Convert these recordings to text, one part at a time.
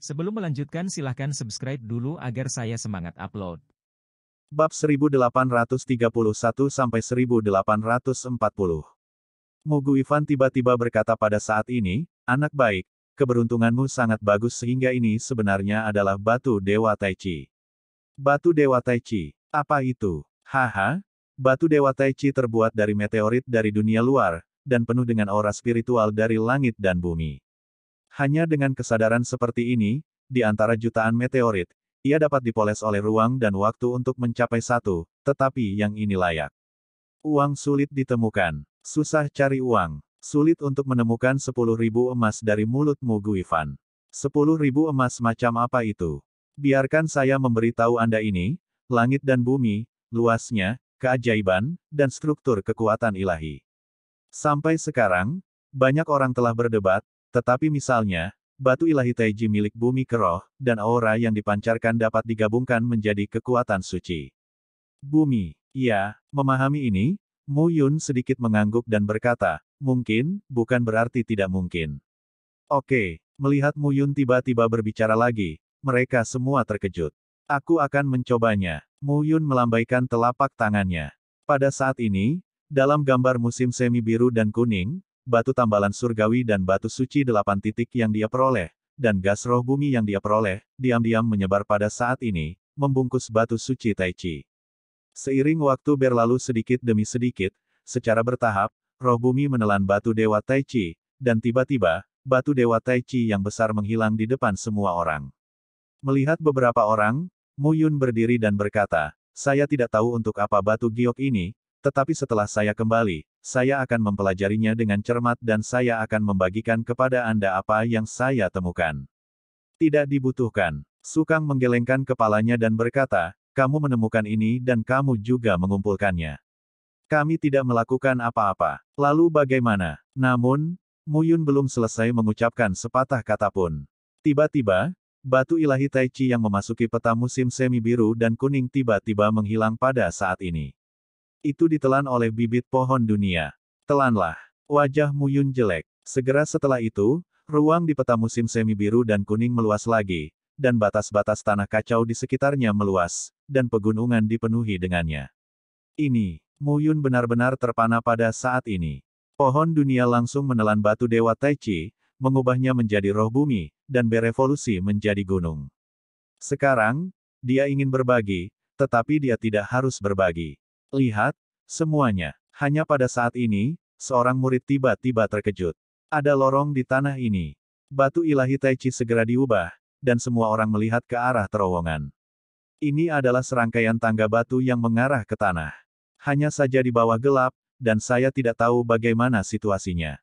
Sebelum melanjutkan silahkan subscribe dulu agar saya semangat upload. Bab 1831-1840 sampai Mugu Ivan tiba-tiba berkata pada saat ini, Anak baik, keberuntunganmu sangat bagus sehingga ini sebenarnya adalah batu Dewa Taichi. Batu Dewa Taichi, apa itu? Haha, batu Dewa Taichi terbuat dari meteorit dari dunia luar, dan penuh dengan aura spiritual dari langit dan bumi. Hanya dengan kesadaran seperti ini, di antara jutaan meteorit, ia dapat dipoles oleh ruang dan waktu untuk mencapai satu, tetapi yang ini layak. Uang sulit ditemukan, susah cari uang, sulit untuk menemukan sepuluh ribu emas dari mulutmu Guifan. Sepuluh ribu emas macam apa itu? Biarkan saya memberitahu Anda ini, langit dan bumi, luasnya, keajaiban, dan struktur kekuatan ilahi. Sampai sekarang, banyak orang telah berdebat, tetapi misalnya, batu ilahi Taiji milik bumi keroh, dan aura yang dipancarkan dapat digabungkan menjadi kekuatan suci. Bumi, ya, memahami ini, Mu Yun sedikit mengangguk dan berkata, mungkin, bukan berarti tidak mungkin. Oke, melihat Mu Yun tiba-tiba berbicara lagi, mereka semua terkejut. Aku akan mencobanya. Mu Yun melambaikan telapak tangannya. Pada saat ini, dalam gambar musim semi biru dan kuning, batu tambalan surgawi dan batu suci delapan titik yang dia peroleh, dan gas roh bumi yang dia peroleh, diam-diam menyebar pada saat ini, membungkus batu suci Tai Chi. Seiring waktu berlalu sedikit demi sedikit, secara bertahap, roh bumi menelan batu dewa Tai Chi, dan tiba-tiba, batu dewa Tai Chi yang besar menghilang di depan semua orang. Melihat beberapa orang, Mu Yun berdiri dan berkata, saya tidak tahu untuk apa batu giok ini, tetapi setelah saya kembali, saya akan mempelajarinya dengan cermat dan saya akan membagikan kepada Anda apa yang saya temukan. Tidak dibutuhkan. Sukang menggelengkan kepalanya dan berkata, kamu menemukan ini dan kamu juga mengumpulkannya. Kami tidak melakukan apa-apa. Lalu bagaimana? Namun, Muyun belum selesai mengucapkan sepatah kata pun. Tiba-tiba, batu ilahi Tai Chi yang memasuki peta musim semi biru dan kuning tiba-tiba menghilang pada saat ini. Itu ditelan oleh bibit pohon dunia. Telanlah. Wajah Muyun jelek. Segera setelah itu, ruang di peta musim semi biru dan kuning meluas lagi, dan batas-batas tanah kacau di sekitarnya meluas, dan pegunungan dipenuhi dengannya. Ini, Muyun benar-benar terpana pada saat ini. Pohon dunia langsung menelan batu dewa Taichi, mengubahnya menjadi roh bumi, dan berevolusi menjadi gunung. Sekarang, dia ingin berbagi, tetapi dia tidak harus berbagi. Lihat, semuanya. Hanya pada saat ini, seorang murid tiba-tiba terkejut. Ada lorong di tanah ini. Batu ilahi Taichi segera diubah, dan semua orang melihat ke arah terowongan. Ini adalah serangkaian tangga batu yang mengarah ke tanah. Hanya saja di bawah gelap, dan saya tidak tahu bagaimana situasinya.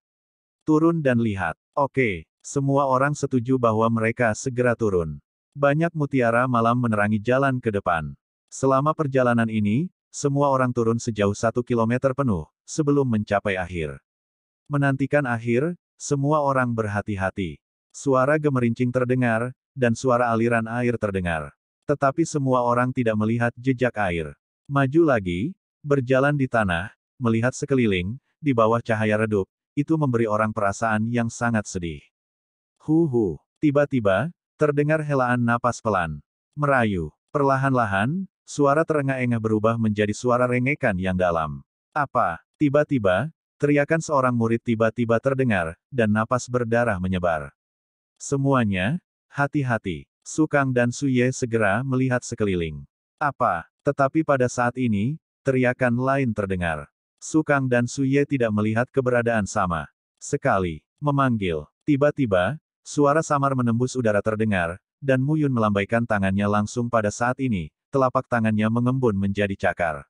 Turun dan lihat. Oke, semua orang setuju bahwa mereka segera turun. Banyak mutiara malam menerangi jalan ke depan. Selama perjalanan ini, semua orang turun sejauh satu kilometer penuh, sebelum mencapai akhir. Menantikan akhir, semua orang berhati-hati. Suara gemerincing terdengar, dan suara aliran air terdengar. Tetapi semua orang tidak melihat jejak air. Maju lagi, berjalan di tanah, melihat sekeliling, di bawah cahaya redup, itu memberi orang perasaan yang sangat sedih. Huhu, tiba-tiba, terdengar helaan napas pelan. Merayu, perlahan-lahan, Suara terengah-engah berubah menjadi suara rengekan yang dalam. Apa? Tiba-tiba, teriakan seorang murid tiba-tiba terdengar, dan napas berdarah menyebar. Semuanya, hati-hati. Sukang dan Suye segera melihat sekeliling. Apa? Tetapi pada saat ini, teriakan lain terdengar. Sukang dan Suye tidak melihat keberadaan sama. Sekali, memanggil. Tiba-tiba, suara samar menembus udara terdengar, dan Muyun melambaikan tangannya langsung pada saat ini, telapak tangannya mengembun menjadi cakar.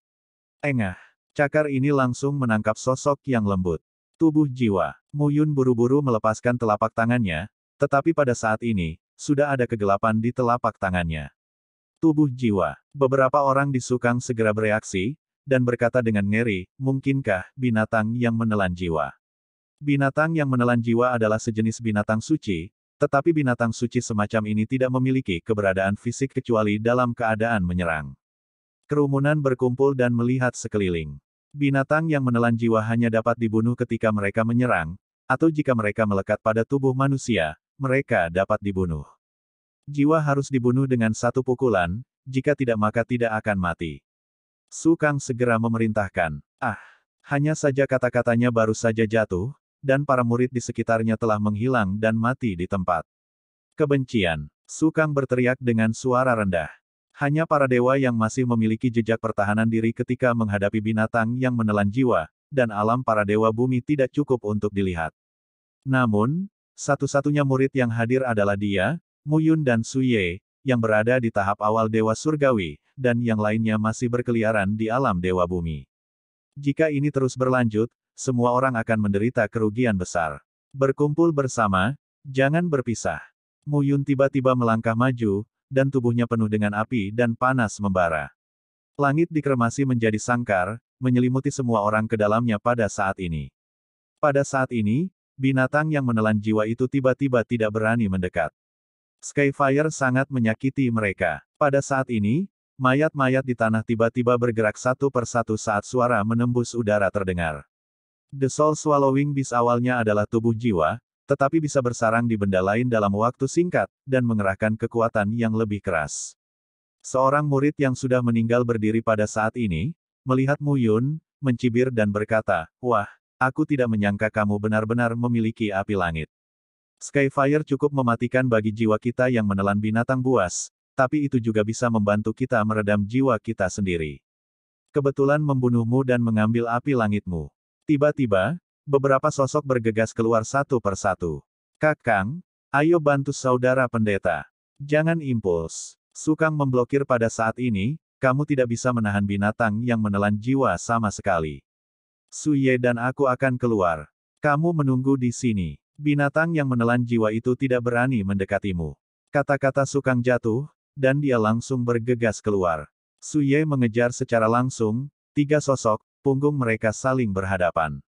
Engah. Cakar ini langsung menangkap sosok yang lembut. Tubuh jiwa. Muyun buru-buru melepaskan telapak tangannya, tetapi pada saat ini, sudah ada kegelapan di telapak tangannya. Tubuh jiwa. Beberapa orang di Sukang segera bereaksi, dan berkata dengan ngeri, mungkinkah binatang yang menelan jiwa? Binatang yang menelan jiwa adalah sejenis binatang suci, tetapi binatang suci semacam ini tidak memiliki keberadaan fisik kecuali dalam keadaan menyerang. Kerumunan berkumpul dan melihat sekeliling. Binatang yang menelan jiwa hanya dapat dibunuh ketika mereka menyerang, atau jika mereka melekat pada tubuh manusia, mereka dapat dibunuh. Jiwa harus dibunuh dengan satu pukulan, jika tidak maka tidak akan mati. Sukang segera memerintahkan. Ah, hanya saja kata-katanya baru saja jatuh, dan para murid di sekitarnya telah menghilang dan mati di tempat. Kebencian. Sukang berteriak dengan suara rendah. Hanya para dewa yang masih memiliki jejak pertahanan diri ketika menghadapi binatang yang menelan jiwa, dan alam para dewa bumi tidak cukup untuk dilihat. Namun, satu-satunya murid yang hadir adalah dia, Muyun dan Suye, yang berada di tahap awal Dewa Surgawi, dan yang lainnya masih berkeliaran di alam Dewa Bumi. Jika ini terus berlanjut, semua orang akan menderita kerugian besar. Berkumpul bersama, jangan berpisah. Muyun tiba-tiba melangkah maju, dan tubuhnya penuh dengan api dan panas membara. Langit dikremasi menjadi sangkar, menyelimuti semua orang ke dalamnya pada saat ini. Pada saat ini, binatang yang menelan jiwa itu tiba-tiba tidak berani mendekat. Skyfire sangat menyakiti mereka. Pada saat ini, mayat-mayat di tanah tiba-tiba bergerak satu persatu saat suara menembus udara terdengar. The Soul Swallowing Beast awalnya adalah tubuh jiwa, tetapi bisa bersarang di benda lain dalam waktu singkat, dan mengerahkan kekuatan yang lebih keras. Seorang murid yang sudah meninggal berdiri pada saat ini, melihat Mu Yun, mencibir dan berkata, Wah, aku tidak menyangka kamu benar-benar memiliki api langit. Skyfire cukup mematikan bagi jiwa kita yang menelan binatang buas, tapi itu juga bisa membantu kita meredam jiwa kita sendiri. Kebetulan membunuhmu dan mengambil api langitmu. Tiba-tiba, beberapa sosok bergegas keluar satu persatu. Kakang, ayo bantu saudara pendeta. Jangan impuls. Sukang memblokir pada saat ini, kamu tidak bisa menahan binatang yang menelan jiwa sama sekali. Suye dan aku akan keluar. Kamu menunggu di sini. Binatang yang menelan jiwa itu tidak berani mendekatimu. Kata-kata Sukang jatuh, dan dia langsung bergegas keluar. Suye mengejar secara langsung, tiga sosok, punggung mereka saling berhadapan.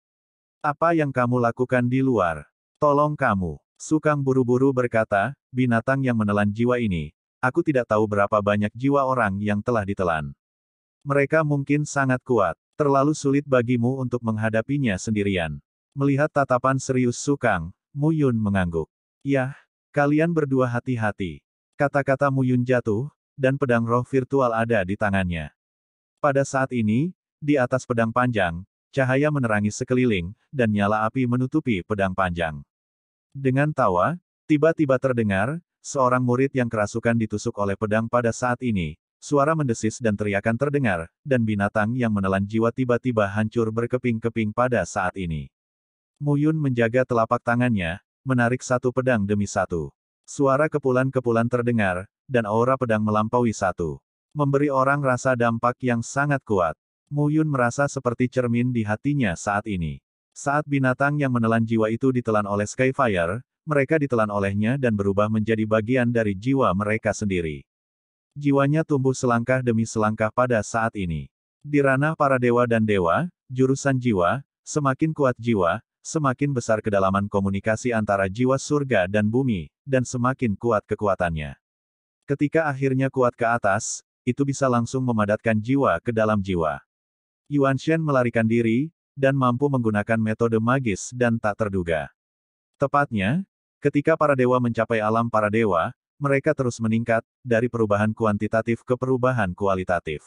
Apa yang kamu lakukan di luar? Tolong kamu. Sukang buru-buru berkata, binatang yang menelan jiwa ini, aku tidak tahu berapa banyak jiwa orang yang telah ditelan. Mereka mungkin sangat kuat, terlalu sulit bagimu untuk menghadapinya sendirian. Melihat tatapan serius Sukang, Muyun mengangguk. Yah, kalian berdua hati-hati. Kata-kata Muyun jatuh, dan pedang roh virtual ada di tangannya. Pada saat ini, di atas pedang panjang, cahaya menerangi sekeliling, dan nyala api menutupi pedang panjang. Dengan tawa, tiba-tiba terdengar, seorang murid yang kerasukan ditusuk oleh pedang pada saat ini, suara mendesis dan teriakan terdengar, dan binatang yang menelan jiwa tiba-tiba hancur berkeping-keping pada saat ini. Muyun menjaga telapak tangannya, menarik satu pedang demi satu. Suara kepulan-kepulan terdengar, dan aura pedang melampaui satu. Memberi orang rasa dampak yang sangat kuat. Mu Yun merasa seperti cermin di hatinya saat ini. Saat binatang yang menelan jiwa itu ditelan oleh Skyfire, mereka ditelan olehnya dan berubah menjadi bagian dari jiwa mereka sendiri. Jiwanya tumbuh selangkah demi selangkah pada saat ini. Di ranah para dewa dan dewa, jurusan jiwa, semakin kuat jiwa, semakin besar kedalaman komunikasi antara jiwa surga dan bumi, dan semakin kuat kekuatannya. Ketika akhirnya kuat ke atas, itu bisa langsung memadatkan jiwa ke dalam jiwa. Yuan Shen melarikan diri, dan mampu menggunakan metode magis dan tak terduga. Tepatnya, ketika para dewa mencapai alam para dewa, mereka terus meningkat, dari perubahan kuantitatif ke perubahan kualitatif.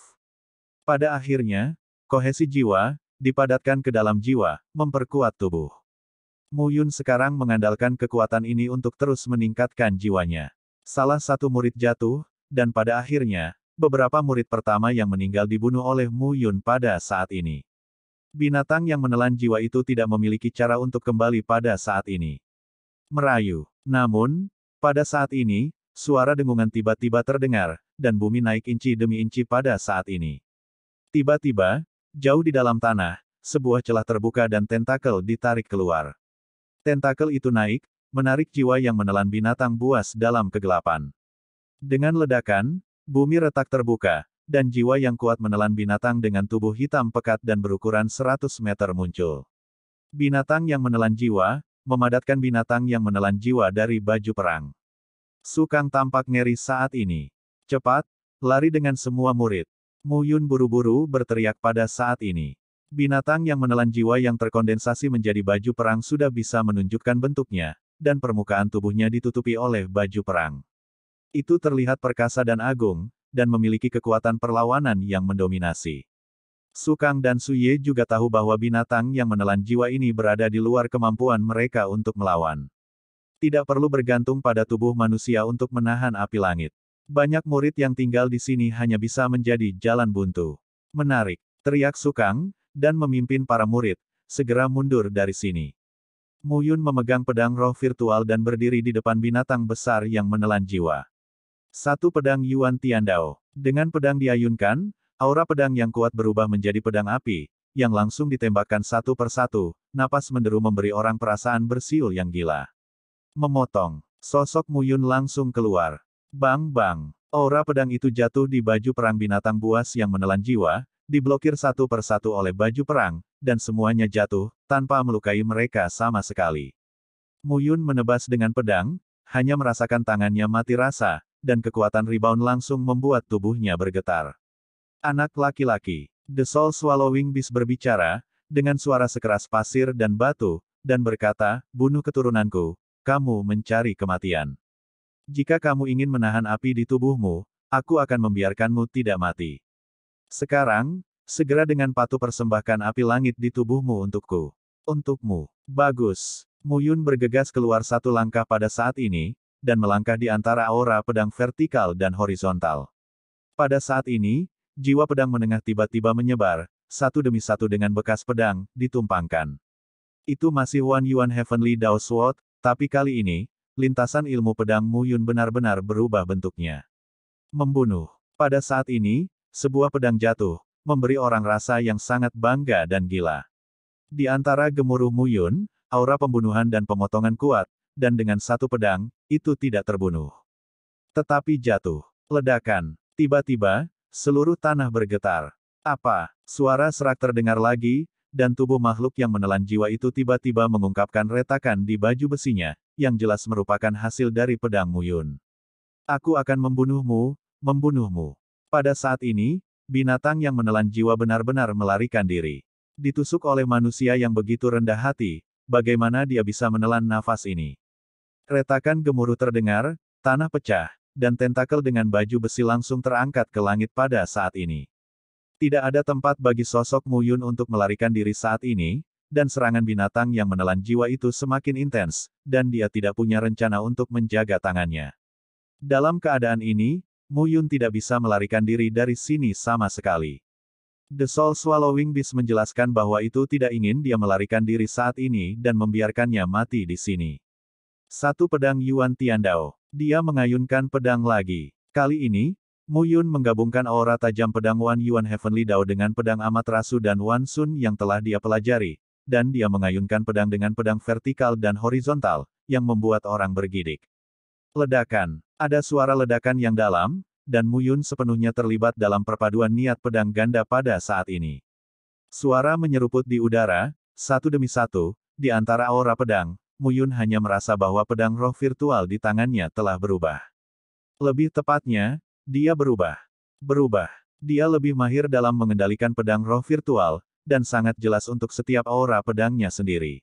Pada akhirnya, kohesi jiwa, dipadatkan ke dalam jiwa, memperkuat tubuh. Mu Yun sekarang mengandalkan kekuatan ini untuk terus meningkatkan jiwanya. Salah satu murid jatuh, dan pada akhirnya, beberapa murid pertama yang meninggal dibunuh oleh Mu Yun pada saat ini. Binatang yang menelan jiwa itu tidak memiliki cara untuk kembali pada saat ini. Merayu. Namun, pada saat ini, suara dengungan tiba-tiba terdengar, dan bumi naik inci demi inci pada saat ini. Tiba-tiba, jauh di dalam tanah, sebuah celah terbuka dan tentakel ditarik keluar. Tentakel itu naik, menarik jiwa yang menelan binatang buas dalam kegelapan. Dengan ledakan, Bumi retak terbuka, dan jiwa yang kuat menelan binatang dengan tubuh hitam pekat dan berukuran 100 meter muncul. Binatang yang menelan jiwa, memadatkan binatang yang menelan jiwa dari baju perang. Sukang tampak ngeri saat ini. Cepat, lari dengan semua murid. Muyun buru-buru berteriak pada saat ini. Binatang yang menelan jiwa yang terkondensasi menjadi baju perang sudah bisa menunjukkan bentuknya, dan permukaan tubuhnya ditutupi oleh baju perang. Itu terlihat perkasa dan agung, dan memiliki kekuatan perlawanan yang mendominasi. Sukang dan Suye juga tahu bahwa binatang yang menelan jiwa ini berada di luar kemampuan mereka untuk melawan. Tidak perlu bergantung pada tubuh manusia untuk menahan api langit. Banyak murid yang tinggal di sini hanya bisa menjadi jalan buntu. Menarik, teriak Sukang, dan memimpin para murid, segera mundur dari sini. Muyun memegang pedang roh virtual dan berdiri di depan binatang besar yang menelan jiwa. Satu pedang Yuan Tiandao. Dengan pedang diayunkan, aura pedang yang kuat berubah menjadi pedang api, yang langsung ditembakkan satu persatu, napas menderu memberi orang perasaan bersiul yang gila. Memotong. Sosok Muyun langsung keluar. Bang bang. Aura pedang itu jatuh di baju perang binatang buas yang menelan jiwa, diblokir satu persatu oleh baju perang, dan semuanya jatuh, tanpa melukai mereka sama sekali. Muyun menebas dengan pedang, hanya merasakan tangannya mati rasa, dan kekuatan rebound langsung membuat tubuhnya bergetar. Anak laki-laki, The Soul Swallowing Beast berbicara, dengan suara sekeras pasir dan batu, dan berkata, bunuh keturunanku, kamu mencari kematian. Jika kamu ingin menahan api di tubuhmu, aku akan membiarkanmu tidak mati. Sekarang, segera dengan patuh persembahkan api langit di tubuhmu untukku. Untukmu. Bagus. Muyun bergegas keluar satu langkah pada saat ini, dan melangkah di antara aura pedang vertikal dan horizontal. Pada saat ini, jiwa pedang menengah tiba-tiba menyebar, satu demi satu dengan bekas pedang, ditumpangkan. Itu masih Wan Yuan Heavenly Dao Sword, tapi kali ini, lintasan ilmu pedang Mu Yun benar-benar berubah bentuknya. Membunuh. Pada saat ini, sebuah pedang jatuh, memberi orang rasa yang sangat bangga dan gila. Di antara gemuruh Mu Yun, aura pembunuhan dan pemotongan kuat, dan dengan satu pedang, itu tidak terbunuh. Tetapi jatuh. Ledakan. Tiba-tiba, seluruh tanah bergetar. Apa? Suara serak terdengar lagi, dan tubuh makhluk yang menelan jiwa itu tiba-tiba mengungkapkan retakan di baju besinya, yang jelas merupakan hasil dari pedang Muyun. Aku akan membunuhmu, membunuhmu. Pada saat ini, binatang yang menelan jiwa benar-benar melarikan diri. Ditusuk oleh manusia yang begitu rendah hati, bagaimana dia bisa menelan nafas ini? Retakan gemuruh terdengar, tanah pecah, dan tentakel dengan baju besi langsung terangkat ke langit pada saat ini. Tidak ada tempat bagi sosok Muyun untuk melarikan diri saat ini, dan serangan binatang yang menelan jiwa itu semakin intens, dan dia tidak punya rencana untuk menjaga tangannya. Dalam keadaan ini, Muyun tidak bisa melarikan diri dari sini sama sekali. The Soul Swallowing Beast menjelaskan bahwa itu tidak ingin dia melarikan diri saat ini dan membiarkannya mati di sini. Satu pedang Yuan Tiandao. Dia mengayunkan pedang lagi. Kali ini, Mu Yun menggabungkan aura tajam pedang Wan Yuan Heavenly Dao dengan pedang Amaterasu dan Wan Sun yang telah dia pelajari, dan dia mengayunkan pedang dengan pedang vertikal dan horizontal, yang membuat orang bergidik. Ledakan. Ada suara ledakan yang dalam, dan Mu Yun sepenuhnya terlibat dalam perpaduan niat pedang ganda pada saat ini. Suara menyeruput di udara, satu demi satu, di antara aura pedang, Muyun hanya merasa bahwa pedang roh virtual di tangannya telah berubah. Lebih tepatnya, dia berubah. Berubah. Dia lebih mahir dalam mengendalikan pedang roh virtual, dan sangat jelas untuk setiap aura pedangnya sendiri.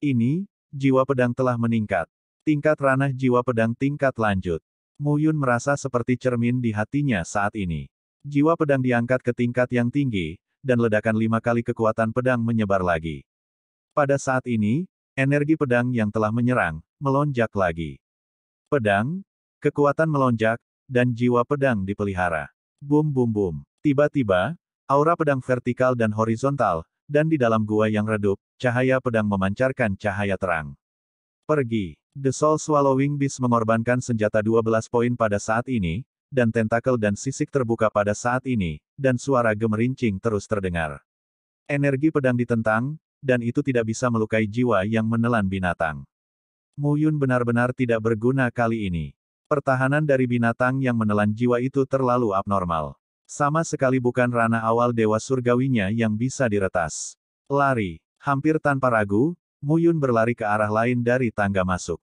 Ini, jiwa pedang telah meningkat. Tingkat ranah jiwa pedang tingkat lanjut. Muyun merasa seperti cermin di hatinya saat ini. Jiwa pedang diangkat ke tingkat yang tinggi, dan ledakan lima kali kekuatan pedang menyebar lagi. Pada saat ini, Energi pedang yang telah menyerang, melonjak lagi. Pedang, kekuatan melonjak, dan jiwa pedang dipelihara. Bum bum bum. Tiba-tiba, aura pedang vertikal dan horizontal, dan di dalam gua yang redup, cahaya pedang memancarkan cahaya terang. Pergi. The Soul Swallowing Beast mengorbankan senjata 12 poin pada saat ini, dan tentakel dan sisik terbuka pada saat ini, dan suara gemerincing terus terdengar. Energi pedang ditentang, dan itu tidak bisa melukai jiwa yang menelan binatang. Mu Yun benar-benar tidak berguna kali ini. Pertahanan dari binatang yang menelan jiwa itu terlalu abnormal. Sama sekali bukan ranah awal Dewa Surgawinya yang bisa diretas. Lari. Hampir tanpa ragu, Mu Yun berlari ke arah lain dari tangga masuk.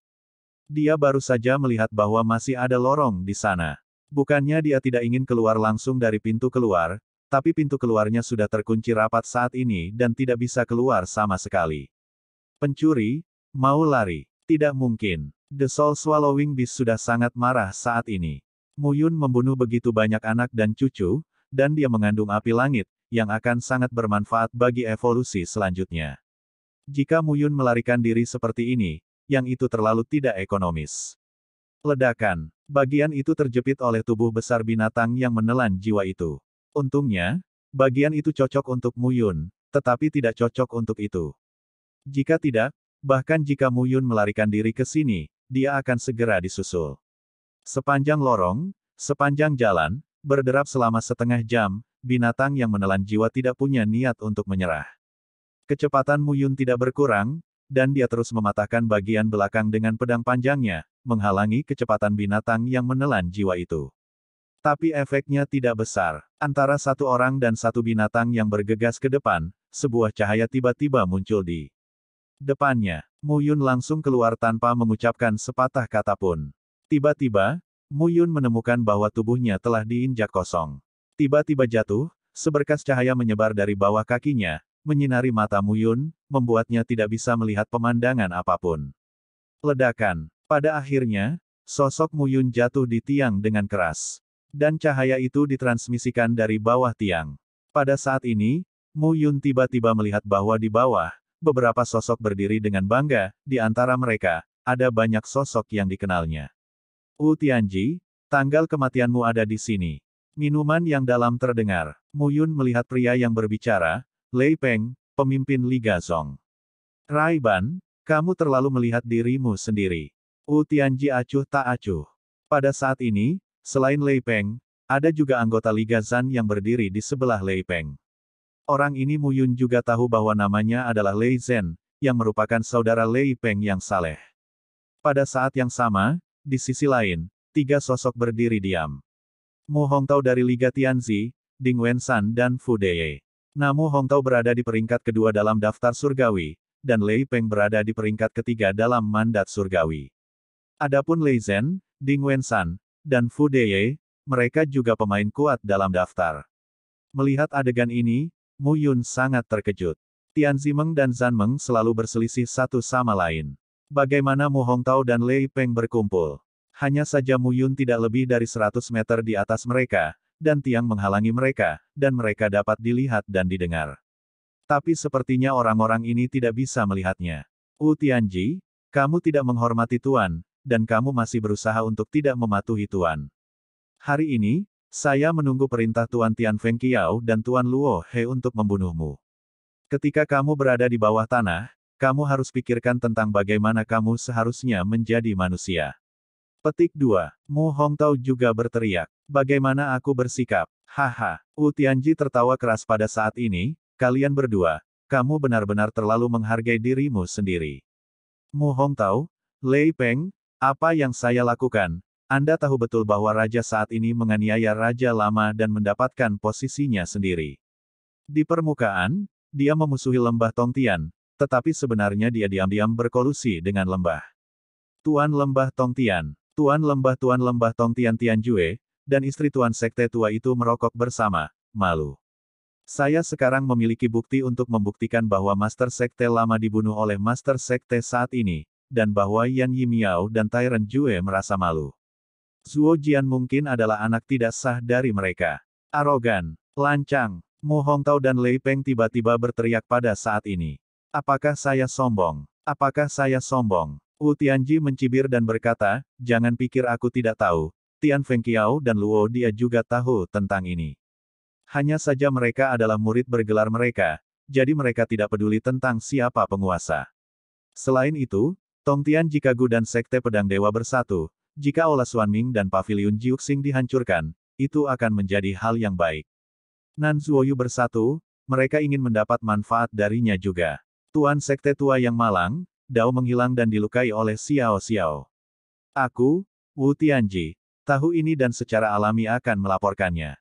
Dia baru saja melihat bahwa masih ada lorong di sana. Bukannya dia tidak ingin keluar langsung dari pintu keluar, tapi pintu keluarnya sudah terkunci rapat saat ini dan tidak bisa keluar sama sekali. Pencuri, mau lari. Tidak mungkin. The Soul Swallowing Beast sudah sangat marah saat ini. Muyun membunuh begitu banyak anak dan cucu, dan dia mengandung api langit, yang akan sangat bermanfaat bagi evolusi selanjutnya. Jika Muyun melarikan diri seperti ini, yang itu terlalu tidak ekonomis. Ledakan, bagian itu terjepit oleh tubuh besar binatang yang menelan jiwa itu. Untungnya, bagian itu cocok untuk Muyun, tetapi tidak cocok untuk itu. Jika tidak, bahkan jika Muyun melarikan diri ke sini, dia akan segera disusul. Sepanjang lorong, sepanjang jalan, berderap selama setengah jam, binatang yang menelan jiwa tidak punya niat untuk menyerah. Kecepatan Muyun tidak berkurang, dan dia terus mematahkan bagian belakang dengan pedang panjangnya, menghalangi kecepatan binatang yang menelan jiwa itu. Tapi efeknya tidak besar. Antara satu orang dan satu binatang yang bergegas ke depan, sebuah cahaya tiba-tiba muncul di depannya. Mu Yun langsung keluar tanpa mengucapkan sepatah kata pun. Tiba-tiba, Mu Yun menemukan bahwa tubuhnya telah diinjak kosong. Tiba-tiba jatuh, seberkas cahaya menyebar dari bawah kakinya, menyinari mata Mu Yun, membuatnya tidak bisa melihat pemandangan apapun. Ledakan. Pada akhirnya, sosok Mu Yun jatuh di tiang dengan keras. Dan cahaya itu ditransmisikan dari bawah tiang. Pada saat ini, Mu Yun tiba-tiba melihat bahwa di bawah, beberapa sosok berdiri dengan bangga, di antara mereka, ada banyak sosok yang dikenalnya. Wu Tianji, tanggal kematianmu ada di sini. Minuman yang dalam terdengar. Mu Yun melihat pria yang berbicara, Lei Peng, pemimpin Liga Zong. Rai Ban, kamu terlalu melihat dirimu sendiri. Wu Tianji acuh tak acuh. Pada saat ini, Selain Lei Peng, ada juga anggota Liga Zan yang berdiri di sebelah Lei Peng. Orang ini Mu Yun juga tahu bahwa namanya adalah Lei Zhen, yang merupakan saudara Lei Peng yang saleh. Pada saat yang sama, di sisi lain, tiga sosok berdiri diam. Mu Hongtao dari Liga Tianzi, Ding Wensan dan Fu Deye. Namu Hongtao berada di peringkat kedua dalam daftar surgawi, dan Lei Peng berada di peringkat ketiga dalam mandat surgawi. Adapun Lei Zhen, Ding Wensan, dan Fu Deye, mereka juga pemain kuat dalam daftar. Melihat adegan ini, Mu Yun sangat terkejut. Tian Zimeng dan Zan Meng selalu berselisih satu sama lain. Bagaimana Mu Hong Tao dan Lei Peng berkumpul? Hanya saja Mu Yun tidak lebih dari 100 meter di atas mereka, dan tiang menghalangi mereka, dan mereka dapat dilihat dan didengar. Tapi sepertinya orang-orang ini tidak bisa melihatnya. Wu Tianji, kamu tidak menghormati Tuan, dan kamu masih berusaha untuk tidak mematuhi Tuan. Hari ini, saya menunggu perintah Tuan Tian Feng Qiao dan Tuan Luo He untuk membunuhmu. Ketika kamu berada di bawah tanah, kamu harus pikirkan tentang bagaimana kamu seharusnya menjadi manusia. Petik 2. Mu Hong Tao juga berteriak. Bagaimana aku bersikap? Haha. Wu Tianji tertawa keras pada saat ini, kalian berdua, kamu benar-benar terlalu menghargai dirimu sendiri. Mu Hong Tao, Lei Peng, apa yang saya lakukan? Anda tahu betul bahwa raja saat ini menganiaya raja lama dan mendapatkan posisinya sendiri. Di permukaan, dia memusuhi lembah Tongtian, tetapi sebenarnya dia diam-diam berkolusi dengan lembah. Tuan Lembah Tongtian, Tuan Lembah Tuan Lembah Tongtian Tianjue, dan istri Tuan Sekte Tua itu merokok bersama, malu. Saya sekarang memiliki bukti untuk membuktikan bahwa Master Sekte lama dibunuh oleh Master Sekte saat ini, dan bahwa Yan Yimiao dan Tyrant Jue merasa malu. Zuo Jian mungkin adalah anak tidak sah dari mereka. Arogan, lancang, Mu Hongtao dan Lei Peng tiba-tiba berteriak pada saat ini. Apakah saya sombong? Apakah saya sombong? Wu Tianji mencibir dan berkata, jangan pikir aku tidak tahu, Tian Feng Fengqiao dan Luo dia juga tahu tentang ini. Hanya saja mereka adalah murid bergelar mereka, jadi mereka tidak peduli tentang siapa penguasa. Selain itu, Tong Tian jika gudan dan Sekte Pedang Dewa bersatu, jika Ola ming dan Paviliun Jiuxing dihancurkan, itu akan menjadi hal yang baik. Nan Zuoyu bersatu, mereka ingin mendapat manfaat darinya juga. Tuan Sekte Tua yang malang, Dao menghilang dan dilukai oleh Xiao Xiao. Aku, Wu Tianji, tahu ini dan secara alami akan melaporkannya.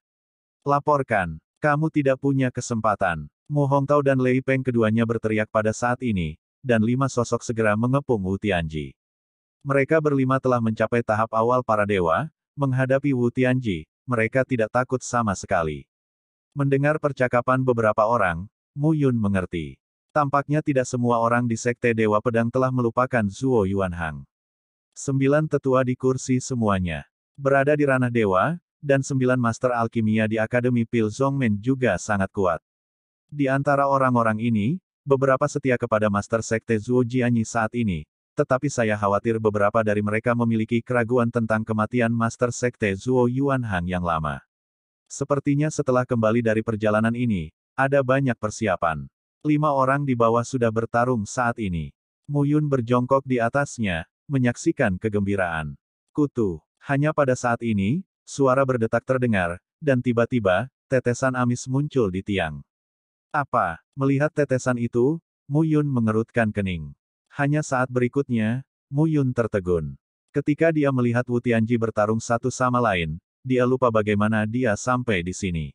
Laporkan, kamu tidak punya kesempatan. Mu Hongtao dan Lei Peng keduanya berteriak pada saat ini, dan lima sosok segera mengepung Wu Tianji. Mereka berlima telah mencapai tahap awal para dewa, menghadapi Wu Tianji, mereka tidak takut sama sekali. Mendengar percakapan beberapa orang, Mu Yun mengerti. Tampaknya tidak semua orang di Sekte Dewa Pedang telah melupakan Zuo Yuanhang. Sembilan tetua di kursi semuanya. Berada di ranah dewa, dan sembilan master alkimia di Akademi Pil Zongmen juga sangat kuat. Di antara orang-orang ini, Beberapa setia kepada Master Sekte Zuo Jianyi saat ini, tetapi saya khawatir beberapa dari mereka memiliki keraguan tentang kematian Master Sekte Zuo Yuanhang yang lama. Sepertinya setelah kembali dari perjalanan ini, ada banyak persiapan. Lima orang di bawah sudah bertarung saat ini. Muyun berjongkok di atasnya, menyaksikan kegembiraan. Kutu, hanya pada saat ini, suara berdetak terdengar, dan tiba-tiba, tetesan amis muncul di tiang. Apa? Melihat tetesan itu, Mu Yun mengerutkan kening. Hanya saat berikutnya, Mu Yun tertegun. Ketika dia melihat Wu Tianji bertarung satu sama lain, dia lupa bagaimana dia sampai di sini.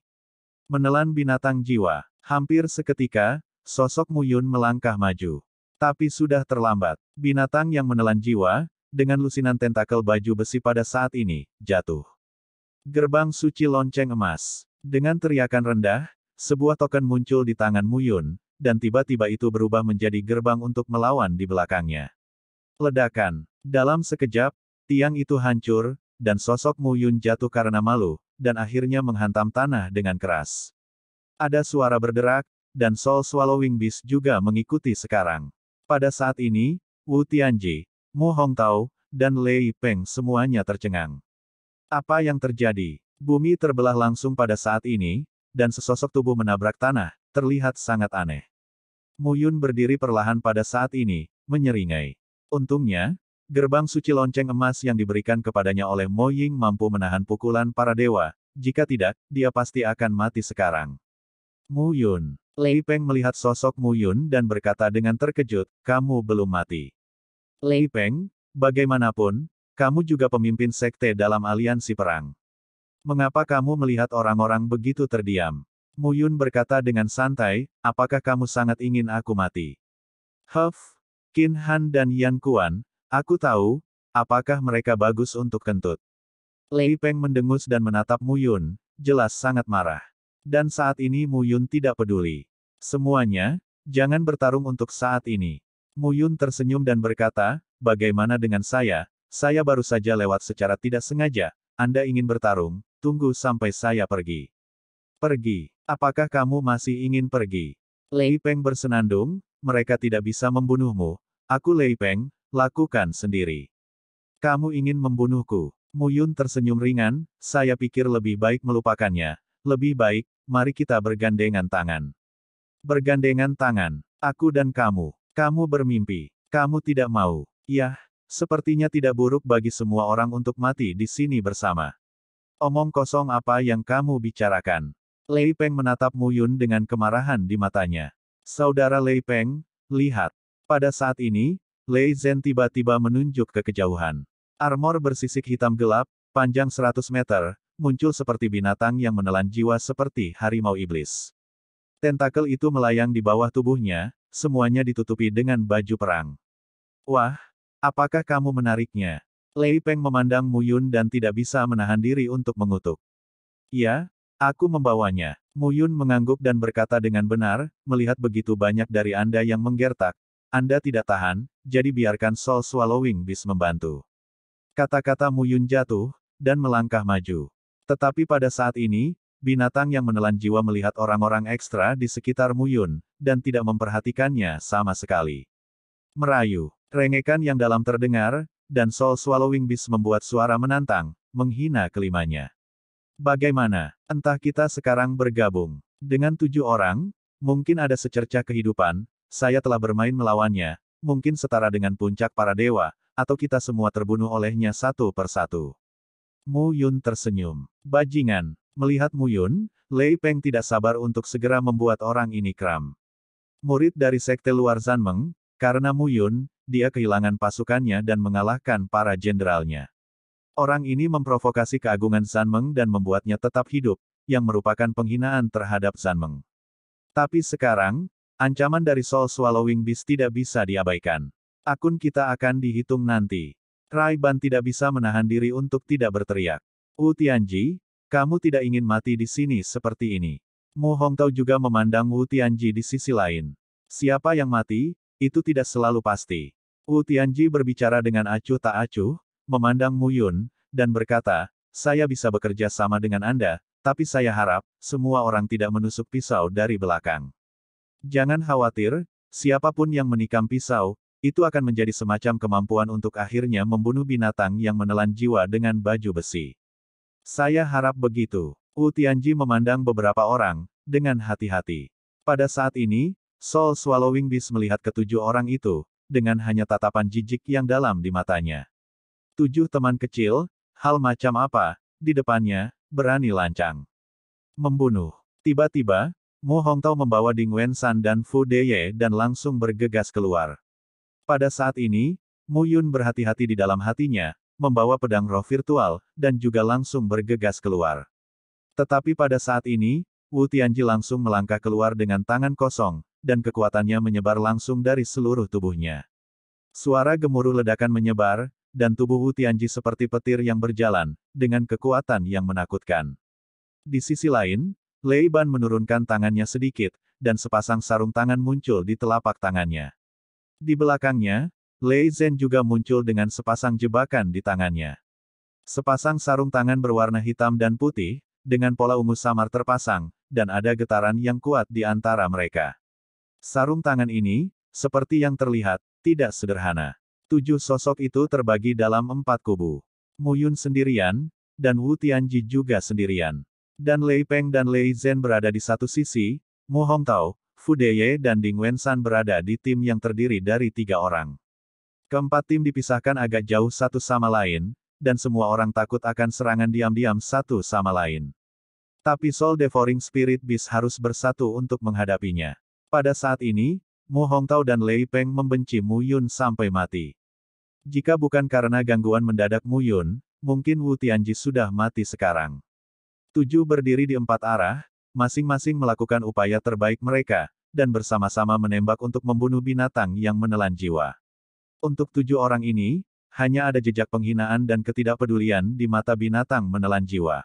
Menelan binatang jiwa, hampir seketika, sosok Mu Yun melangkah maju. Tapi sudah terlambat. Binatang yang menelan jiwa, dengan lusinan tentakel baju besi pada saat ini, jatuh. Gerbang suci lonceng emas. Dengan teriakan rendah, sebuah token muncul di tangan Muyun, dan tiba-tiba itu berubah menjadi gerbang untuk melawan di belakangnya. Ledakan. Dalam sekejap, tiang itu hancur, dan sosok Muyun jatuh karena malu, dan akhirnya menghantam tanah dengan keras. Ada suara berderak, dan Soul Swallowing Beast juga mengikuti sekarang. Pada saat ini, Wu Tianji, Mu Hongtao, dan Lei Peng semuanya tercengang. Apa yang terjadi? Bumi terbelah langsung pada saat ini, dan sesosok tubuh menabrak tanah, terlihat sangat aneh. Mu Yun berdiri perlahan pada saat ini, menyeringai. Untungnya, gerbang suci lonceng emas yang diberikan kepadanya oleh Mo Ying mampu menahan pukulan para dewa, jika tidak, dia pasti akan mati sekarang. Mu Yun. Lei Peng melihat sosok Mu Yun dan berkata dengan terkejut, kamu belum mati. Lei Peng, bagaimanapun, kamu juga pemimpin sekte dalam aliansi perang. Mengapa kamu melihat orang-orang begitu terdiam? Muyun berkata dengan santai, apakah kamu sangat ingin aku mati? Huff, Qin Han dan Yan Kuan, aku tahu, apakah mereka bagus untuk kentut? Li Peng mendengus dan menatap Muyun, jelas sangat marah. Dan saat ini Muyun tidak peduli. Semuanya, jangan bertarung untuk saat ini. Muyun tersenyum dan berkata, bagaimana dengan saya, saya baru saja lewat secara tidak sengaja, Anda ingin bertarung, tunggu sampai saya pergi. Pergi. Apakah kamu masih ingin pergi? Lei Peng bersenandung, mereka tidak bisa membunuhmu. Aku Lei Peng, lakukan sendiri. Kamu ingin membunuhku. Mu Yun tersenyum ringan, saya pikir lebih baik melupakannya. Lebih baik, mari kita bergandengan tangan. Bergandengan tangan, aku dan kamu. Kamu bermimpi. Kamu tidak mau. Yah, sepertinya tidak buruk bagi semua orang untuk mati di sini bersama. Omong kosong apa yang kamu bicarakan? Lei Peng menatap Mu Yun dengan kemarahan di matanya. Saudara Lei Peng, lihat. Pada saat ini, Lei Zhen tiba-tiba menunjuk ke kejauhan. Armor bersisik hitam gelap, panjang 100 meter, muncul seperti binatang yang menelan jiwa seperti harimau iblis. Tentakel itu melayang di bawah tubuhnya, semuanya ditutupi dengan baju perang. Wah, apakah kamu menariknya? Lei Peng memandang Mu Yun dan tidak bisa menahan diri untuk mengutuk. Ya, aku membawanya. Mu Yun mengangguk dan berkata dengan benar, melihat begitu banyak dari Anda yang menggertak, Anda tidak tahan, jadi biarkan Soul Swallowing bis membantu. Kata-kata Mu Yun jatuh, dan melangkah maju. Tetapi pada saat ini, binatang yang menelan jiwa melihat orang-orang ekstra di sekitar Mu Yun dan tidak memperhatikannya sama sekali. Merayu, rengekan yang dalam terdengar, dan Soul Swallowing Beast membuat suara menantang, menghina kelimanya. Bagaimana? Entah kita sekarang bergabung. Dengan tujuh orang, mungkin ada secercah kehidupan, saya telah bermain melawannya, mungkin setara dengan puncak para dewa, atau kita semua terbunuh olehnya satu persatu. Mu Yun tersenyum. Bajingan. Melihat Mu Yun, Lei Peng tidak sabar untuk segera membuat orang ini kram. Murid dari Sekte Luar Zanmeng, karena Mu Yun, dia kehilangan pasukannya dan mengalahkan para jenderalnya. Orang ini memprovokasi keagungan Sanmeng dan membuatnya tetap hidup, yang merupakan penghinaan terhadap Sanmeng. Tapi sekarang, ancaman dari Soul Swallowing Beast tidak bisa diabaikan. Akun kita akan dihitung nanti. Rai Ban tidak bisa menahan diri untuk tidak berteriak. Wu Tianji, kamu tidak ingin mati di sini seperti ini. Mu Hongtao juga memandang Wu Tianji di sisi lain. Siapa yang mati, itu tidak selalu pasti. Wu Tianji berbicara dengan acuh tak acuh, memandang Mu Yun, dan berkata, saya bisa bekerja sama dengan Anda, tapi saya harap, semua orang tidak menusuk pisau dari belakang. Jangan khawatir, siapapun yang menikam pisau, itu akan menjadi semacam kemampuan untuk akhirnya membunuh binatang yang menelan jiwa dengan baju besi. Saya harap begitu. Wu Tianji memandang beberapa orang, dengan hati-hati. Pada saat ini, Sol Swallowing Beast melihat ketujuh orang itu, dengan hanya tatapan jijik yang dalam di matanya. Tujuh teman kecil, hal macam apa, di depannya, berani lancang. Membunuh. Tiba-tiba, Mu Hongtao membawa Ding Wen San dan Fu Deye dan langsung bergegas keluar. Pada saat ini, Mu Yun berhati-hati di dalam hatinya, membawa pedang roh virtual, dan juga langsung bergegas keluar. Tetapi pada saat ini, Wu Tianji langsung melangkah keluar dengan tangan kosong, dan kekuatannya menyebar langsung dari seluruh tubuhnya. Suara gemuruh ledakan menyebar, dan tubuh Wu Tianji seperti petir yang berjalan, dengan kekuatan yang menakutkan. Di sisi lain, Lei Ban menurunkan tangannya sedikit, dan sepasang sarung tangan muncul di telapak tangannya. Di belakangnya, Lei Zhen juga muncul dengan sepasang jebakan di tangannya. Sepasang sarung tangan berwarna hitam dan putih, dengan pola ungu samar terpasang, dan ada getaran yang kuat di antara mereka. Sarung tangan ini, seperti yang terlihat, tidak sederhana. Tujuh sosok itu terbagi dalam empat kubu. Mu Yun sendirian, dan Wu Tianji juga sendirian. Dan Lei Peng dan Lei Zhen berada di satu sisi, Mu Hongtao, Fu Deye dan Ding Wensan berada di tim yang terdiri dari tiga orang. Keempat tim dipisahkan agak jauh satu sama lain, dan semua orang takut akan serangan diam-diam satu sama lain. Tapi Soul Devouring Spirit Beast harus bersatu untuk menghadapinya. Pada saat ini, Mu Hongtao dan Lei Peng membenci Mu Yun sampai mati. Jika bukan karena gangguan mendadak Mu Yun, mungkin Wu Tianji sudah mati sekarang. Tujuh berdiri di empat arah, masing-masing melakukan upaya terbaik mereka, dan bersama-sama menembak untuk membunuh binatang yang menelan jiwa. Untuk tujuh orang ini, hanya ada jejak penghinaan dan ketidakpedulian di mata binatang menelan jiwa.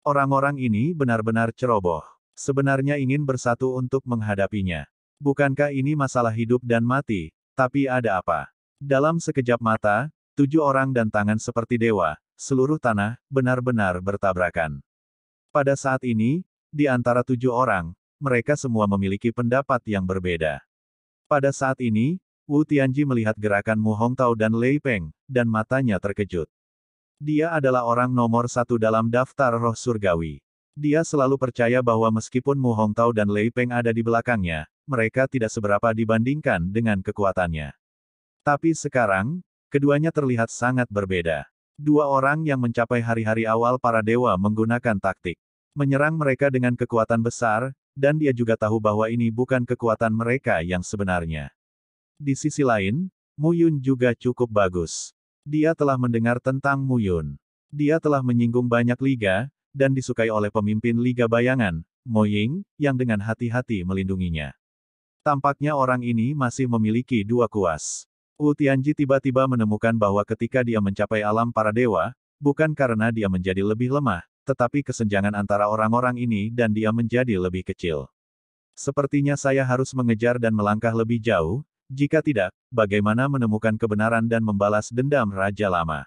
Orang-orang ini benar-benar ceroboh sebenarnya ingin bersatu untuk menghadapinya. Bukankah ini masalah hidup dan mati, tapi ada apa? Dalam sekejap mata, tujuh orang dan tangan seperti dewa, seluruh tanah, benar-benar bertabrakan. Pada saat ini, di antara tujuh orang, mereka semua memiliki pendapat yang berbeda. Pada saat ini, Wu Tianji melihat gerakan Mu Hongtao dan Lei Peng, dan matanya terkejut. Dia adalah orang nomor satu dalam daftar roh surgawi. Dia selalu percaya bahwa meskipun Mu Hong Tao dan Lei Peng ada di belakangnya, mereka tidak seberapa dibandingkan dengan kekuatannya. Tapi sekarang, keduanya terlihat sangat berbeda. Dua orang yang mencapai hari-hari awal para dewa menggunakan taktik. Menyerang mereka dengan kekuatan besar, dan dia juga tahu bahwa ini bukan kekuatan mereka yang sebenarnya. Di sisi lain, Mu Yun juga cukup bagus. Dia telah mendengar tentang Mu Yun. Dia telah menyinggung banyak liga, dan disukai oleh pemimpin Liga Bayangan, Mo Ying yang dengan hati-hati melindunginya. Tampaknya orang ini masih memiliki dua kuas. Wu Tianji tiba-tiba menemukan bahwa ketika dia mencapai alam para dewa, bukan karena dia menjadi lebih lemah, tetapi kesenjangan antara orang-orang ini dan dia menjadi lebih kecil. Sepertinya saya harus mengejar dan melangkah lebih jauh, jika tidak, bagaimana menemukan kebenaran dan membalas dendam Raja Lama?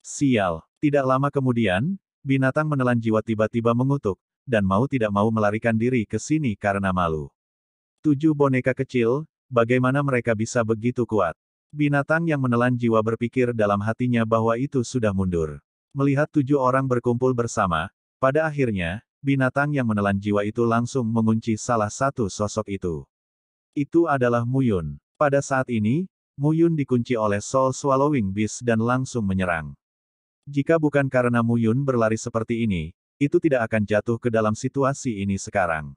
Sial, tidak lama kemudian, Binatang menelan jiwa tiba-tiba mengutuk, dan mau tidak mau melarikan diri ke sini karena malu. Tujuh boneka kecil, bagaimana mereka bisa begitu kuat? Binatang yang menelan jiwa berpikir dalam hatinya bahwa itu sudah mundur. Melihat tujuh orang berkumpul bersama, pada akhirnya, binatang yang menelan jiwa itu langsung mengunci salah satu sosok itu. Itu adalah Muyun. Pada saat ini, Muyun dikunci oleh Soul Swallowing Beast dan langsung menyerang. Jika bukan karena Muyun berlari seperti ini, itu tidak akan jatuh ke dalam situasi ini sekarang.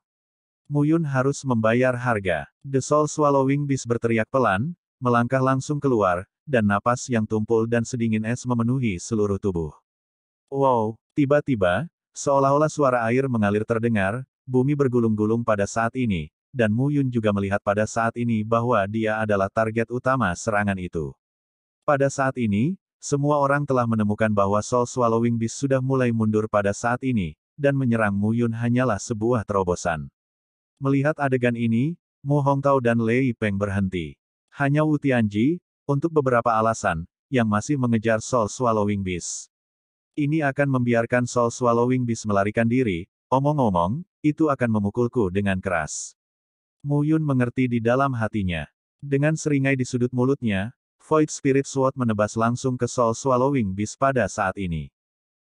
Muyun harus membayar harga. The Soul Swallowing Beast berteriak pelan, melangkah langsung keluar, dan napas yang tumpul dan sedingin es memenuhi seluruh tubuh. Wow, tiba-tiba, seolah-olah suara air mengalir terdengar, bumi bergulung-gulung pada saat ini, dan Muyun juga melihat pada saat ini bahwa dia adalah target utama serangan itu. Pada saat ini, semua orang telah menemukan bahwa Soul Swallowing Beast sudah mulai mundur pada saat ini, dan menyerang Mu Yun hanyalah sebuah terobosan. Melihat adegan ini, Mu Hongtao dan Lei Peng berhenti. Hanya Wu Tianji, untuk beberapa alasan, yang masih mengejar Soul Swallowing Beast. Ini akan membiarkan Soul Swallowing Beast melarikan diri, omong-omong, itu akan memukulku dengan keras. Mu Yun mengerti di dalam hatinya. Dengan seringai di sudut mulutnya, Void Spirit Sword menebas langsung ke Soul Swallowing Beast pada saat ini.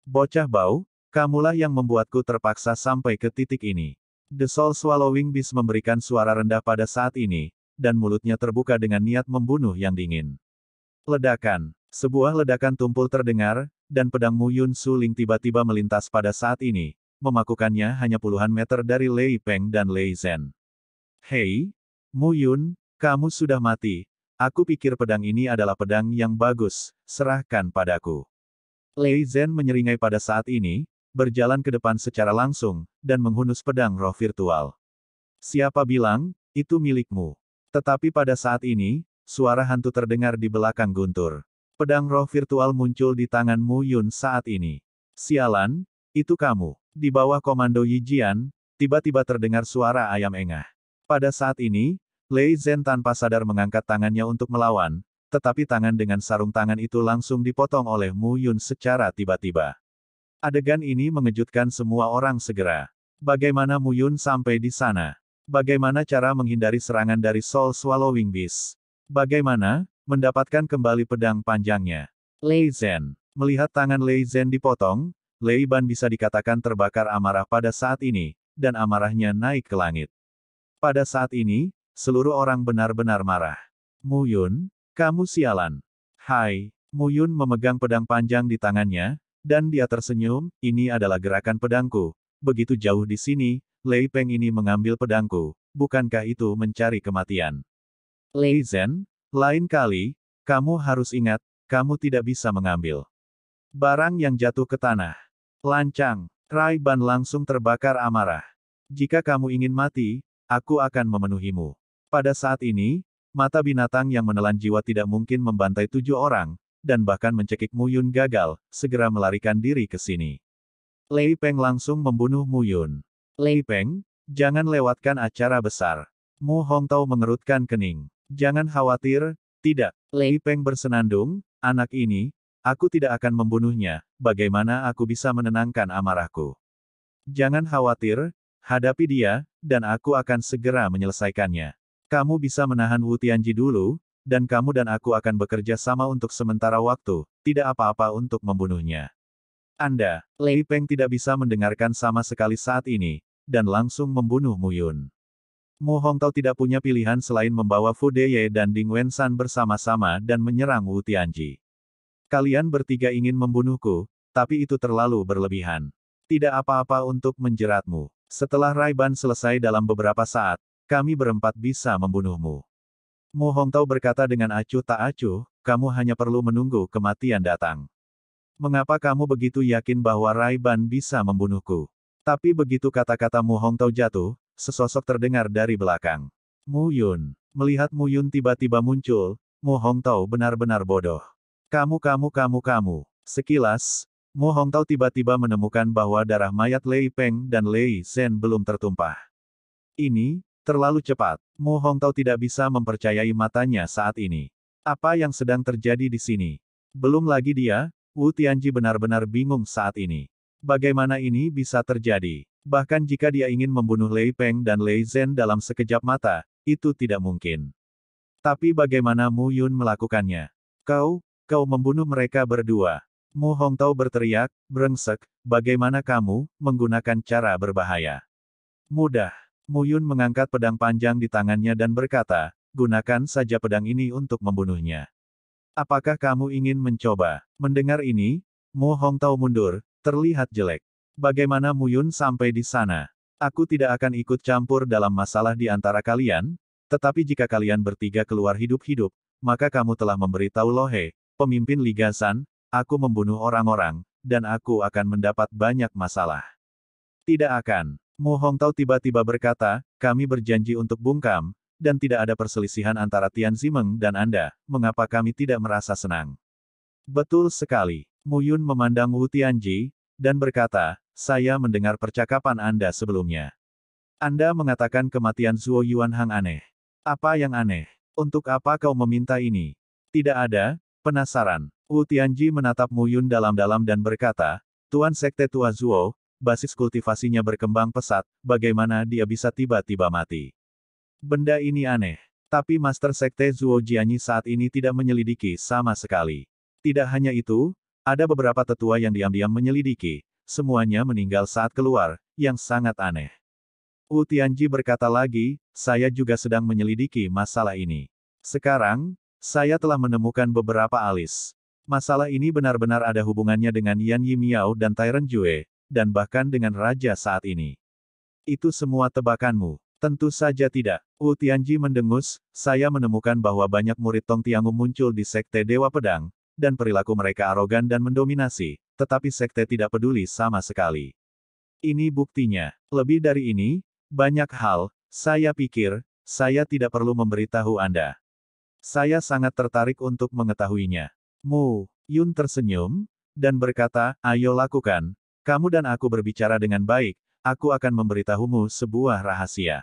Bocah bau, kamulah yang membuatku terpaksa sampai ke titik ini. The Soul Swallowing Beast memberikan suara rendah pada saat ini, dan mulutnya terbuka dengan niat membunuh yang dingin. Ledakan. Sebuah ledakan tumpul terdengar, dan pedang Mu Yun Su Ling tiba-tiba melintas pada saat ini, memakukannya hanya puluhan meter dari Lei Peng dan Lei Zhen. Hei, Yun, kamu sudah mati, Aku pikir pedang ini adalah pedang yang bagus, serahkan padaku. Lei Zhen menyeringai pada saat ini, berjalan ke depan secara langsung, dan menghunus pedang roh virtual. Siapa bilang, itu milikmu. Tetapi pada saat ini, suara hantu terdengar di belakang guntur. Pedang roh virtual muncul di tangan Mu Yun saat ini. Sialan, itu kamu. Di bawah komando Yijian, tiba-tiba terdengar suara ayam engah. Pada saat ini, Lei Zhen tanpa sadar mengangkat tangannya untuk melawan, tetapi tangan dengan sarung tangan itu langsung dipotong oleh Mu Yun secara tiba-tiba. Adegan ini mengejutkan semua orang segera. Bagaimana Mu Yun sampai di sana? Bagaimana cara menghindari serangan dari Soul Swallowing Beast? Bagaimana mendapatkan kembali pedang panjangnya? Lei Zhen melihat tangan Lei Zhen dipotong, Lei Ban bisa dikatakan terbakar amarah pada saat ini, dan amarahnya naik ke langit. Pada saat ini, Seluruh orang benar-benar marah. Muyun, kamu sialan. Hai, Muyun memegang pedang panjang di tangannya, dan dia tersenyum, ini adalah gerakan pedangku. Begitu jauh di sini, Lei Peng ini mengambil pedangku, bukankah itu mencari kematian? Lei Zhen, lain kali, kamu harus ingat, kamu tidak bisa mengambil barang yang jatuh ke tanah. Lancang, Rai Ban langsung terbakar amarah. Jika kamu ingin mati, aku akan memenuhimu. Pada saat ini, mata binatang yang menelan jiwa tidak mungkin membantai tujuh orang, dan bahkan mencekik Mu Yun gagal, segera melarikan diri ke sini. Lei Peng langsung membunuh Mu Yun. Lei Peng, jangan lewatkan acara besar. Mu Hong Tao mengerutkan kening. Jangan khawatir, tidak. Lei Peng bersenandung, anak ini, aku tidak akan membunuhnya, bagaimana aku bisa menenangkan amarahku. Jangan khawatir, hadapi dia, dan aku akan segera menyelesaikannya. Kamu bisa menahan Wu Tianji dulu, dan kamu dan aku akan bekerja sama untuk sementara waktu, tidak apa-apa untuk membunuhnya. Anda, Lei Peng tidak bisa mendengarkan sama sekali saat ini, dan langsung membunuh Mu Yun. Mu Hongtao tidak punya pilihan selain membawa Fu Deye dan Ding Wensan bersama-sama dan menyerang Wu Tianji. Kalian bertiga ingin membunuhku, tapi itu terlalu berlebihan. Tidak apa-apa untuk menjeratmu. Setelah Raiban selesai dalam beberapa saat, kami berempat bisa membunuhmu. Mu Hongtao berkata dengan acuh tak acuh, kamu hanya perlu menunggu kematian datang. Mengapa kamu begitu yakin bahwa Rai Ban bisa membunuhku? Tapi begitu kata-kata Mu Hongtao jatuh, sesosok terdengar dari belakang. Mu Yun. Melihat Mu Yun tiba-tiba muncul, Mu Hongtao benar-benar bodoh. Kamu kamu kamu kamu. Sekilas, Mu Hongtao tiba-tiba menemukan bahwa darah mayat Lei Peng dan Lei Zhen belum tertumpah. Ini, Terlalu cepat. Mu Hong Tao tidak bisa mempercayai matanya saat ini. Apa yang sedang terjadi di sini? Belum lagi dia, Wu Tianji benar-benar bingung saat ini. Bagaimana ini bisa terjadi? Bahkan jika dia ingin membunuh Lei Peng dan Lei Zhen dalam sekejap mata, itu tidak mungkin. Tapi bagaimana Mu Yun melakukannya? Kau, kau membunuh mereka berdua. Mu Hong Tao berteriak, berengsek. bagaimana kamu, menggunakan cara berbahaya? Mudah. Muyun mengangkat pedang panjang di tangannya dan berkata, gunakan saja pedang ini untuk membunuhnya. Apakah kamu ingin mencoba? Mendengar ini, Mu Hong Tao mundur, terlihat jelek. Bagaimana Muyun sampai di sana? Aku tidak akan ikut campur dalam masalah di antara kalian, tetapi jika kalian bertiga keluar hidup-hidup, maka kamu telah memberitahu Lohe, pemimpin Liga San, aku membunuh orang-orang, dan aku akan mendapat banyak masalah. Tidak akan. Mu Hongtao tiba-tiba berkata, kami berjanji untuk bungkam, dan tidak ada perselisihan antara Tian Zimeng dan Anda, mengapa kami tidak merasa senang? Betul sekali. Mu Yun memandang Wu Tianji, dan berkata, saya mendengar percakapan Anda sebelumnya. Anda mengatakan kematian Zuo Yuanhang aneh. Apa yang aneh? Untuk apa kau meminta ini? Tidak ada, penasaran. Wu Tianji menatap Mu Yun dalam-dalam dan berkata, Tuan Sekte Tua Zuo, basis kultivasinya berkembang pesat, bagaimana dia bisa tiba-tiba mati. Benda ini aneh. Tapi Master Sekte Zuo Jianyi saat ini tidak menyelidiki sama sekali. Tidak hanya itu, ada beberapa tetua yang diam-diam menyelidiki, semuanya meninggal saat keluar, yang sangat aneh. Wu Tianji berkata lagi, saya juga sedang menyelidiki masalah ini. Sekarang, saya telah menemukan beberapa alis. Masalah ini benar-benar ada hubungannya dengan Yan Yi Miao dan Tyrant Jue, dan bahkan dengan raja saat ini. Itu semua tebakanmu. Tentu saja tidak. Wu Tianji mendengus, saya menemukan bahwa banyak murid Tong Tiangu muncul di Sekte Dewa Pedang, dan perilaku mereka arogan dan mendominasi, tetapi Sekte tidak peduli sama sekali. Ini buktinya. Lebih dari ini, banyak hal, saya pikir, saya tidak perlu memberitahu Anda. Saya sangat tertarik untuk mengetahuinya. Mu, Yun tersenyum, dan berkata, ayo lakukan, kamu dan aku berbicara dengan baik, aku akan memberitahumu sebuah rahasia.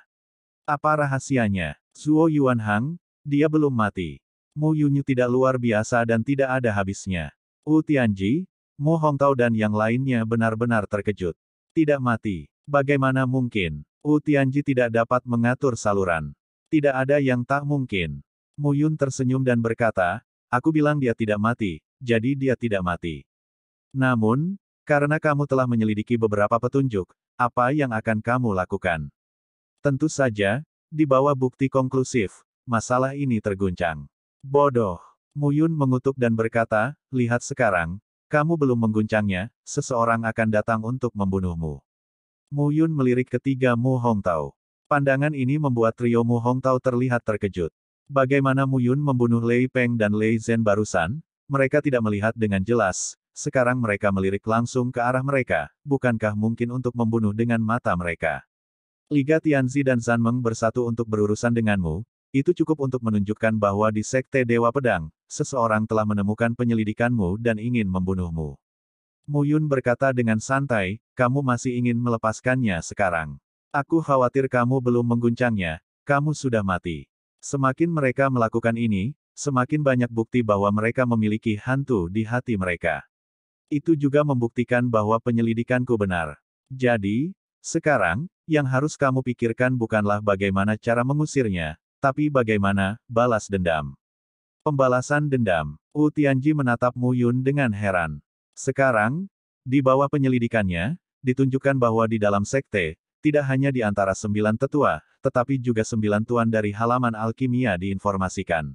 Apa rahasianya? Zuo Yuanhang, dia belum mati. Mu Yunyu tidak luar biasa dan tidak ada habisnya. Wu Tianji, Mu Hongtao dan yang lainnya benar-benar terkejut. Tidak mati. Bagaimana mungkin? Wu Tianji tidak dapat mengatur saluran. Tidak ada yang tak mungkin. Mu Yun tersenyum dan berkata, aku bilang dia tidak mati, jadi dia tidak mati. Namun, karena kamu telah menyelidiki beberapa petunjuk, apa yang akan kamu lakukan? Tentu saja, di bawah bukti konklusif, masalah ini terguncang. Bodoh. Muyun mengutuk dan berkata, lihat sekarang, kamu belum mengguncangnya, seseorang akan datang untuk membunuhmu. Muyun melirik ketiga Mu Hongtao. Pandangan ini membuat trio Mu Hongtao terlihat terkejut. Bagaimana Muyun membunuh Lei Peng dan Lei Zhen barusan, mereka tidak melihat dengan jelas, sekarang mereka melirik langsung ke arah mereka, bukankah mungkin untuk membunuh dengan mata mereka? Liga Tianzi dan Zanmeng bersatu untuk berurusan denganmu, itu cukup untuk menunjukkan bahwa di Sekte Dewa Pedang, seseorang telah menemukan penyelidikanmu dan ingin membunuhmu. Mu Yun berkata dengan santai, kamu masih ingin melepaskannya sekarang. Aku khawatir kamu belum mengguncangnya, kamu sudah mati. Semakin mereka melakukan ini, semakin banyak bukti bahwa mereka memiliki hantu di hati mereka. Itu juga membuktikan bahwa penyelidikanku benar. Jadi, sekarang, yang harus kamu pikirkan bukanlah bagaimana cara mengusirnya, tapi bagaimana balas dendam. Pembalasan dendam. Wu Tianji menatap Mu Yun dengan heran. Sekarang, di bawah penyelidikannya, ditunjukkan bahwa di dalam sekte, tidak hanya di antara sembilan tetua, tetapi juga sembilan tuan dari halaman alkimia diinformasikan.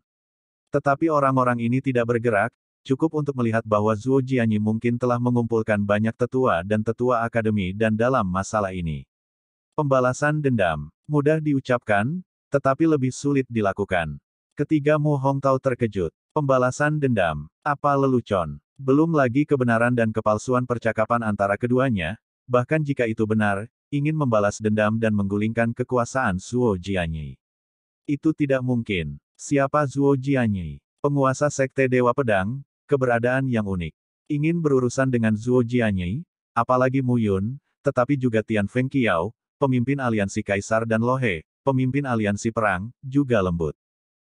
Tetapi orang-orang ini tidak bergerak, cukup untuk melihat bahwa Zhuo Jianyi mungkin telah mengumpulkan banyak tetua dan tetua akademi dan dalam masalah ini. Pembalasan dendam, mudah diucapkan, tetapi lebih sulit dilakukan. Ketiga Mu Hongtao terkejut. Pembalasan dendam, apa lelucon? Belum lagi kebenaran dan kepalsuan percakapan antara keduanya, bahkan jika itu benar, ingin membalas dendam dan menggulingkan kekuasaan Zhuo Jianyi. Itu tidak mungkin. Siapa Zhuo Jianyi? Penguasa Sekte Dewa Pedang, Keberadaan yang unik. Ingin berurusan dengan Zuo Jianyi, apalagi Mu Yun, tetapi juga Tian Feng Qiao, pemimpin aliansi Kaisar dan Lohe, pemimpin aliansi perang, juga lembut.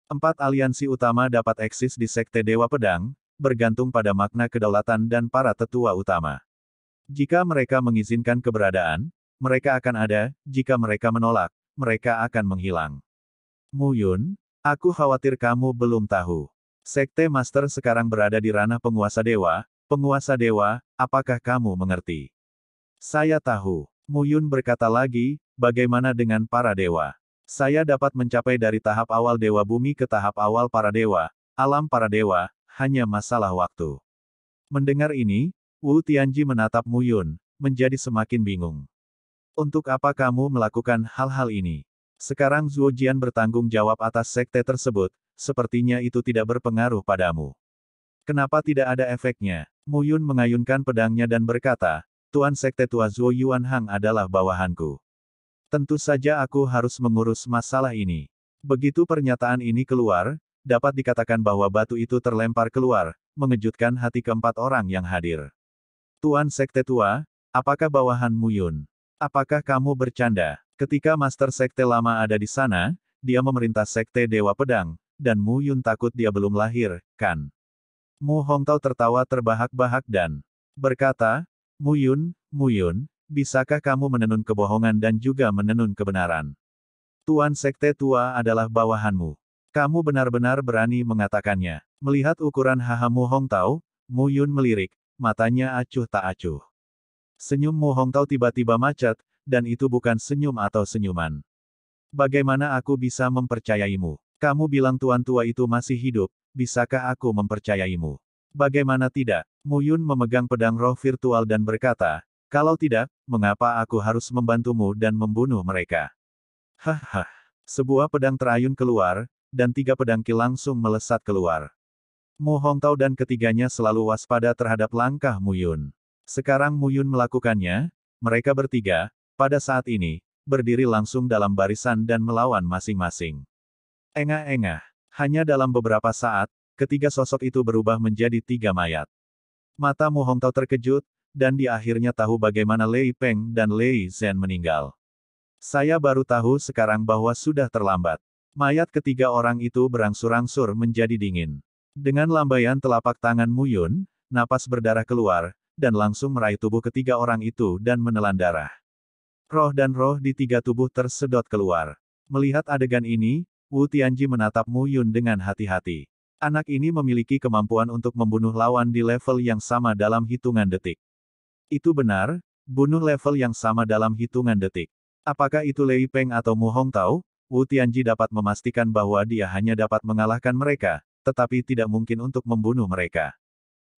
Empat aliansi utama dapat eksis di Sekte Dewa Pedang, bergantung pada makna kedaulatan dan para tetua utama. Jika mereka mengizinkan keberadaan, mereka akan ada, jika mereka menolak, mereka akan menghilang. Mu Yun, aku khawatir kamu belum tahu. Sekte Master sekarang berada di ranah penguasa dewa, penguasa dewa, apakah kamu mengerti? Saya tahu. Muyun berkata lagi, bagaimana dengan para dewa? Saya dapat mencapai dari tahap awal dewa bumi ke tahap awal para dewa, alam para dewa, hanya masalah waktu. Mendengar ini, Wu Tianji menatap Muyun, menjadi semakin bingung. Untuk apa kamu melakukan hal-hal ini? Sekarang Zhuo Jian bertanggung jawab atas sekte tersebut, sepertinya itu tidak berpengaruh padamu. Kenapa tidak ada efeknya? Mu Yun mengayunkan pedangnya dan berkata, Tuan Sekte Tua Zuo Yuan Hang adalah bawahanku. Tentu saja aku harus mengurus masalah ini. Begitu pernyataan ini keluar, dapat dikatakan bahwa batu itu terlempar keluar, mengejutkan hati keempat orang yang hadir. Tuan Sekte Tua, apakah bawahan Mu Yun? Apakah kamu bercanda? Ketika Master Sekte lama ada di sana, dia memerintah Sekte Dewa Pedang, dan Mu Yun takut dia belum lahir, kan? Mu Hongtao tertawa terbahak-bahak dan berkata, Mu Yun, Mu Yun, bisakah kamu menenun kebohongan dan juga menenun kebenaran? Tuan Sekte Tua adalah bawahanmu. Kamu benar-benar berani mengatakannya. Melihat ukuran haha Mu Hongtao, Mu Yun melirik, matanya acuh tak acuh. Senyum Mu Hongtao tiba-tiba macet, dan itu bukan senyum atau senyuman. Bagaimana aku bisa mempercayaimu? Kamu bilang tuan tua itu masih hidup, bisakah aku mempercayaimu? Bagaimana tidak? Muyun memegang pedang roh virtual dan berkata, kalau tidak, mengapa aku harus membantumu dan membunuh mereka? Hahaha. Sebuah pedang terayun keluar, dan tiga pedang ki langsung melesat keluar. Mu Hongtao dan ketiganya selalu waspada terhadap langkah Muyun. Sekarang Muyun melakukannya, mereka bertiga, pada saat ini, berdiri langsung dalam barisan dan melawan masing-masing. Engah-engah. Hanya dalam beberapa saat, ketiga sosok itu berubah menjadi tiga mayat. Mata Mu Hongtao terkejut, dan dia akhirnya tahu bagaimana Lei Peng dan Lei Zhen meninggal. Saya baru tahu sekarang bahwa sudah terlambat. Mayat ketiga orang itu berangsur-angsur menjadi dingin. Dengan lambaian telapak tangan Mu Yun, napas berdarah keluar, dan langsung meraih tubuh ketiga orang itu dan menelan darah. Roh dan roh di tiga tubuh tersedot keluar. Melihat adegan ini, Wu Tianji menatap Mu Yun dengan hati-hati. Anak ini memiliki kemampuan untuk membunuh lawan di level yang sama dalam hitungan detik. Itu benar, bunuh level yang sama dalam hitungan detik. Apakah itu Lei Peng atau Mu Hong Tao? Wu Tianji dapat memastikan bahwa dia hanya dapat mengalahkan mereka, tetapi tidak mungkin untuk membunuh mereka.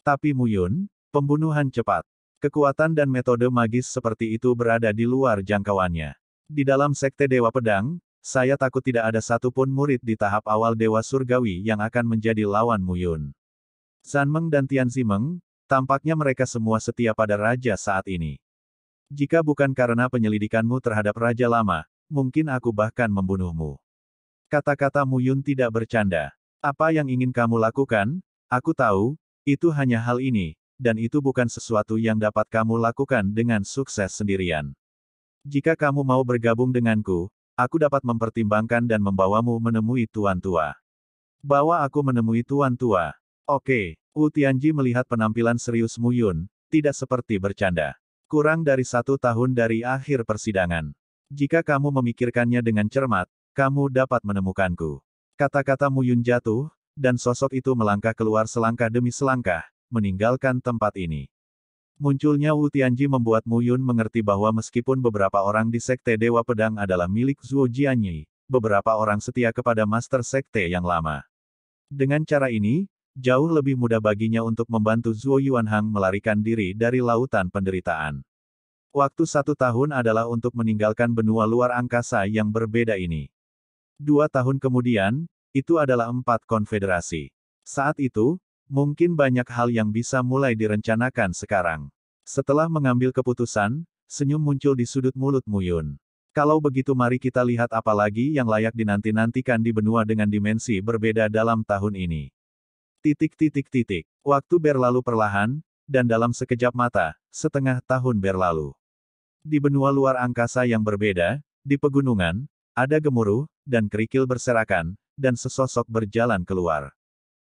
Tapi Mu Yun, pembunuhan cepat, kekuatan dan metode magis seperti itu berada di luar jangkauannya. Di dalam Sekte Dewa Pedang, saya takut tidak ada satupun murid di tahap awal Dewa Surgawi yang akan menjadi lawan Muyun. Meng dan Tian Zimeng, tampaknya mereka semua setia pada Raja saat ini. Jika bukan karena penyelidikanmu terhadap Raja Lama, mungkin aku bahkan membunuhmu. Kata-kata Muyun tidak bercanda. Apa yang ingin kamu lakukan? Aku tahu, itu hanya hal ini, dan itu bukan sesuatu yang dapat kamu lakukan dengan sukses sendirian. Jika kamu mau bergabung denganku, Aku dapat mempertimbangkan dan membawamu menemui Tuan Tua. Bawa aku menemui Tuan Tua. Oke, Wu Tianji melihat penampilan serius Mu Yun, tidak seperti bercanda. Kurang dari satu tahun dari akhir persidangan. Jika kamu memikirkannya dengan cermat, kamu dapat menemukanku. Kata-kata Mu Yun jatuh, dan sosok itu melangkah keluar selangkah demi selangkah, meninggalkan tempat ini. Munculnya Wu Tianji membuat Mu Yun mengerti bahwa meskipun beberapa orang di Sekte Dewa Pedang adalah milik Zhuo Jianyi, beberapa orang setia kepada Master Sekte yang lama. Dengan cara ini, jauh lebih mudah baginya untuk membantu Zhuo Yuanhang melarikan diri dari lautan penderitaan. Waktu satu tahun adalah untuk meninggalkan benua luar angkasa yang berbeda ini. Dua tahun kemudian, itu adalah empat konfederasi. Saat itu, Mungkin banyak hal yang bisa mulai direncanakan sekarang. Setelah mengambil keputusan, senyum muncul di sudut mulut Muyun. Kalau begitu mari kita lihat apa lagi yang layak dinanti-nantikan di benua dengan dimensi berbeda dalam tahun ini. Titik titik titik. Waktu berlalu perlahan, dan dalam sekejap mata, setengah tahun berlalu. Di benua luar angkasa yang berbeda, di pegunungan, ada gemuruh, dan kerikil berserakan, dan sesosok berjalan keluar.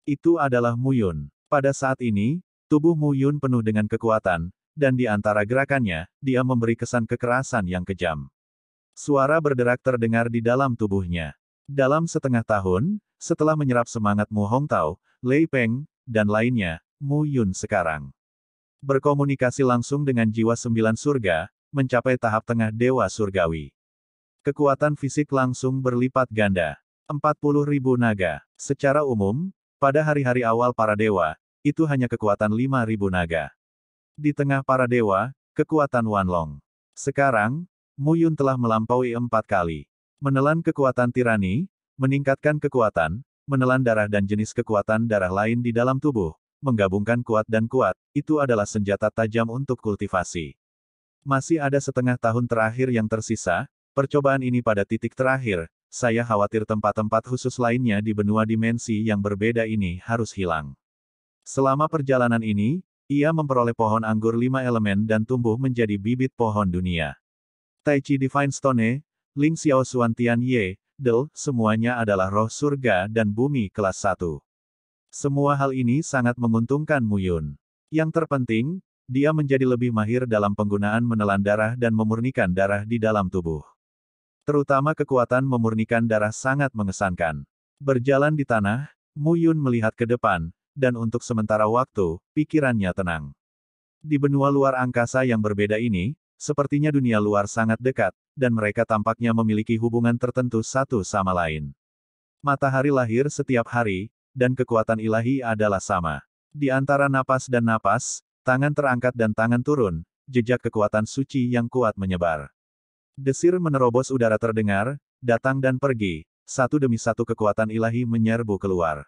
Itu adalah Muyun. Pada saat ini, tubuh Muyun penuh dengan kekuatan, dan di antara gerakannya, dia memberi kesan kekerasan yang kejam. Suara berderak terdengar di dalam tubuhnya. Dalam setengah tahun, setelah menyerap semangat Mu Hongtao, Lei Peng, dan lainnya, Mu Yun sekarang berkomunikasi langsung dengan jiwa sembilan surga, mencapai tahap tengah dewa surgawi. Kekuatan fisik langsung berlipat ganda. ribu naga. Secara umum, pada hari-hari awal para dewa, itu hanya kekuatan 5.000 naga. Di tengah para dewa, kekuatan Wanlong. Sekarang, Muyun telah melampaui empat kali. Menelan kekuatan tirani, meningkatkan kekuatan, menelan darah dan jenis kekuatan darah lain di dalam tubuh, menggabungkan kuat dan kuat, itu adalah senjata tajam untuk kultivasi. Masih ada setengah tahun terakhir yang tersisa, percobaan ini pada titik terakhir, saya khawatir tempat-tempat khusus lainnya di benua dimensi yang berbeda ini harus hilang. Selama perjalanan ini, ia memperoleh pohon anggur lima elemen dan tumbuh menjadi bibit pohon dunia. Tai Chi Divine Stone, Ling Xiao Xuan Tian Ye, Del, semuanya adalah roh surga dan bumi kelas satu. Semua hal ini sangat menguntungkan Muyun. Yang terpenting, dia menjadi lebih mahir dalam penggunaan menelan darah dan memurnikan darah di dalam tubuh. Terutama kekuatan memurnikan darah sangat mengesankan. Berjalan di tanah, Mu Yun melihat ke depan, dan untuk sementara waktu, pikirannya tenang. Di benua luar angkasa yang berbeda ini, sepertinya dunia luar sangat dekat, dan mereka tampaknya memiliki hubungan tertentu satu sama lain. Matahari lahir setiap hari, dan kekuatan ilahi adalah sama. Di antara napas dan napas, tangan terangkat dan tangan turun, jejak kekuatan suci yang kuat menyebar. Desir menerobos udara terdengar, datang dan pergi, satu demi satu kekuatan ilahi menyerbu keluar.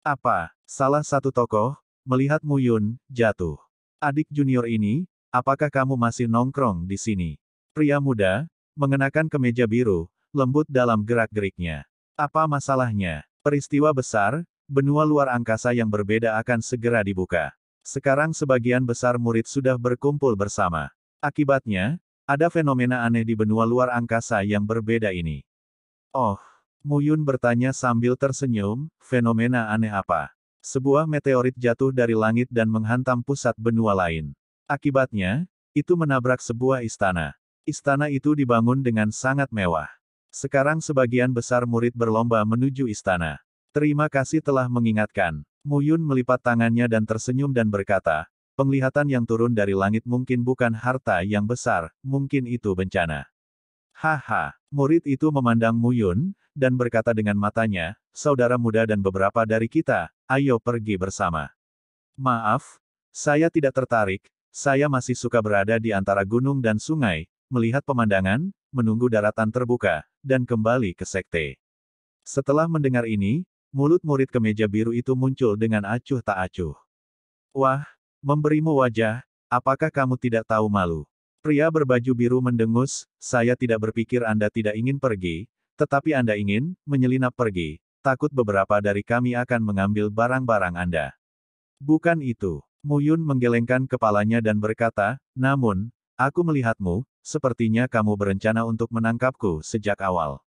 Apa? Salah satu tokoh, melihat Muyun, jatuh. Adik junior ini, apakah kamu masih nongkrong di sini? Pria muda, mengenakan kemeja biru, lembut dalam gerak-geriknya. Apa masalahnya? Peristiwa besar, benua luar angkasa yang berbeda akan segera dibuka. Sekarang sebagian besar murid sudah berkumpul bersama. Akibatnya, ada fenomena aneh di benua luar angkasa yang berbeda ini. Oh, Muyun bertanya sambil tersenyum, fenomena aneh apa? Sebuah meteorit jatuh dari langit dan menghantam pusat benua lain. Akibatnya, itu menabrak sebuah istana. Istana itu dibangun dengan sangat mewah. Sekarang sebagian besar murid berlomba menuju istana. Terima kasih telah mengingatkan. Muyun melipat tangannya dan tersenyum dan berkata, Penglihatan yang turun dari langit mungkin bukan harta yang besar, mungkin itu bencana. Haha, murid itu memandang Muyun, dan berkata dengan matanya, saudara muda dan beberapa dari kita, ayo pergi bersama. Maaf, saya tidak tertarik, saya masih suka berada di antara gunung dan sungai, melihat pemandangan, menunggu daratan terbuka, dan kembali ke sekte. Setelah mendengar ini, mulut murid kemeja biru itu muncul dengan acuh tak acuh. Wah, Memberimu wajah, apakah kamu tidak tahu malu? Pria berbaju biru mendengus, saya tidak berpikir Anda tidak ingin pergi, tetapi Anda ingin, menyelinap pergi, takut beberapa dari kami akan mengambil barang-barang Anda. Bukan itu. Muyun menggelengkan kepalanya dan berkata, namun, aku melihatmu, sepertinya kamu berencana untuk menangkapku sejak awal.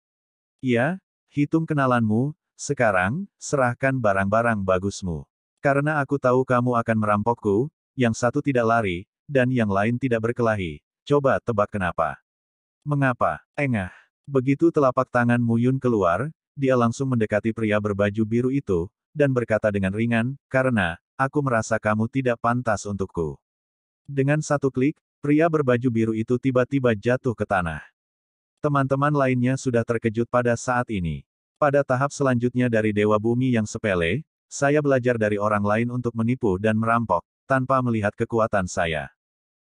Iya, hitung kenalanmu, sekarang, serahkan barang-barang bagusmu. Karena aku tahu kamu akan merampokku, yang satu tidak lari, dan yang lain tidak berkelahi. Coba tebak kenapa. Mengapa? Engah. Begitu telapak tangan Muyun keluar, dia langsung mendekati pria berbaju biru itu, dan berkata dengan ringan, karena, aku merasa kamu tidak pantas untukku. Dengan satu klik, pria berbaju biru itu tiba-tiba jatuh ke tanah. Teman-teman lainnya sudah terkejut pada saat ini. Pada tahap selanjutnya dari Dewa Bumi yang sepele, saya belajar dari orang lain untuk menipu dan merampok, tanpa melihat kekuatan saya.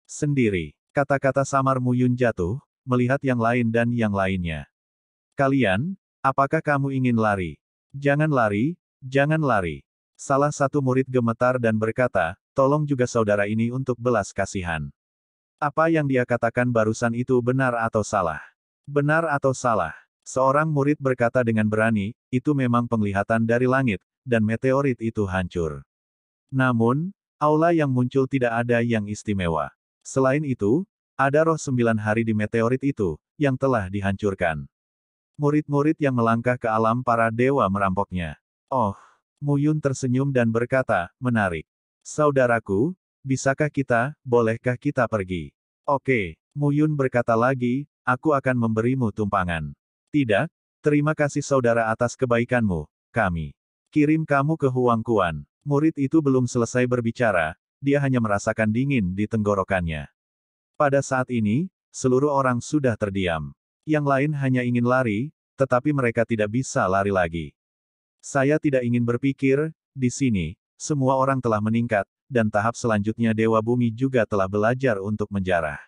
Sendiri, kata-kata samar Muyun jatuh, melihat yang lain dan yang lainnya. Kalian, apakah kamu ingin lari? Jangan lari, jangan lari. Salah satu murid gemetar dan berkata, tolong juga saudara ini untuk belas kasihan. Apa yang dia katakan barusan itu benar atau salah? Benar atau salah? Seorang murid berkata dengan berani, itu memang penglihatan dari langit, dan meteorit itu hancur. Namun, aula yang muncul tidak ada yang istimewa. Selain itu, ada roh sembilan hari di meteorit itu, yang telah dihancurkan. Murid-murid yang melangkah ke alam para dewa merampoknya. Oh, Muyun tersenyum dan berkata, menarik. Saudaraku, bisakah kita, bolehkah kita pergi? Oke, Muyun berkata lagi, aku akan memberimu tumpangan. Tidak, terima kasih saudara atas kebaikanmu, kami. Kirim kamu ke Huang Kuan. Murid itu belum selesai berbicara, dia hanya merasakan dingin di tenggorokannya. Pada saat ini, seluruh orang sudah terdiam. Yang lain hanya ingin lari, tetapi mereka tidak bisa lari lagi. Saya tidak ingin berpikir, di sini, semua orang telah meningkat, dan tahap selanjutnya Dewa Bumi juga telah belajar untuk menjarah.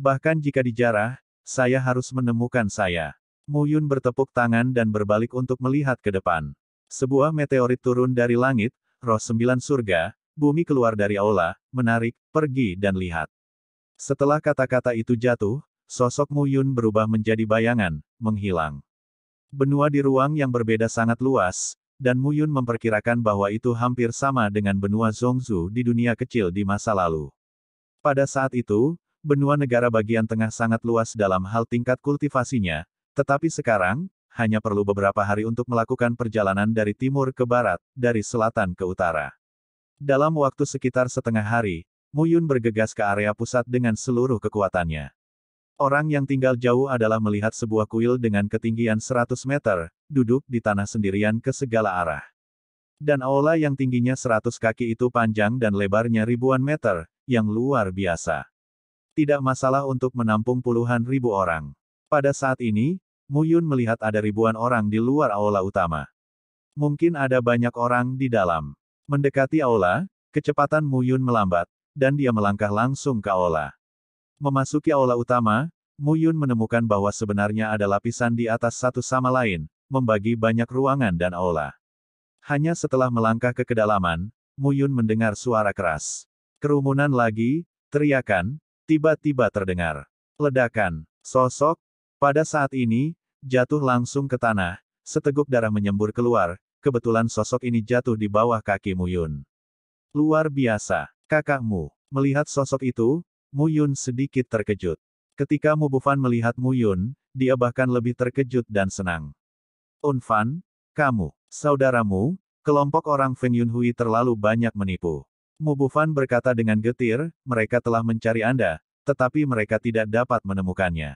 Bahkan jika dijarah, saya harus menemukan saya. Muyun bertepuk tangan dan berbalik untuk melihat ke depan. Sebuah meteorit turun dari langit, roh sembilan surga, bumi keluar dari aula, menarik, pergi dan lihat. Setelah kata-kata itu jatuh, sosok Mu Yun berubah menjadi bayangan, menghilang. Benua di ruang yang berbeda sangat luas, dan Mu Yun memperkirakan bahwa itu hampir sama dengan benua Zongzu di dunia kecil di masa lalu. Pada saat itu, benua negara bagian tengah sangat luas dalam hal tingkat kultivasinya, tetapi sekarang, hanya perlu beberapa hari untuk melakukan perjalanan dari timur ke barat, dari selatan ke utara. Dalam waktu sekitar setengah hari, Muyun bergegas ke area pusat dengan seluruh kekuatannya. Orang yang tinggal jauh adalah melihat sebuah kuil dengan ketinggian 100 meter, duduk di tanah sendirian ke segala arah. Dan aula yang tingginya 100 kaki itu panjang dan lebarnya ribuan meter, yang luar biasa. Tidak masalah untuk menampung puluhan ribu orang. Pada saat ini, Muyun melihat ada ribuan orang di luar aula utama. Mungkin ada banyak orang di dalam. Mendekati aula, kecepatan Muyun melambat, dan dia melangkah langsung ke aula. Memasuki aula utama, Muyun menemukan bahwa sebenarnya ada lapisan di atas satu sama lain, membagi banyak ruangan dan aula. Hanya setelah melangkah ke kedalaman, Muyun mendengar suara keras. Kerumunan lagi, teriakan, tiba-tiba terdengar. Ledakan, sosok, pada saat ini, jatuh langsung ke tanah, seteguk darah menyembur keluar, kebetulan sosok ini jatuh di bawah kaki Muyun. Luar biasa, kakakmu. Melihat sosok itu, Muyun sedikit terkejut. Ketika Mu Bufan melihat Muyun, dia bahkan lebih terkejut dan senang. Unfan, kamu, saudaramu, kelompok orang Feng Yunhui terlalu banyak menipu. Mu Bufan berkata dengan getir, mereka telah mencari Anda, tetapi mereka tidak dapat menemukannya.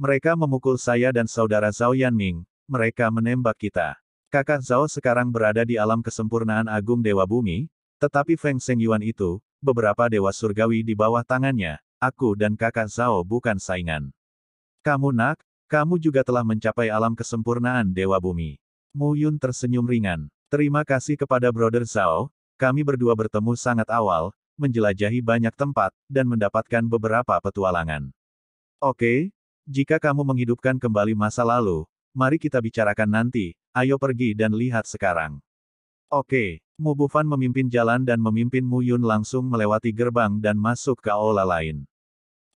Mereka memukul saya dan saudara Zhao Yanming, mereka menembak kita. Kakak Zhao sekarang berada di alam kesempurnaan agung Dewa Bumi, tetapi Feng Seng Yuan itu, beberapa dewa surgawi di bawah tangannya, aku dan kakak Zhao bukan saingan. Kamu nak, kamu juga telah mencapai alam kesempurnaan Dewa Bumi. Mu Yun tersenyum ringan. Terima kasih kepada Brother Zhao, kami berdua bertemu sangat awal, menjelajahi banyak tempat, dan mendapatkan beberapa petualangan. Oke, jika kamu menghidupkan kembali masa lalu, mari kita bicarakan nanti, ayo pergi dan lihat sekarang. Oke, Mu Bufan memimpin jalan dan memimpin Mu Yun langsung melewati gerbang dan masuk ke aula lain.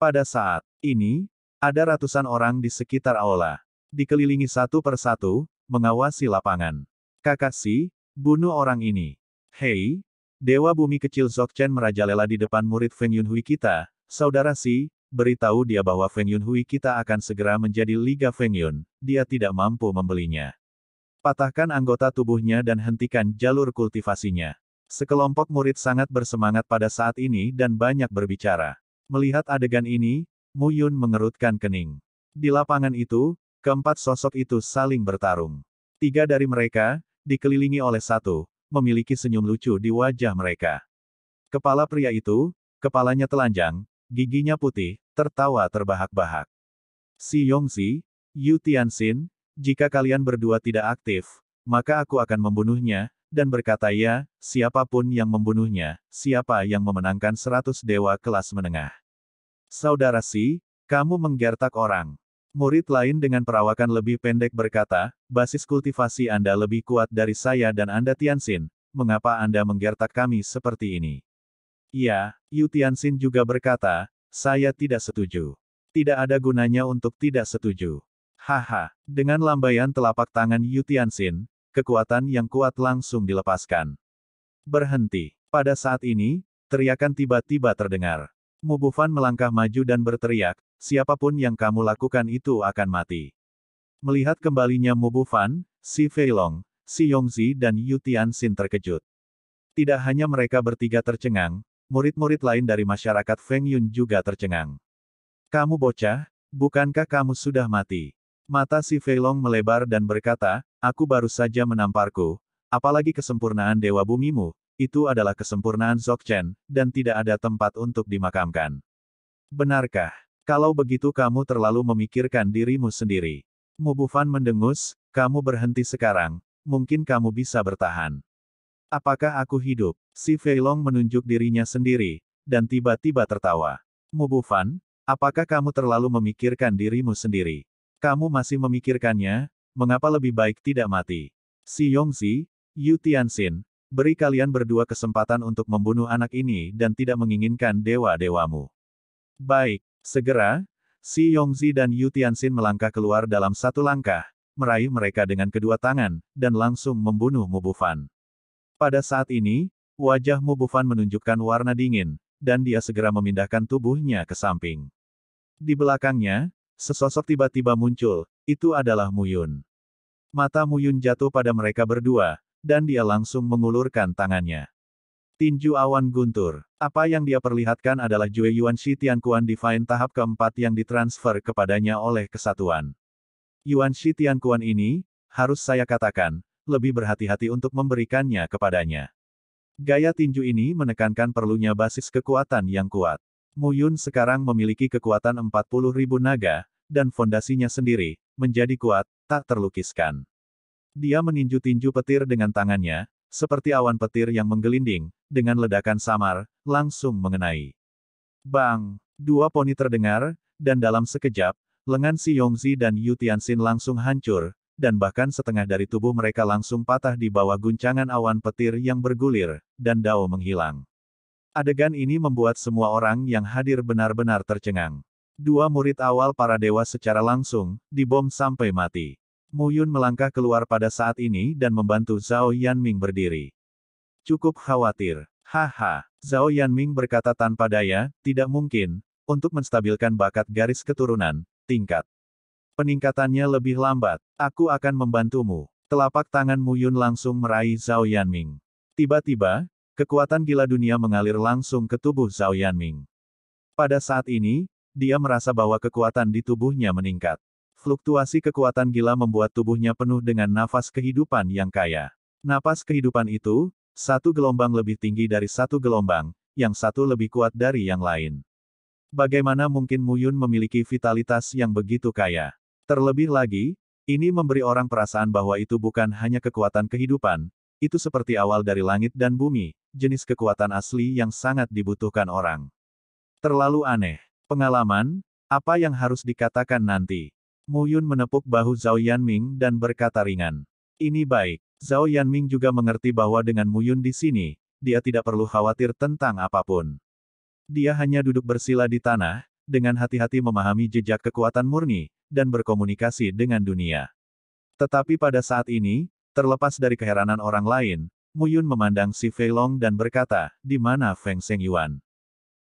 Pada saat ini, ada ratusan orang di sekitar aula. Dikelilingi satu persatu, mengawasi lapangan. Kakashi, bunuh orang ini. Hei, Dewa Bumi Kecil Zokchen merajalela di depan murid Feng Yunhui kita, saudara si, beritahu dia bahwa Feng Yunhui kita akan segera menjadi Liga Feng Yun, dia tidak mampu membelinya. Patahkan anggota tubuhnya dan hentikan jalur kultivasinya. Sekelompok murid sangat bersemangat pada saat ini dan banyak berbicara. Melihat adegan ini, Mu Yun mengerutkan kening. Di lapangan itu, keempat sosok itu saling bertarung. Tiga dari mereka, dikelilingi oleh satu, memiliki senyum lucu di wajah mereka. Kepala pria itu, kepalanya telanjang, giginya putih, tertawa terbahak-bahak. Si Yongzi, Yu Tianxin, jika kalian berdua tidak aktif, maka aku akan membunuhnya, dan berkata ya, siapapun yang membunuhnya, siapa yang memenangkan seratus dewa kelas menengah. Saudara Si, kamu menggertak orang. Murid lain dengan perawakan lebih pendek berkata, basis kultivasi Anda lebih kuat dari saya dan Anda Tianxin, mengapa Anda menggertak kami seperti ini? Ya, Yu Tianxin juga berkata, saya tidak setuju. Tidak ada gunanya untuk tidak setuju. Haha, dengan lambaian telapak tangan Yu Tianxin, kekuatan yang kuat langsung dilepaskan. Berhenti. Pada saat ini, teriakan tiba-tiba terdengar. Mu Bufan melangkah maju dan berteriak, siapapun yang kamu lakukan itu akan mati. Melihat kembalinya Mu Bufan, si Feilong, si Yongzi dan Yu Tianxin terkejut. Tidak hanya mereka bertiga tercengang, murid-murid lain dari masyarakat Feng Yun juga tercengang. Kamu bocah, bukankah kamu sudah mati? Mata si Feilong melebar dan berkata, aku baru saja menamparku, apalagi kesempurnaan Dewa Bumimu, itu adalah kesempurnaan Zokchen, dan tidak ada tempat untuk dimakamkan. Benarkah? Kalau begitu kamu terlalu memikirkan dirimu sendiri. Mubufan mendengus, kamu berhenti sekarang, mungkin kamu bisa bertahan. Apakah aku hidup? Si Feilong menunjuk dirinya sendiri, dan tiba-tiba tertawa. Mu Bufan, apakah kamu terlalu memikirkan dirimu sendiri? Kamu masih memikirkannya, mengapa lebih baik tidak mati? Si Yongzi, Yu Tianxin, beri kalian berdua kesempatan untuk membunuh anak ini dan tidak menginginkan dewa-dewamu. Baik, segera, Si Yongzi dan Yu Tianxin melangkah keluar dalam satu langkah, meraih mereka dengan kedua tangan, dan langsung membunuh Mu Bufan. Pada saat ini, wajah Mubufan menunjukkan warna dingin, dan dia segera memindahkan tubuhnya ke samping. Di belakangnya, sesosok tiba-tiba muncul, itu adalah Muyun. Mata Muyun jatuh pada mereka berdua, dan dia langsung mengulurkan tangannya. Tinju awan guntur. Apa yang dia perlihatkan adalah Jue Yuan Shi Kuan Divine tahap keempat yang ditransfer kepadanya oleh kesatuan. Yuan Shi Kuan ini, harus saya katakan, lebih berhati-hati untuk memberikannya kepadanya. Gaya tinju ini menekankan perlunya basis kekuatan yang kuat. Muyun sekarang memiliki kekuatan ribu naga, dan fondasinya sendiri, menjadi kuat, tak terlukiskan. Dia meninju tinju petir dengan tangannya, seperti awan petir yang menggelinding, dengan ledakan samar, langsung mengenai. Bang! Dua poni terdengar, dan dalam sekejap, lengan Si Yongzi dan Yu Tianxin langsung hancur, dan bahkan setengah dari tubuh mereka langsung patah di bawah guncangan awan petir yang bergulir, dan Dao menghilang. Adegan ini membuat semua orang yang hadir benar-benar tercengang. Dua murid awal para dewa secara langsung, dibom sampai mati. Mu Yun melangkah keluar pada saat ini dan membantu Zhao Yanming berdiri. Cukup khawatir. Haha, Zhao Yanming berkata tanpa daya, tidak mungkin, untuk menstabilkan bakat garis keturunan, tingkat. Peningkatannya lebih lambat. Aku akan membantumu. Telapak tangan Mu Yun langsung meraih Zhao Yanming. Tiba-tiba, kekuatan gila dunia mengalir langsung ke tubuh Zhao Yanming. Pada saat ini, dia merasa bahwa kekuatan di tubuhnya meningkat. Fluktuasi kekuatan gila membuat tubuhnya penuh dengan nafas kehidupan yang kaya. Nafas kehidupan itu, satu gelombang lebih tinggi dari satu gelombang, yang satu lebih kuat dari yang lain. Bagaimana mungkin Muyun memiliki vitalitas yang begitu kaya? Terlebih lagi, ini memberi orang perasaan bahwa itu bukan hanya kekuatan kehidupan, itu seperti awal dari langit dan bumi, jenis kekuatan asli yang sangat dibutuhkan orang. Terlalu aneh. Pengalaman, apa yang harus dikatakan nanti? Mu Yun menepuk bahu Zhao Yanming dan berkata ringan. Ini baik. Zhao Yanming juga mengerti bahwa dengan Mu Yun di sini, dia tidak perlu khawatir tentang apapun. Dia hanya duduk bersila di tanah, dengan hati-hati memahami jejak kekuatan murni, dan berkomunikasi dengan dunia. Tetapi pada saat ini, terlepas dari keheranan orang lain, Muyun memandang si Fei Long dan berkata, di mana Feng Seng Yuan?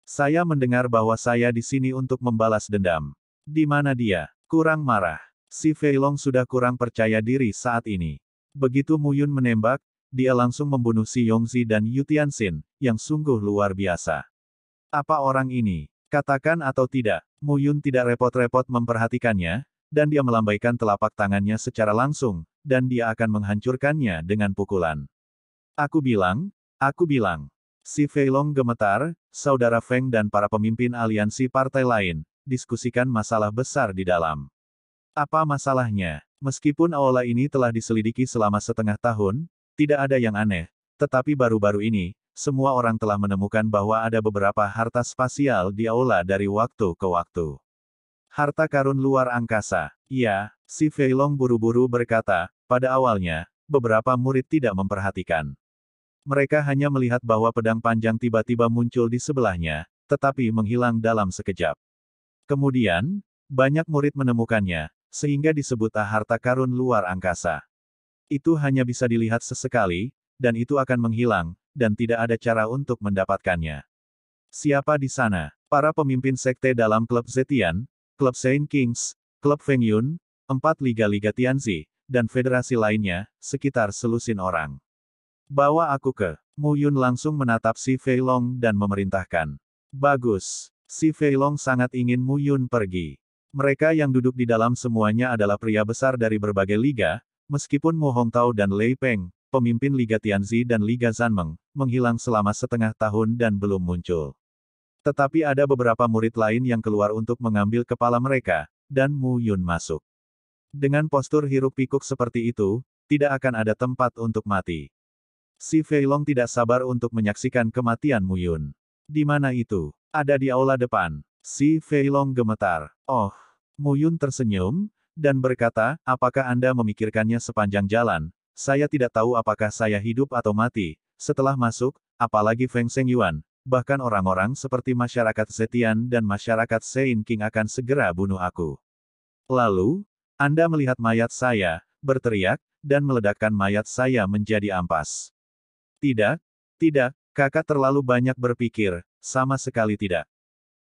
Saya mendengar bahwa saya di sini untuk membalas dendam. Di mana dia? Kurang marah. Si Fei Long sudah kurang percaya diri saat ini. Begitu Muyun menembak, dia langsung membunuh si Yongzi dan Yu Tianxin, yang sungguh luar biasa. Apa orang ini? Katakan atau tidak, Mu Yun tidak repot-repot memperhatikannya, dan dia melambaikan telapak tangannya secara langsung, dan dia akan menghancurkannya dengan pukulan. Aku bilang, aku bilang. Si Feilong gemetar, saudara Feng dan para pemimpin aliansi partai lain, diskusikan masalah besar di dalam. Apa masalahnya? Meskipun Aula ini telah diselidiki selama setengah tahun, tidak ada yang aneh, tetapi baru-baru ini, semua orang telah menemukan bahwa ada beberapa harta spasial di aula dari waktu ke waktu. Harta karun luar angkasa. Ya, si Feilong buru-buru berkata, pada awalnya, beberapa murid tidak memperhatikan. Mereka hanya melihat bahwa pedang panjang tiba-tiba muncul di sebelahnya, tetapi menghilang dalam sekejap. Kemudian, banyak murid menemukannya, sehingga disebut harta karun luar angkasa. Itu hanya bisa dilihat sesekali, dan itu akan menghilang, dan tidak ada cara untuk mendapatkannya. Siapa di sana? Para pemimpin sekte dalam klub Zetian, klub Saint Kings, klub Feng Yun, empat liga-liga Tianzi, dan federasi lainnya, sekitar selusin orang. Bawa aku ke. Mu Yun langsung menatap si Fei Long dan memerintahkan. Bagus. Si Fei Long sangat ingin Mu Yun pergi. Mereka yang duduk di dalam semuanya adalah pria besar dari berbagai liga, meskipun Mu Hong Tao dan Lei Peng, pemimpin Liga Tianzi dan Liga Zanmeng, menghilang selama setengah tahun dan belum muncul. Tetapi ada beberapa murid lain yang keluar untuk mengambil kepala mereka, dan Mu Yun masuk. Dengan postur hiruk-pikuk seperti itu, tidak akan ada tempat untuk mati. Si Feilong tidak sabar untuk menyaksikan kematian Mu Yun. Di mana itu? Ada di aula depan. Si Feilong gemetar. Oh, Mu Yun tersenyum, dan berkata, apakah Anda memikirkannya sepanjang jalan, saya tidak tahu apakah saya hidup atau mati. Setelah masuk, apalagi Feng Seng Yuan, bahkan orang-orang seperti masyarakat Zetian dan masyarakat Sein King akan segera bunuh aku. Lalu, Anda melihat mayat saya, berteriak, dan meledakkan mayat saya menjadi ampas. Tidak, tidak, kakak terlalu banyak berpikir, sama sekali tidak.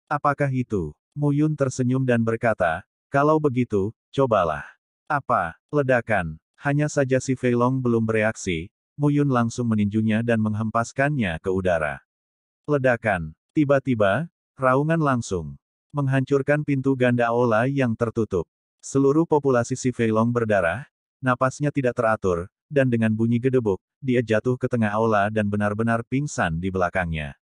Apakah itu? Muyun tersenyum dan berkata, kalau begitu, cobalah. Apa, ledakan? Hanya saja si Feilong belum bereaksi, Mu Yun langsung meninjunya dan menghempaskannya ke udara. Ledakan. Tiba-tiba, raungan langsung. Menghancurkan pintu ganda Ola yang tertutup. Seluruh populasi si Feilong berdarah, napasnya tidak teratur, dan dengan bunyi gedebuk, dia jatuh ke tengah Ola dan benar-benar pingsan di belakangnya.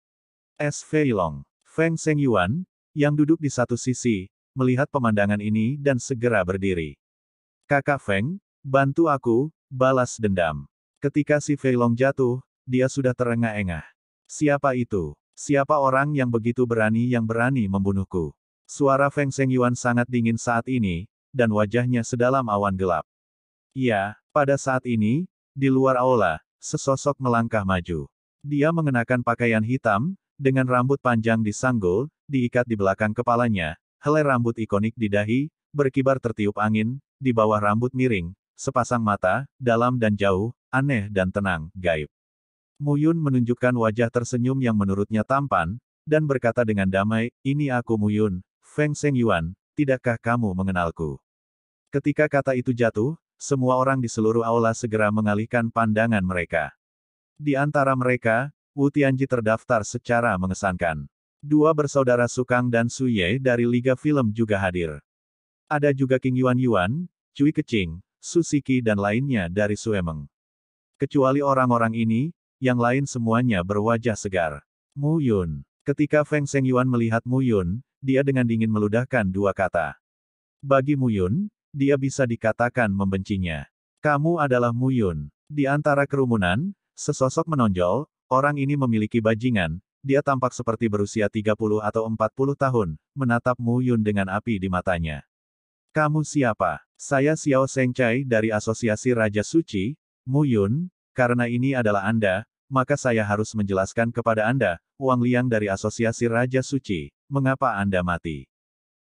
Es Feilong. Feng Seng Yuan, yang duduk di satu sisi, melihat pemandangan ini dan segera berdiri. Kakak Feng, Bantu aku, balas dendam. Ketika si Feilong jatuh, dia sudah terengah-engah. Siapa itu? Siapa orang yang begitu berani yang berani membunuhku? Suara Feng Seng Yuan sangat dingin saat ini, dan wajahnya sedalam awan gelap. Iya, pada saat ini, di luar aula, sesosok melangkah maju. Dia mengenakan pakaian hitam, dengan rambut panjang disanggul, diikat di belakang kepalanya, helai rambut ikonik di dahi, berkibar tertiup angin, di bawah rambut miring, sepasang mata, dalam dan jauh, aneh dan tenang, gaib. Muyun menunjukkan wajah tersenyum yang menurutnya tampan, dan berkata dengan damai, ini aku Muyun, Feng Seng Yuan, tidakkah kamu mengenalku? Ketika kata itu jatuh, semua orang di seluruh aula segera mengalihkan pandangan mereka. Di antara mereka, Wu Tianji terdaftar secara mengesankan. Dua bersaudara Sukang dan Su Ye dari Liga Film juga hadir. Ada juga King Yuan Yuan, Cui keqing Susiki dan lainnya dari Suemeng. Kecuali orang-orang ini, yang lain semuanya berwajah segar. Mu Yun. Ketika Feng Seng Yuan melihat Mu Yun, dia dengan dingin meludahkan dua kata. Bagi Mu Yun, dia bisa dikatakan membencinya. Kamu adalah Mu Yun. Di antara kerumunan, sesosok menonjol, orang ini memiliki bajingan, dia tampak seperti berusia 30 atau 40 tahun, menatap Mu Yun dengan api di matanya. Kamu siapa? Saya Xiao Sengcai dari Asosiasi Raja Suci, Mu Yun. karena ini adalah Anda, maka saya harus menjelaskan kepada Anda, Wang Liang dari Asosiasi Raja Suci, mengapa Anda mati.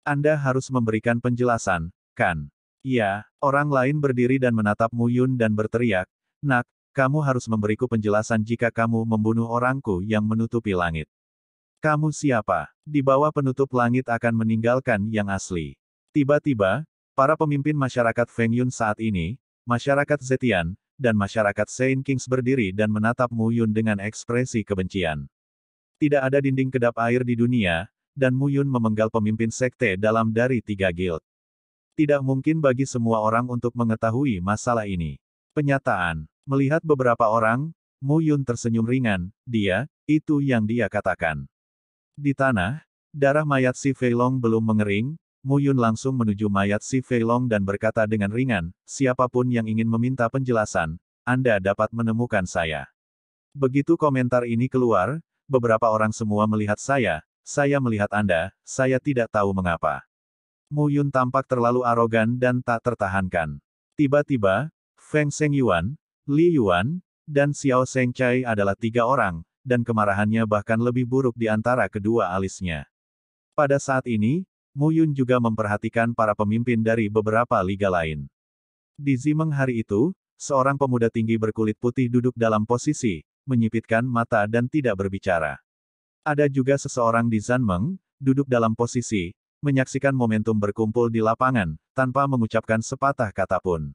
Anda harus memberikan penjelasan, kan? Ya, orang lain berdiri dan menatap Mu Yun dan berteriak, Nak, kamu harus memberiku penjelasan jika kamu membunuh orangku yang menutupi langit. Kamu siapa? Di bawah penutup langit akan meninggalkan yang asli. Tiba-tiba, para pemimpin masyarakat Feng Yun saat ini, masyarakat Zetian, dan masyarakat Saint Kings berdiri dan menatap Mu Yun dengan ekspresi kebencian. Tidak ada dinding kedap air di dunia, dan Mu Yun memenggal pemimpin sekte dalam dari tiga guild. Tidak mungkin bagi semua orang untuk mengetahui masalah ini. Penyataan, melihat beberapa orang, Mu Yun tersenyum ringan, dia, itu yang dia katakan. Di tanah, darah mayat si Feilong belum mengering, Mu Yun langsung menuju mayat si Fei Long dan berkata dengan ringan, siapapun yang ingin meminta penjelasan, Anda dapat menemukan saya. Begitu komentar ini keluar, beberapa orang semua melihat saya, saya melihat Anda, saya tidak tahu mengapa. Mu Yun tampak terlalu arogan dan tak tertahankan. Tiba-tiba, Feng Seng Yuan, Li Yuan, dan Xiao Seng Chai adalah tiga orang, dan kemarahannya bahkan lebih buruk di antara kedua alisnya. Pada saat ini, Mu Yun juga memperhatikan para pemimpin dari beberapa liga lain. Di Zimeng hari itu, seorang pemuda tinggi berkulit putih duduk dalam posisi, menyipitkan mata dan tidak berbicara. Ada juga seseorang di Zanmeng, duduk dalam posisi, menyaksikan momentum berkumpul di lapangan, tanpa mengucapkan sepatah kata pun.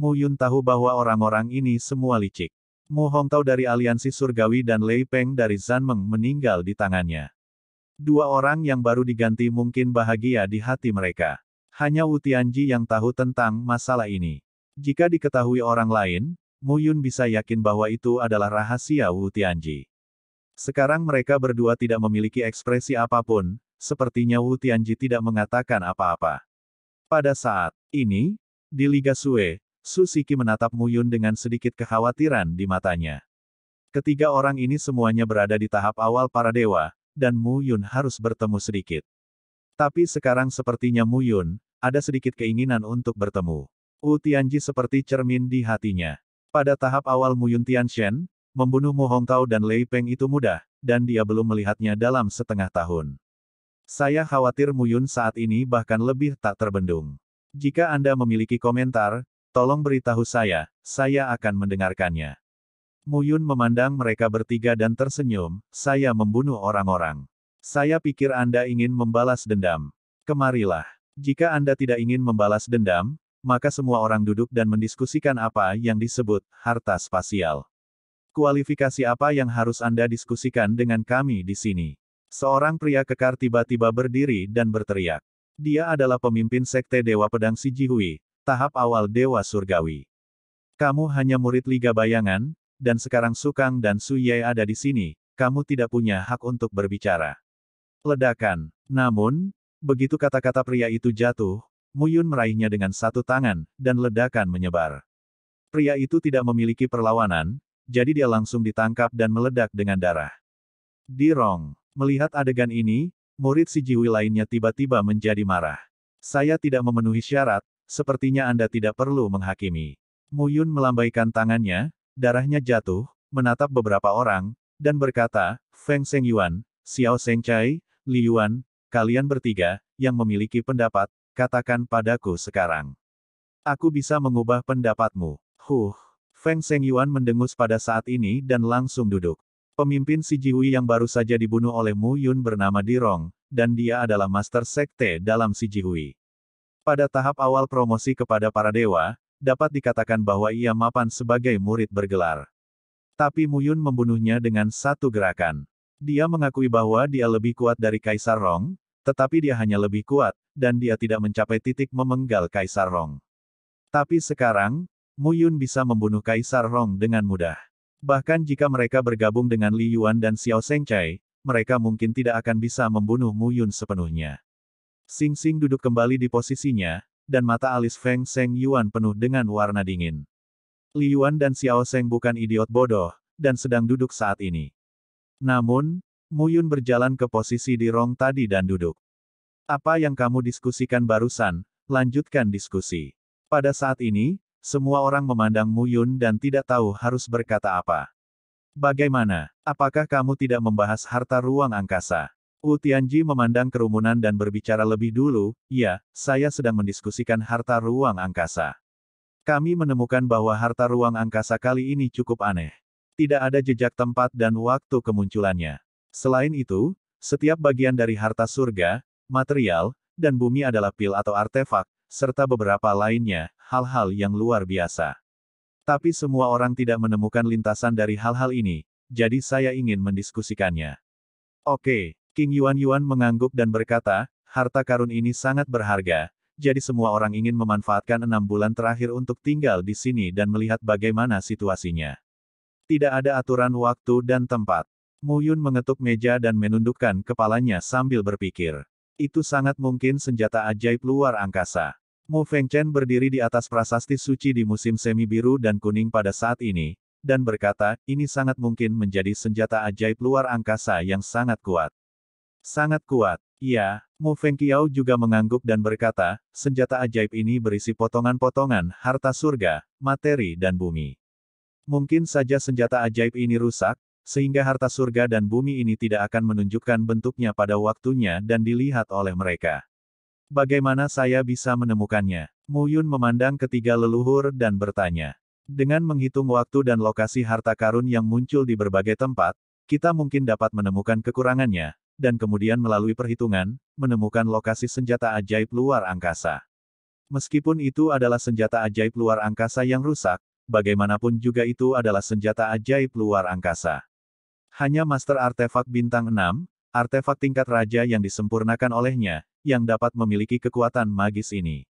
Mu Yun tahu bahwa orang-orang ini semua licik. Mu Hongtao dari Aliansi Surgawi dan Lei Peng dari Zanmeng meninggal di tangannya. Dua orang yang baru diganti mungkin bahagia di hati mereka. Hanya Wu Tianji yang tahu tentang masalah ini. Jika diketahui orang lain, Mu Yun bisa yakin bahwa itu adalah rahasia Wu Tianji. Sekarang mereka berdua tidak memiliki ekspresi apapun, sepertinya Wu Tianji tidak mengatakan apa-apa. Pada saat ini, di Liga Sue, Susiki menatap Mu Yun dengan sedikit kekhawatiran di matanya. Ketiga orang ini semuanya berada di tahap awal para dewa, dan Mu Yun harus bertemu sedikit. Tapi sekarang sepertinya Mu Yun, ada sedikit keinginan untuk bertemu. Wu Tianji seperti cermin di hatinya. Pada tahap awal Mu Yun Tianshen, membunuh Mu Tao dan Lei Peng itu mudah, dan dia belum melihatnya dalam setengah tahun. Saya khawatir Mu Yun saat ini bahkan lebih tak terbendung. Jika Anda memiliki komentar, tolong beritahu saya, saya akan mendengarkannya. Muyun memandang mereka bertiga dan tersenyum, saya membunuh orang-orang. Saya pikir Anda ingin membalas dendam. Kemarilah. Jika Anda tidak ingin membalas dendam, maka semua orang duduk dan mendiskusikan apa yang disebut harta spasial. Kualifikasi apa yang harus Anda diskusikan dengan kami di sini? Seorang pria kekar tiba-tiba berdiri dan berteriak. Dia adalah pemimpin sekte Dewa Pedang Sijihui, tahap awal Dewa Surgawi. Kamu hanya murid Liga Bayangan, dan sekarang Sukang dan Su Ye ada di sini, kamu tidak punya hak untuk berbicara. Ledakan. Namun, begitu kata-kata pria itu jatuh, Muyun meraihnya dengan satu tangan, dan ledakan menyebar. Pria itu tidak memiliki perlawanan, jadi dia langsung ditangkap dan meledak dengan darah. Dirong. Melihat adegan ini, murid si Jiwi lainnya tiba-tiba menjadi marah. Saya tidak memenuhi syarat, sepertinya Anda tidak perlu menghakimi. Muyun melambaikan tangannya, darahnya jatuh, menatap beberapa orang, dan berkata, Feng Seng Yuan, Xiao Seng Chai, Li Yuan, kalian bertiga, yang memiliki pendapat, katakan padaku sekarang. Aku bisa mengubah pendapatmu. Huh. Feng Seng Yuan mendengus pada saat ini dan langsung duduk. Pemimpin Si Jiwi yang baru saja dibunuh oleh Mu Yun bernama Dirong, dan dia adalah master sekte dalam Si Jiwi. Pada tahap awal promosi kepada para dewa, dapat dikatakan bahwa ia mapan sebagai murid bergelar. Tapi Muyun membunuhnya dengan satu gerakan. Dia mengakui bahwa dia lebih kuat dari Kaisar Rong, tetapi dia hanya lebih kuat, dan dia tidak mencapai titik memenggal Kaisar Rong. Tapi sekarang, Muyun bisa membunuh Kaisar Rong dengan mudah. Bahkan jika mereka bergabung dengan Li Yuan dan Xiao Shengcai, mereka mungkin tidak akan bisa membunuh Muyun sepenuhnya. Sing Sing duduk kembali di posisinya, dan mata alis Feng Seng Yuan penuh dengan warna dingin. Li Yuan dan Xiao Seng bukan idiot bodoh, dan sedang duduk saat ini. Namun, Mu Yun berjalan ke posisi di rong tadi dan duduk. Apa yang kamu diskusikan barusan, lanjutkan diskusi. Pada saat ini, semua orang memandang Mu Yun dan tidak tahu harus berkata apa. Bagaimana, apakah kamu tidak membahas harta ruang angkasa? Wu Tianji memandang kerumunan dan berbicara lebih dulu, ya, saya sedang mendiskusikan harta ruang angkasa. Kami menemukan bahwa harta ruang angkasa kali ini cukup aneh. Tidak ada jejak tempat dan waktu kemunculannya. Selain itu, setiap bagian dari harta surga, material, dan bumi adalah pil atau artefak, serta beberapa lainnya, hal-hal yang luar biasa. Tapi semua orang tidak menemukan lintasan dari hal-hal ini, jadi saya ingin mendiskusikannya. Oke, King Yuan-Yuan mengangguk dan berkata, harta karun ini sangat berharga, jadi semua orang ingin memanfaatkan enam bulan terakhir untuk tinggal di sini dan melihat bagaimana situasinya. Tidak ada aturan waktu dan tempat. Mu Yun mengetuk meja dan menundukkan kepalanya sambil berpikir. Itu sangat mungkin senjata ajaib luar angkasa. Mu Fengchen berdiri di atas prasasti suci di musim semi biru dan kuning pada saat ini, dan berkata, ini sangat mungkin menjadi senjata ajaib luar angkasa yang sangat kuat. Sangat kuat. Ya, Mu Fengqiao juga mengangguk dan berkata, senjata ajaib ini berisi potongan-potongan, harta surga, materi dan bumi. Mungkin saja senjata ajaib ini rusak, sehingga harta surga dan bumi ini tidak akan menunjukkan bentuknya pada waktunya dan dilihat oleh mereka. Bagaimana saya bisa menemukannya? Mu Yun memandang ketiga leluhur dan bertanya. Dengan menghitung waktu dan lokasi harta karun yang muncul di berbagai tempat, kita mungkin dapat menemukan kekurangannya, dan kemudian melalui perhitungan, menemukan lokasi senjata ajaib luar angkasa. Meskipun itu adalah senjata ajaib luar angkasa yang rusak, bagaimanapun juga itu adalah senjata ajaib luar angkasa. Hanya Master Artefak Bintang 6, artefak tingkat raja yang disempurnakan olehnya, yang dapat memiliki kekuatan magis ini.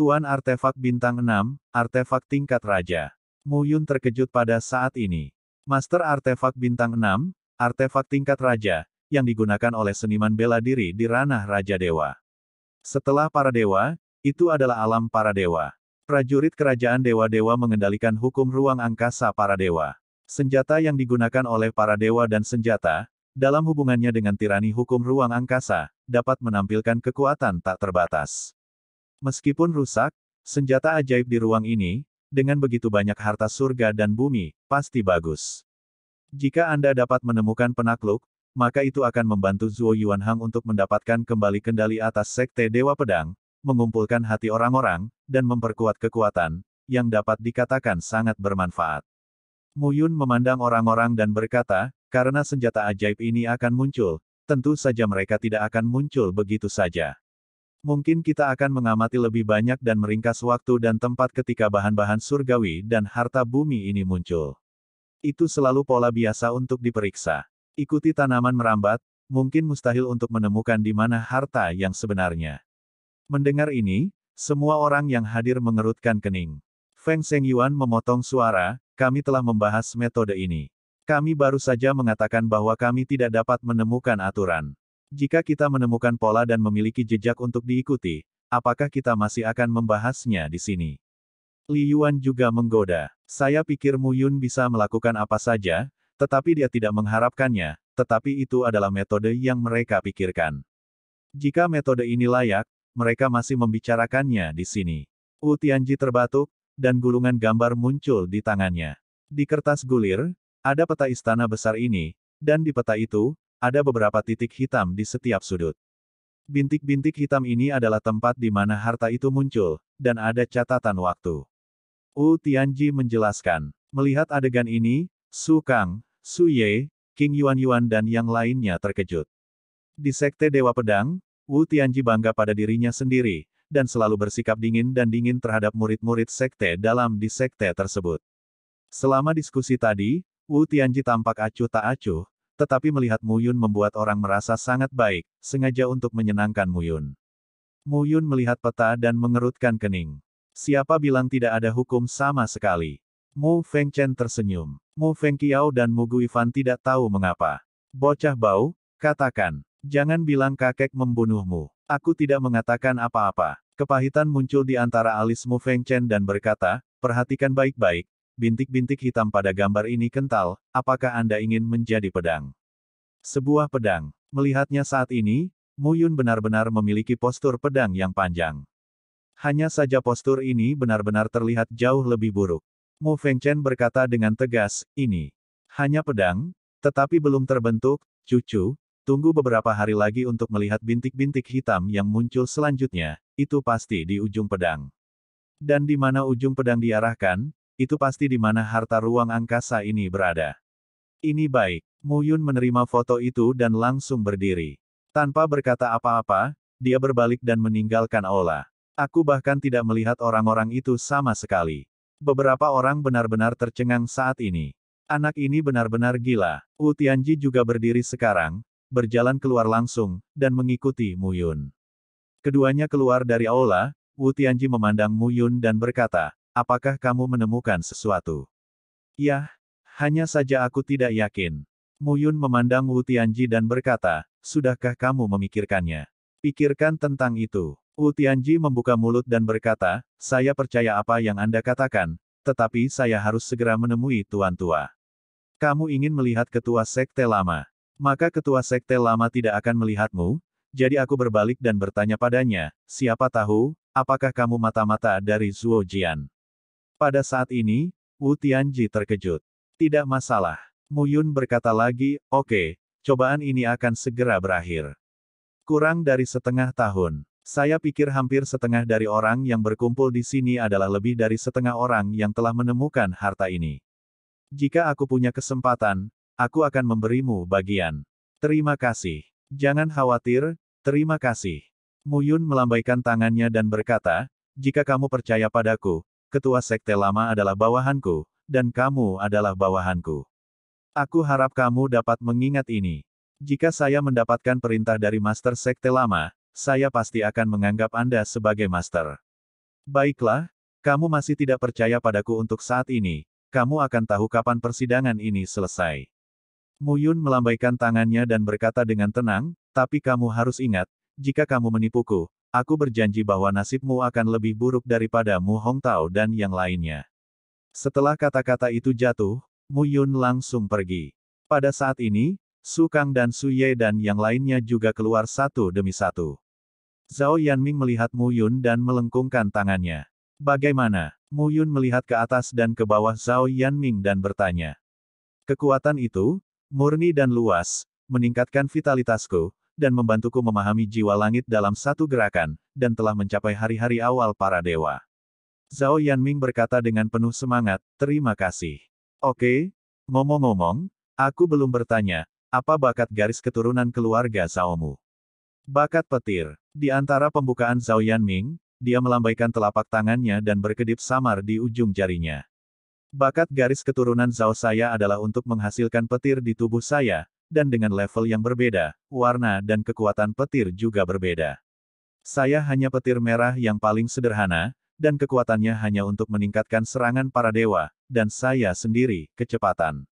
Tuan Artefak Bintang 6, Artefak Tingkat Raja. Muyun terkejut pada saat ini. Master Artefak Bintang 6, Artefak Tingkat Raja, yang digunakan oleh seniman bela diri di ranah Raja Dewa. Setelah para dewa, itu adalah alam para dewa. Prajurit kerajaan dewa-dewa mengendalikan hukum ruang angkasa para dewa. Senjata yang digunakan oleh para dewa dan senjata, dalam hubungannya dengan tirani hukum ruang angkasa, dapat menampilkan kekuatan tak terbatas. Meskipun rusak, senjata ajaib di ruang ini, dengan begitu banyak harta surga dan bumi, pasti bagus. Jika Anda dapat menemukan penakluk, maka itu akan membantu Zuo Yuanhang untuk mendapatkan kembali kendali atas Sekte Dewa Pedang, mengumpulkan hati orang-orang, dan memperkuat kekuatan, yang dapat dikatakan sangat bermanfaat. Mu Yun memandang orang-orang dan berkata, karena senjata ajaib ini akan muncul, tentu saja mereka tidak akan muncul begitu saja. Mungkin kita akan mengamati lebih banyak dan meringkas waktu dan tempat ketika bahan-bahan surgawi dan harta bumi ini muncul. Itu selalu pola biasa untuk diperiksa. Ikuti tanaman merambat, mungkin mustahil untuk menemukan di mana harta yang sebenarnya. Mendengar ini, semua orang yang hadir mengerutkan kening. Feng Yuan memotong suara, kami telah membahas metode ini. Kami baru saja mengatakan bahwa kami tidak dapat menemukan aturan. Jika kita menemukan pola dan memiliki jejak untuk diikuti, apakah kita masih akan membahasnya di sini? Li Yuan juga menggoda. Saya pikir Mu Yun bisa melakukan apa saja, tetapi dia tidak mengharapkannya, tetapi itu adalah metode yang mereka pikirkan. Jika metode ini layak, mereka masih membicarakannya di sini. Wu Tianji terbatuk, dan gulungan gambar muncul di tangannya. Di kertas gulir, ada peta istana besar ini, dan di peta itu, ada beberapa titik hitam di setiap sudut. Bintik-bintik hitam ini adalah tempat di mana harta itu muncul, dan ada catatan waktu. Wu Tianji menjelaskan, melihat adegan ini, Su Kang, Su Ye, King Yuan Yuan dan yang lainnya terkejut. Di Sekte Dewa Pedang, Wu Tianji bangga pada dirinya sendiri, dan selalu bersikap dingin dan dingin terhadap murid-murid Sekte dalam di Sekte tersebut. Selama diskusi tadi, Wu Tianji tampak acuh tak acuh, tetapi melihat Mu Yun membuat orang merasa sangat baik, sengaja untuk menyenangkan Mu Yun. Mu Yun melihat peta dan mengerutkan kening. Siapa bilang tidak ada hukum sama sekali? Mu Feng Chen tersenyum. Feng Fengqiao dan Mu Guifan tidak tahu mengapa. Bocah bau, katakan. Jangan bilang kakek membunuhmu. Aku tidak mengatakan apa-apa. Kepahitan muncul di antara alis Mu Feng Chen dan berkata, perhatikan baik-baik, bintik-bintik hitam pada gambar ini kental, apakah Anda ingin menjadi pedang? Sebuah pedang. Melihatnya saat ini, Mu Yun benar-benar memiliki postur pedang yang panjang. Hanya saja postur ini benar-benar terlihat jauh lebih buruk. Mo Fengchen berkata dengan tegas, ini hanya pedang, tetapi belum terbentuk, cucu, tunggu beberapa hari lagi untuk melihat bintik-bintik hitam yang muncul selanjutnya, itu pasti di ujung pedang. Dan di mana ujung pedang diarahkan, itu pasti di mana harta ruang angkasa ini berada. Ini baik, Mu Yun menerima foto itu dan langsung berdiri. Tanpa berkata apa-apa, dia berbalik dan meninggalkan Ola. Aku bahkan tidak melihat orang-orang itu sama sekali. Beberapa orang benar-benar tercengang saat ini. Anak ini benar-benar gila. Wu Tianji juga berdiri sekarang, berjalan keluar langsung, dan mengikuti Mu Yun. Keduanya keluar dari aula, Wu Tianji memandang Mu Yun dan berkata, apakah kamu menemukan sesuatu? Yah, hanya saja aku tidak yakin. Mu Yun memandang Wu Tianji dan berkata, sudahkah kamu memikirkannya? Pikirkan tentang itu. Wu Tianji membuka mulut dan berkata, saya percaya apa yang Anda katakan, tetapi saya harus segera menemui Tuan Tua. Kamu ingin melihat ketua sekte lama. Maka ketua sekte lama tidak akan melihatmu, jadi aku berbalik dan bertanya padanya, siapa tahu, apakah kamu mata-mata dari Zuo Jian? Pada saat ini, Wu Tianji terkejut. Tidak masalah. Mu Yun berkata lagi, oke, okay, cobaan ini akan segera berakhir. Kurang dari setengah tahun, saya pikir hampir setengah dari orang yang berkumpul di sini adalah lebih dari setengah orang yang telah menemukan harta ini. Jika aku punya kesempatan, aku akan memberimu bagian. Terima kasih. Jangan khawatir, terima kasih. Muyun melambaikan tangannya dan berkata, jika kamu percaya padaku, ketua sekte lama adalah bawahanku, dan kamu adalah bawahanku. Aku harap kamu dapat mengingat ini. Jika saya mendapatkan perintah dari Master Sekte Lama, saya pasti akan menganggap Anda sebagai master. Baiklah, kamu masih tidak percaya padaku untuk saat ini, kamu akan tahu kapan persidangan ini selesai. Muyun melambaikan tangannya dan berkata dengan tenang, tapi kamu harus ingat, jika kamu menipuku, aku berjanji bahwa nasibmu akan lebih buruk daripada Mu Hong Tao dan yang lainnya. Setelah kata-kata itu jatuh, Mu Yun langsung pergi. Pada saat ini, Su Kang dan Su Ye dan yang lainnya juga keluar satu demi satu. Zhao Yanming melihat Mu Yun dan melengkungkan tangannya. Bagaimana? Mu Yun melihat ke atas dan ke bawah Zhao Yanming dan bertanya. Kekuatan itu, murni dan luas, meningkatkan vitalitasku, dan membantuku memahami jiwa langit dalam satu gerakan, dan telah mencapai hari-hari awal para dewa. Zhao Yanming berkata dengan penuh semangat, terima kasih. Oke, ngomong-ngomong, aku belum bertanya, apa bakat garis keturunan keluarga Zhao mu? Bakat petir. Di antara pembukaan Zhao Yanming, dia melambaikan telapak tangannya dan berkedip samar di ujung jarinya. Bakat garis keturunan Zhao saya adalah untuk menghasilkan petir di tubuh saya, dan dengan level yang berbeda, warna dan kekuatan petir juga berbeda. Saya hanya petir merah yang paling sederhana, dan kekuatannya hanya untuk meningkatkan serangan para dewa, dan saya sendiri, kecepatan.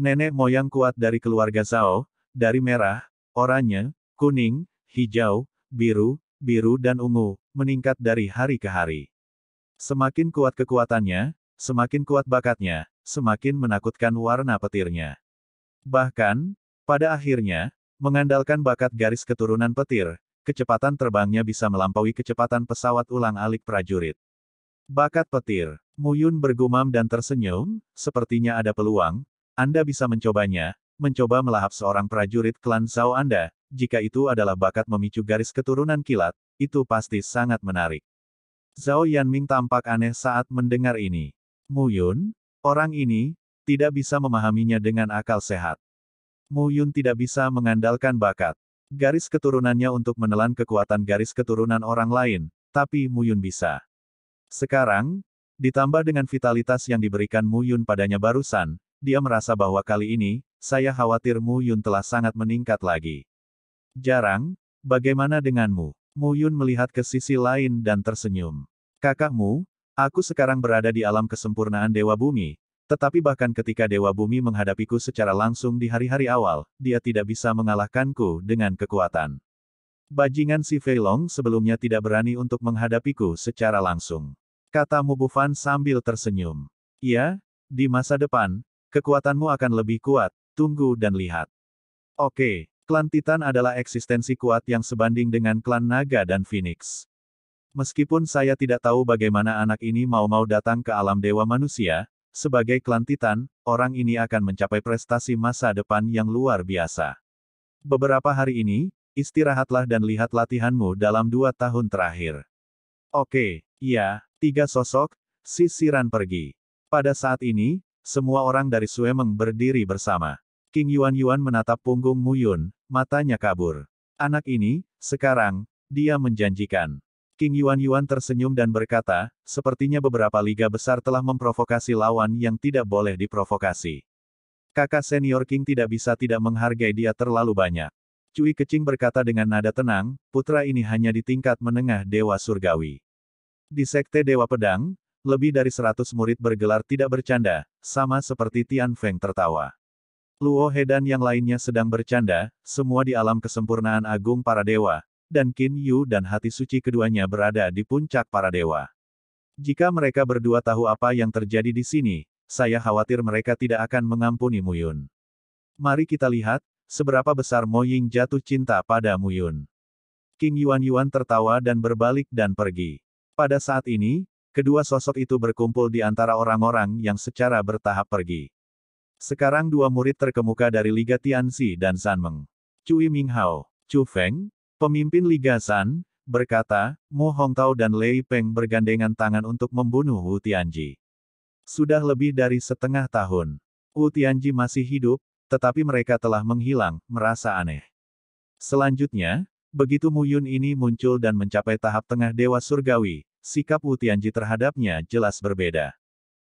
Nenek moyang kuat dari keluarga Zhao, dari merah, oranye, kuning, hijau, biru, biru dan ungu, meningkat dari hari ke hari. Semakin kuat kekuatannya, semakin kuat bakatnya, semakin menakutkan warna petirnya. Bahkan, pada akhirnya, mengandalkan bakat garis keturunan petir, kecepatan terbangnya bisa melampaui kecepatan pesawat ulang alik prajurit. Bakat petir, Muyun bergumam dan tersenyum, sepertinya ada peluang, Anda bisa mencobanya, mencoba melahap seorang prajurit klan Zhao Anda, jika itu adalah bakat memicu garis keturunan kilat, itu pasti sangat menarik. Zhao Yanming tampak aneh saat mendengar ini. Mu Yun, orang ini, tidak bisa memahaminya dengan akal sehat. Mu Yun tidak bisa mengandalkan bakat. Garis keturunannya untuk menelan kekuatan garis keturunan orang lain, tapi Mu Yun bisa. Sekarang, ditambah dengan vitalitas yang diberikan Mu Yun padanya barusan, dia merasa bahwa kali ini, saya khawatir Mu Yun telah sangat meningkat lagi. Jarang, bagaimana denganmu? Mu Yun melihat ke sisi lain dan tersenyum. Kakakmu, aku sekarang berada di alam kesempurnaan Dewa Bumi, tetapi bahkan ketika Dewa Bumi menghadapiku secara langsung di hari-hari awal, dia tidak bisa mengalahkanku dengan kekuatan. Bajingan si Feilong sebelumnya tidak berani untuk menghadapiku secara langsung. Kata Mubufan sambil tersenyum. Ya, di masa depan, kekuatanmu akan lebih kuat, tunggu dan lihat. Oke, Klan Titan adalah eksistensi kuat yang sebanding dengan klan naga dan Phoenix. Meskipun saya tidak tahu bagaimana anak ini mau-mau datang ke alam dewa manusia, sebagai klan Titan, orang ini akan mencapai prestasi masa depan yang luar biasa. Beberapa hari ini, istirahatlah dan lihat latihanmu dalam dua tahun terakhir. Oke, ya, tiga sosok, sisiran pergi. Pada saat ini, semua orang dari Suemeng berdiri bersama. King Yuan Yuan menatap punggung Muyun, matanya kabur. Anak ini, sekarang, dia menjanjikan. King Yuan Yuan tersenyum dan berkata, sepertinya beberapa liga besar telah memprovokasi lawan yang tidak boleh diprovokasi. Kakak senior King tidak bisa tidak menghargai dia terlalu banyak. Cui Kecing berkata dengan nada tenang, putra ini hanya di tingkat menengah Dewa Surgawi. Di Sekte Dewa Pedang, lebih dari seratus murid bergelar tidak bercanda, sama seperti Tian Feng tertawa. Luo He dan yang lainnya sedang bercanda, semua di alam kesempurnaan agung para dewa, dan Qin Yu dan hati suci keduanya berada di puncak para dewa. Jika mereka berdua tahu apa yang terjadi di sini, saya khawatir mereka tidak akan mengampuni Muyun. Mari kita lihat, seberapa besar Mo Ying jatuh cinta pada Muyun. King Yuan Yuan tertawa dan berbalik dan pergi. Pada saat ini, kedua sosok itu berkumpul di antara orang-orang yang secara bertahap pergi. Sekarang dua murid terkemuka dari Liga Tianxi dan Sanmeng. Cui Minghao, Chu Feng, pemimpin Liga San, berkata, Mu Hongtao dan Lei Peng bergandengan tangan untuk membunuh Wu Tianji. Sudah lebih dari setengah tahun. Wu Tianji masih hidup, tetapi mereka telah menghilang, merasa aneh. Selanjutnya, begitu Mu Yun ini muncul dan mencapai tahap tengah Dewa Surgawi, sikap Wu Tianji terhadapnya jelas berbeda.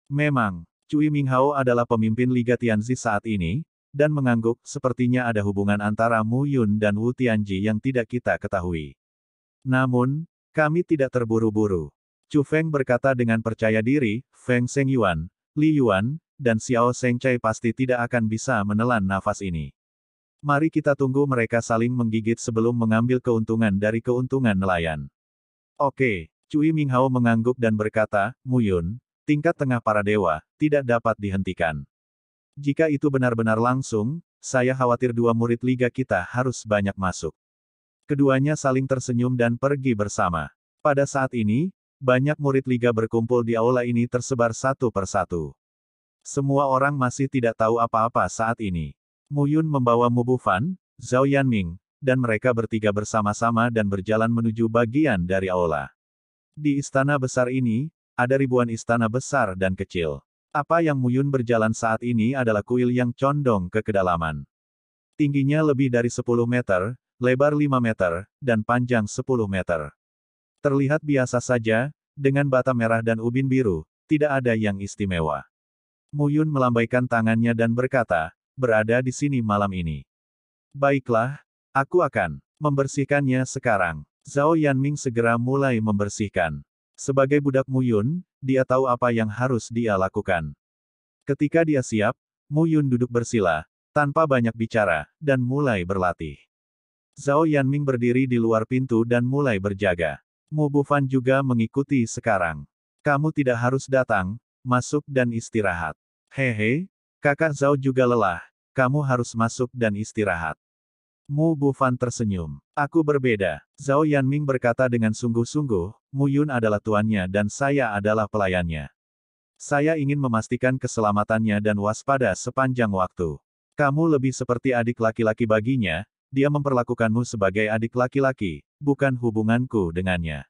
Memang, Cui Minghao adalah pemimpin Liga Tianzi saat ini, dan mengangguk, sepertinya ada hubungan antara Mu Yun dan Wu Tianji yang tidak kita ketahui. Namun, kami tidak terburu-buru. Chu Feng berkata dengan percaya diri, Feng Seng Yuan, Li Yuan, dan Xiao Seng Chai pasti tidak akan bisa menelan nafas ini. Mari kita tunggu mereka saling menggigit sebelum mengambil keuntungan dari keuntungan nelayan. Oke, Cui Minghao mengangguk dan berkata, Mu Yun tingkat tengah para dewa, tidak dapat dihentikan. Jika itu benar-benar langsung, saya khawatir dua murid liga kita harus banyak masuk. Keduanya saling tersenyum dan pergi bersama. Pada saat ini, banyak murid liga berkumpul di aula ini tersebar satu persatu. Semua orang masih tidak tahu apa-apa saat ini. Muyun membawa Mubufan, Bufan, Zhao Yanming, dan mereka bertiga bersama-sama dan berjalan menuju bagian dari aula. Di istana besar ini, ada ribuan istana besar dan kecil. Apa yang Muyun berjalan saat ini adalah kuil yang condong ke kedalaman. Tingginya lebih dari 10 meter, lebar 5 meter, dan panjang 10 meter. Terlihat biasa saja, dengan bata merah dan ubin biru, tidak ada yang istimewa. Muyun melambaikan tangannya dan berkata, berada di sini malam ini. Baiklah, aku akan membersihkannya sekarang. Zhao Yanming segera mulai membersihkan. Sebagai budak Mu Yun, dia tahu apa yang harus dia lakukan. Ketika dia siap, Mu Yun duduk bersila, tanpa banyak bicara, dan mulai berlatih. Zhao Yanming berdiri di luar pintu dan mulai berjaga. Mu Bufan juga mengikuti sekarang. Kamu tidak harus datang, masuk dan istirahat. Hehe, kakak Zhao juga lelah, kamu harus masuk dan istirahat. Mu Bufan tersenyum. Aku berbeda, Zhao Yanming berkata dengan sungguh-sungguh, Muyun adalah tuannya dan saya adalah pelayannya. Saya ingin memastikan keselamatannya dan waspada sepanjang waktu. Kamu lebih seperti adik laki-laki baginya, dia memperlakukanmu sebagai adik laki-laki, bukan hubunganku dengannya.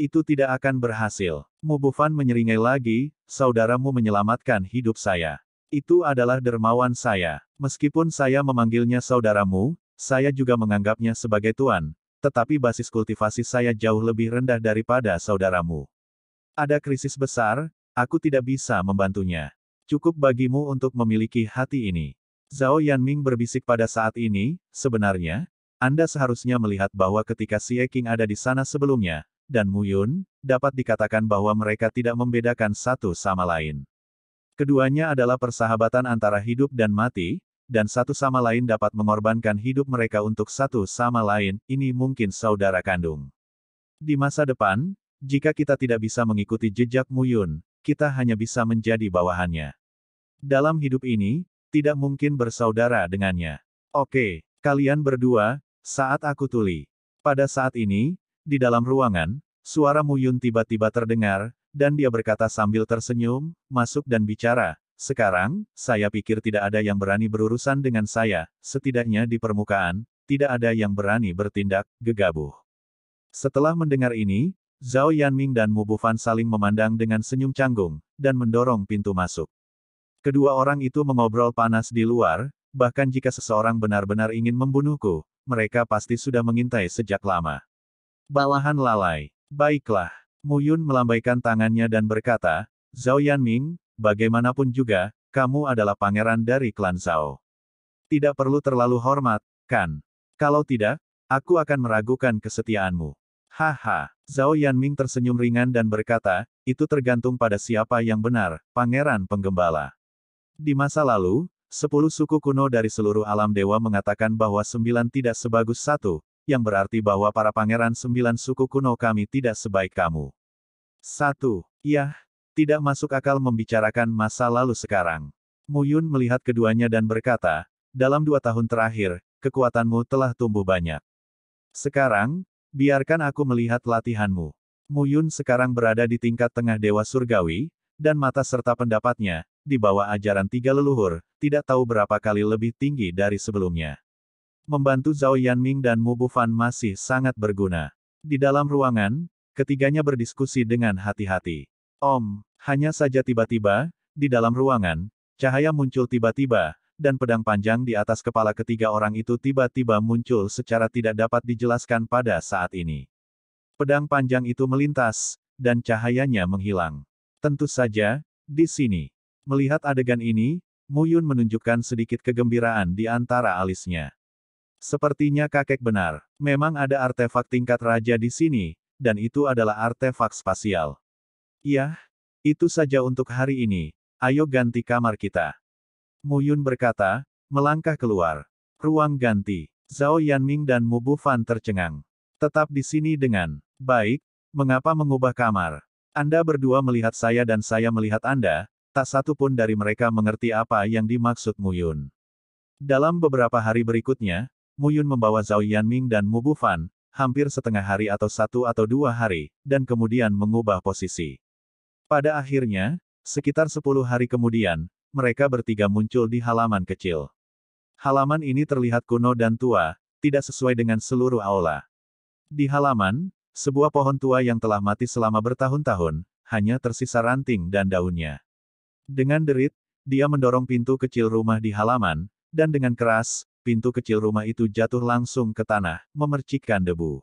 Itu tidak akan berhasil. Mubufan menyeringai lagi, saudaramu menyelamatkan hidup saya. Itu adalah dermawan saya. Meskipun saya memanggilnya saudaramu, saya juga menganggapnya sebagai tuan, tetapi basis kultivasi saya jauh lebih rendah daripada saudaramu. Ada krisis besar, aku tidak bisa membantunya. Cukup bagimu untuk memiliki hati ini. Zhao Yanming berbisik pada saat ini, sebenarnya, Anda seharusnya melihat bahwa ketika Xie Qing ada di sana sebelumnya, dan Mu Yun, dapat dikatakan bahwa mereka tidak membedakan satu sama lain. Keduanya adalah persahabatan antara hidup dan mati, dan satu sama lain dapat mengorbankan hidup mereka untuk satu sama lain, ini mungkin saudara kandung. Di masa depan, jika kita tidak bisa mengikuti jejak Muyun, kita hanya bisa menjadi bawahannya. Dalam hidup ini, tidak mungkin bersaudara dengannya. Oke, kalian berdua, saat aku tuli. Pada saat ini, di dalam ruangan, suara Muyun tiba-tiba terdengar, dan dia berkata sambil tersenyum, masuk dan bicara, sekarang, saya pikir tidak ada yang berani berurusan dengan saya, setidaknya di permukaan, tidak ada yang berani bertindak gegabah. Setelah mendengar ini, Zhao Yanming dan Mu Bufan saling memandang dengan senyum canggung, dan mendorong pintu masuk. Kedua orang itu mengobrol panas di luar, bahkan jika seseorang benar-benar ingin membunuhku, mereka pasti sudah mengintai sejak lama. Balahan lalai. Baiklah. Mu Yun melambaikan tangannya dan berkata, Zhao Yanming, bagaimanapun juga, kamu adalah pangeran dari klan Zhao. Tidak perlu terlalu hormat, kan? Kalau tidak, aku akan meragukan kesetiaanmu. Haha, Zhao Yanming tersenyum ringan dan berkata, itu tergantung pada siapa yang benar, pangeran penggembala. Di masa lalu, sepuluh suku kuno dari seluruh alam dewa mengatakan bahwa sembilan tidak sebagus satu, yang berarti bahwa para pangeran sembilan suku kuno kami tidak sebaik kamu. Satu, Yah, tidak masuk akal membicarakan masa lalu sekarang. Mu Yun melihat keduanya dan berkata, dalam dua tahun terakhir, kekuatanmu telah tumbuh banyak. Sekarang, biarkan aku melihat latihanmu. Mu Yun sekarang berada di tingkat tengah Dewa Surgawi, dan mata serta pendapatnya, di bawah ajaran tiga leluhur, tidak tahu berapa kali lebih tinggi dari sebelumnya. Membantu Zhao Yanming dan Mu Bufan masih sangat berguna. Di dalam ruangan, ketiganya berdiskusi dengan hati-hati. Om, hanya saja tiba-tiba, di dalam ruangan, cahaya muncul tiba-tiba, dan pedang panjang di atas kepala ketiga orang itu tiba-tiba muncul secara tidak dapat dijelaskan pada saat ini. Pedang panjang itu melintas, dan cahayanya menghilang. Tentu saja, di sini. Melihat adegan ini, Muyun menunjukkan sedikit kegembiraan di antara alisnya. Sepertinya kakek benar, memang ada artefak tingkat raja di sini, dan itu adalah artefak spasial. Yah, itu saja untuk hari ini, ayo ganti kamar kita. Mu Yun berkata, melangkah keluar. Ruang ganti, Zhao Yanming dan Mu Bufan tercengang. Tetap di sini dengan, baik, mengapa mengubah kamar? Anda berdua melihat saya dan saya melihat Anda, tak satu pun dari mereka mengerti apa yang dimaksud Mu Yun. Dalam beberapa hari berikutnya, Mu Yun membawa Zhao Yanming dan Mu Bufan hampir setengah hari atau satu atau dua hari, dan kemudian mengubah posisi. Pada akhirnya, sekitar sepuluh hari kemudian, mereka bertiga muncul di halaman kecil. Halaman ini terlihat kuno dan tua, tidak sesuai dengan seluruh aula. Di halaman, sebuah pohon tua yang telah mati selama bertahun-tahun, hanya tersisa ranting dan daunnya. Dengan derit, dia mendorong pintu kecil rumah di halaman, dan dengan keras, pintu kecil rumah itu jatuh langsung ke tanah, memercikkan debu.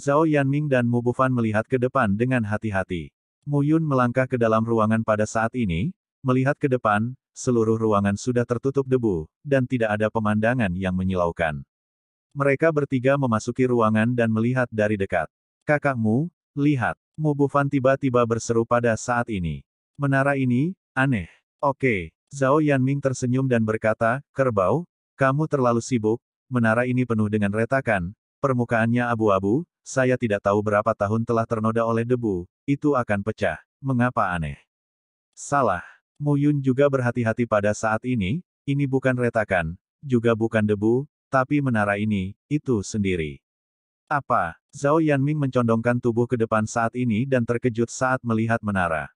Zhao Yanming dan Mu Bufan melihat ke depan dengan hati-hati. Muyun melangkah ke dalam ruangan pada saat ini, melihat ke depan, seluruh ruangan sudah tertutup debu, dan tidak ada pemandangan yang menyilaukan. Mereka bertiga memasuki ruangan dan melihat dari dekat. Kakakmu, lihat, Mu Bufan tiba-tiba berseru pada saat ini. Menara ini, aneh. Oke, Zhao Yanming tersenyum dan berkata, Kerbau, kamu terlalu sibuk, menara ini penuh dengan retakan, permukaannya abu-abu, saya tidak tahu berapa tahun telah ternoda oleh debu, itu akan pecah. Mengapa aneh? Salah. Muyun juga berhati-hati pada saat ini, ini bukan retakan, juga bukan debu, tapi menara ini, itu sendiri. Apa? Zhao Yanming mencondongkan tubuh ke depan saat ini dan terkejut saat melihat menara.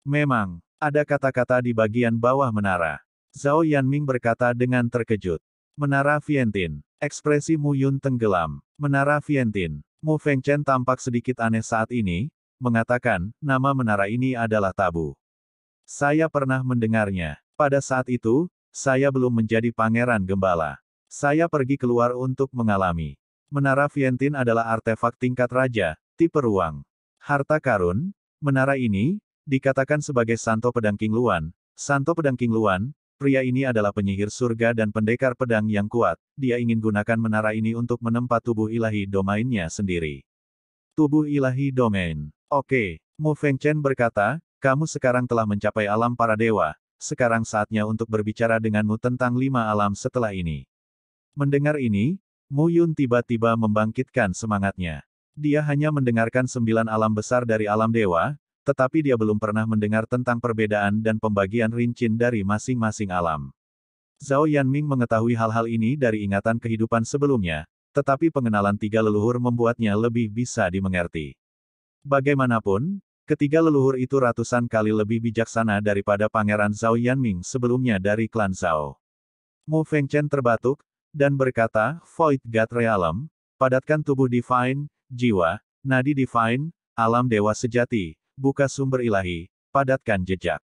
Memang, ada kata-kata di bagian bawah menara. Zhao Yanming berkata dengan terkejut. Menara Vientin. Ekspresi Mu Yun tenggelam. Menara Vientin. Mu Chen tampak sedikit aneh saat ini, mengatakan, nama menara ini adalah tabu. Saya pernah mendengarnya. Pada saat itu, saya belum menjadi pangeran gembala. Saya pergi keluar untuk mengalami. Menara Vientin adalah artefak tingkat raja, tipe ruang. Harta karun, menara ini, dikatakan sebagai Santo Pedang Luan, Santo Pedang Luan. Pria ini adalah penyihir surga dan pendekar pedang yang kuat, dia ingin gunakan menara ini untuk menempa tubuh ilahi domainnya sendiri. Tubuh ilahi domain. Oke, Mu Feng Chen berkata, kamu sekarang telah mencapai alam para dewa, sekarang saatnya untuk berbicara denganmu tentang lima alam setelah ini. Mendengar ini, Mu Yun tiba-tiba membangkitkan semangatnya. Dia hanya mendengarkan sembilan alam besar dari alam dewa, tetapi dia belum pernah mendengar tentang perbedaan dan pembagian rincin dari masing-masing alam. Zhao Yanming mengetahui hal-hal ini dari ingatan kehidupan sebelumnya, tetapi pengenalan tiga leluhur membuatnya lebih bisa dimengerti. Bagaimanapun, ketiga leluhur itu ratusan kali lebih bijaksana daripada Pangeran Zhao Yanming sebelumnya dari klan Zhao. Mu Fengchen terbatuk, dan berkata, Void God Realm, padatkan tubuh Divine, jiwa, nadi Divine, alam dewa sejati, buka sumber ilahi, padatkan jejak.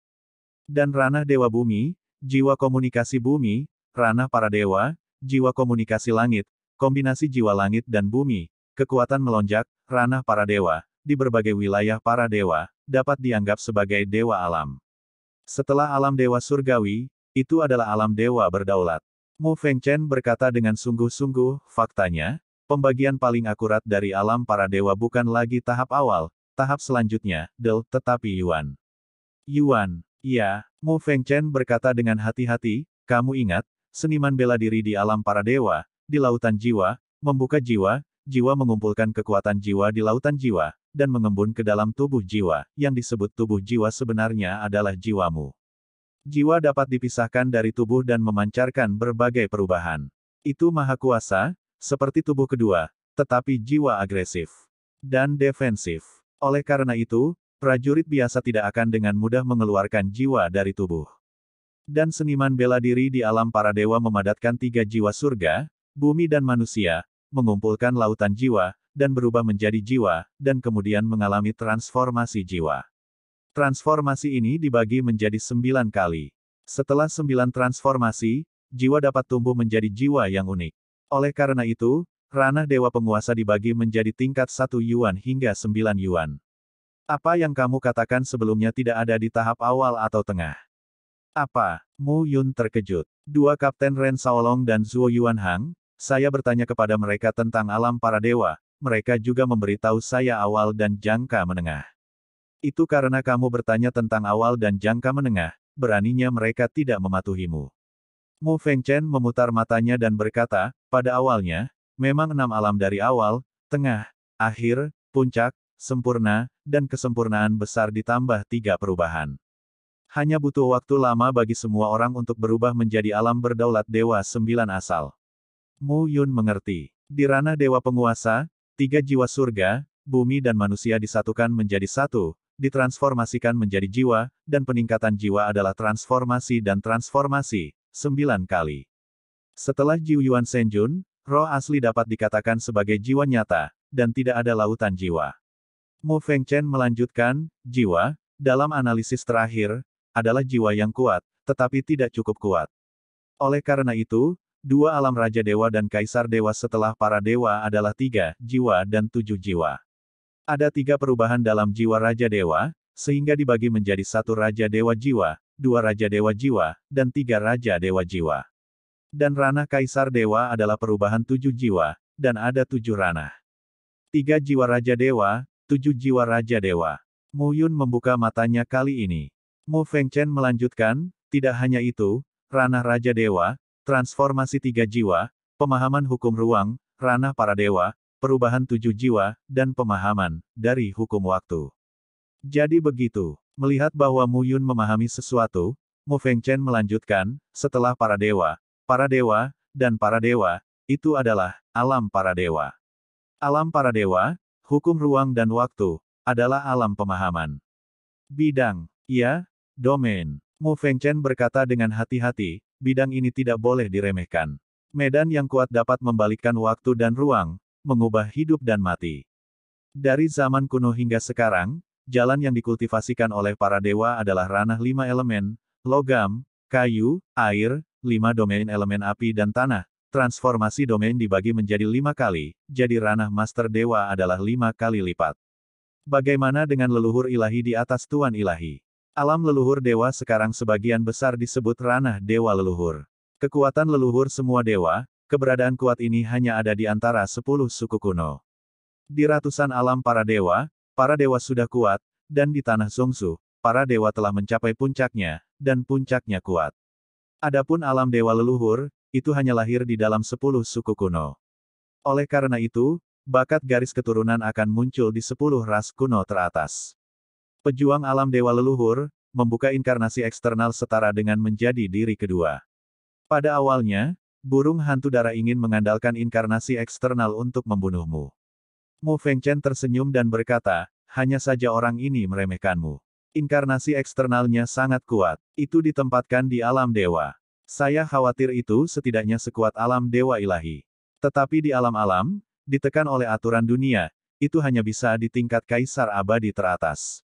Dan ranah dewa bumi, jiwa komunikasi bumi, ranah para dewa, jiwa komunikasi langit, kombinasi jiwa langit dan bumi, kekuatan melonjak, ranah para dewa, di berbagai wilayah para dewa, dapat dianggap sebagai dewa alam. Setelah alam dewa surgawi, itu adalah alam dewa berdaulat. Mu Feng Chen berkata dengan sungguh-sungguh, faktanya, pembagian paling akurat dari alam para dewa bukan lagi tahap awal, tahap selanjutnya, Del, tetapi Yuan. Yuan, ya, Mu Feng Chen berkata dengan hati-hati, kamu ingat, seniman bela diri di alam para dewa, di lautan jiwa, membuka jiwa, jiwa mengumpulkan kekuatan jiwa di lautan jiwa, dan mengembun ke dalam tubuh jiwa, yang disebut tubuh jiwa sebenarnya adalah jiwamu. Jiwa dapat dipisahkan dari tubuh dan memancarkan berbagai perubahan. Itu maha kuasa, seperti tubuh kedua, tetapi jiwa agresif dan defensif. Oleh karena itu, prajurit biasa tidak akan dengan mudah mengeluarkan jiwa dari tubuh. Dan seniman bela diri di alam para dewa memadatkan tiga jiwa surga, bumi dan manusia, mengumpulkan lautan jiwa, dan berubah menjadi jiwa, dan kemudian mengalami transformasi jiwa. Transformasi ini dibagi menjadi sembilan kali. Setelah sembilan transformasi, jiwa dapat tumbuh menjadi jiwa yang unik. Oleh karena itu, Ranah Dewa Penguasa dibagi menjadi tingkat satu Yuan hingga sembilan Yuan. Apa yang kamu katakan sebelumnya tidak ada di tahap awal atau tengah? Apa? Mu Yun terkejut. Dua Kapten Ren Saolong dan Zuo Yuan Hang, saya bertanya kepada mereka tentang alam para dewa, mereka juga memberitahu saya awal dan jangka menengah. Itu karena kamu bertanya tentang awal dan jangka menengah, beraninya mereka tidak mematuhimu. Mu Feng Chen memutar matanya dan berkata, pada awalnya, memang enam alam dari awal, tengah, akhir, puncak, sempurna, dan kesempurnaan besar ditambah tiga perubahan. Hanya butuh waktu lama bagi semua orang untuk berubah menjadi alam berdaulat Dewa Sembilan asal. Mu Yun mengerti. Di ranah Dewa Penguasa, tiga jiwa surga, bumi dan manusia disatukan menjadi satu, ditransformasikan menjadi jiwa, dan peningkatan jiwa adalah transformasi dan transformasi, sembilan kali. Setelah Jiu Yuan Senjun, Roh asli dapat dikatakan sebagai jiwa nyata, dan tidak ada lautan jiwa. Mu Feng Chen melanjutkan, jiwa, dalam analisis terakhir, adalah jiwa yang kuat, tetapi tidak cukup kuat. Oleh karena itu, dua alam Raja Dewa dan Kaisar Dewa setelah para Dewa adalah tiga, jiwa dan tujuh jiwa. Ada tiga perubahan dalam jiwa Raja Dewa, sehingga dibagi menjadi satu Raja Dewa Jiwa, dua Raja Dewa Jiwa, dan tiga Raja Dewa Jiwa dan ranah Kaisar Dewa adalah perubahan tujuh jiwa, dan ada tujuh ranah. Tiga jiwa Raja Dewa, tujuh jiwa Raja Dewa. Mu Yun membuka matanya kali ini. Mu Feng Chen melanjutkan, tidak hanya itu, ranah Raja Dewa, transformasi tiga jiwa, pemahaman hukum ruang, ranah para dewa, perubahan tujuh jiwa, dan pemahaman, dari hukum waktu. Jadi begitu, melihat bahwa Mu Yun memahami sesuatu, Mu Feng Chen melanjutkan, setelah para dewa, Para dewa, dan para dewa, itu adalah alam para dewa. Alam para dewa, hukum ruang dan waktu, adalah alam pemahaman. Bidang, ya, domain. Mu Feng Chen berkata dengan hati-hati, bidang ini tidak boleh diremehkan. Medan yang kuat dapat membalikkan waktu dan ruang, mengubah hidup dan mati. Dari zaman kuno hingga sekarang, jalan yang dikultivasikan oleh para dewa adalah ranah lima elemen, logam, kayu, air, Lima domain elemen api dan tanah, transformasi domain dibagi menjadi lima kali, jadi ranah Master Dewa adalah lima kali lipat. Bagaimana dengan leluhur ilahi di atas Tuan Ilahi? Alam leluhur dewa sekarang sebagian besar disebut ranah dewa leluhur. Kekuatan leluhur semua dewa, keberadaan kuat ini hanya ada di antara sepuluh suku kuno. Di ratusan alam para dewa, para dewa sudah kuat, dan di tanah Songsu, para dewa telah mencapai puncaknya, dan puncaknya kuat. Adapun alam dewa leluhur, itu hanya lahir di dalam sepuluh suku kuno. Oleh karena itu, bakat garis keturunan akan muncul di sepuluh ras kuno teratas. Pejuang alam dewa leluhur, membuka inkarnasi eksternal setara dengan menjadi diri kedua. Pada awalnya, burung hantu darah ingin mengandalkan inkarnasi eksternal untuk membunuhmu. Mu Feng Chen tersenyum dan berkata, hanya saja orang ini meremehkanmu. Inkarnasi eksternalnya sangat kuat. Itu ditempatkan di alam dewa. Saya khawatir itu setidaknya sekuat alam dewa ilahi. Tetapi di alam-alam, ditekan oleh aturan dunia, itu hanya bisa di tingkat kaisar abadi teratas.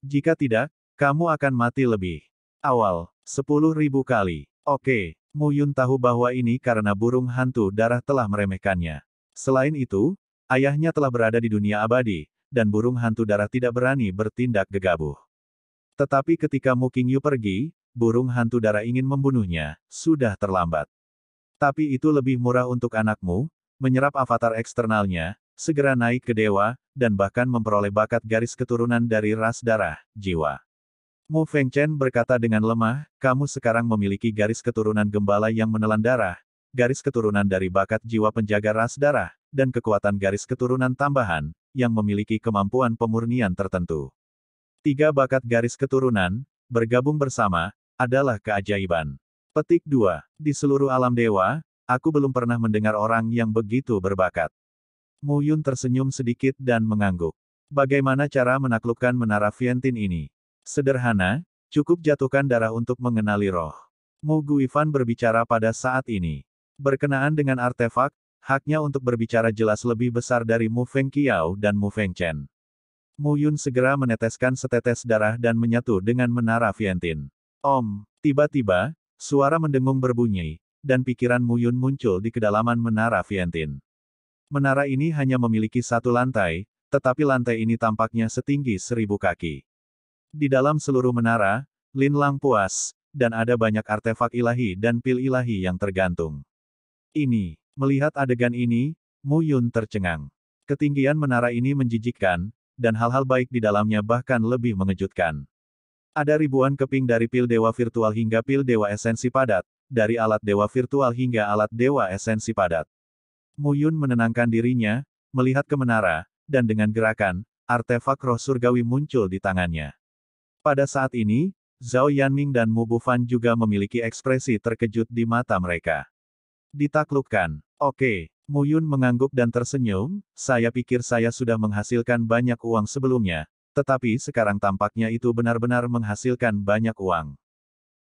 Jika tidak, kamu akan mati lebih. Awal, 10.000 kali. Oke, Muyun tahu bahwa ini karena burung hantu darah telah meremehkannya. Selain itu, ayahnya telah berada di dunia abadi, dan burung hantu darah tidak berani bertindak gegabah. Tetapi ketika Mu Qingyu pergi, burung hantu darah ingin membunuhnya, sudah terlambat. Tapi itu lebih murah untuk anakmu, menyerap avatar eksternalnya, segera naik ke dewa, dan bahkan memperoleh bakat garis keturunan dari ras darah, jiwa. Mu Feng Chen berkata dengan lemah, kamu sekarang memiliki garis keturunan gembala yang menelan darah, garis keturunan dari bakat jiwa penjaga ras darah, dan kekuatan garis keturunan tambahan, yang memiliki kemampuan pemurnian tertentu. Tiga bakat garis keturunan, bergabung bersama, adalah keajaiban. Petik 2. Di seluruh alam dewa, aku belum pernah mendengar orang yang begitu berbakat. Mu Yun tersenyum sedikit dan mengangguk. Bagaimana cara menaklukkan menara Vientin ini? Sederhana, cukup jatuhkan darah untuk mengenali roh. Mu Ivan berbicara pada saat ini. Berkenaan dengan artefak, haknya untuk berbicara jelas lebih besar dari Mu Feng Qiao dan Mu Feng Chen. Mu Yun segera meneteskan setetes darah dan menyatu dengan menara Vientin. Om, tiba-tiba, suara mendengung berbunyi, dan pikiran Mu Yun muncul di kedalaman menara Vientin. Menara ini hanya memiliki satu lantai, tetapi lantai ini tampaknya setinggi seribu kaki. Di dalam seluruh menara, Lin Lang puas, dan ada banyak artefak ilahi dan pil ilahi yang tergantung. Ini, melihat adegan ini, Mu Yun tercengang. Ketinggian menara ini menjijikkan, dan hal-hal baik di dalamnya bahkan lebih mengejutkan. Ada ribuan keping dari pil dewa virtual hingga pil dewa esensi padat, dari alat dewa virtual hingga alat dewa esensi padat. Muyun menenangkan dirinya, melihat ke menara, dan dengan gerakan, artefak roh surgawi muncul di tangannya. Pada saat ini, Zhao Yanming dan Mu Bufan juga memiliki ekspresi terkejut di mata mereka. Ditaklukkan. Oke, Muyun mengangguk dan tersenyum, saya pikir saya sudah menghasilkan banyak uang sebelumnya, tetapi sekarang tampaknya itu benar-benar menghasilkan banyak uang.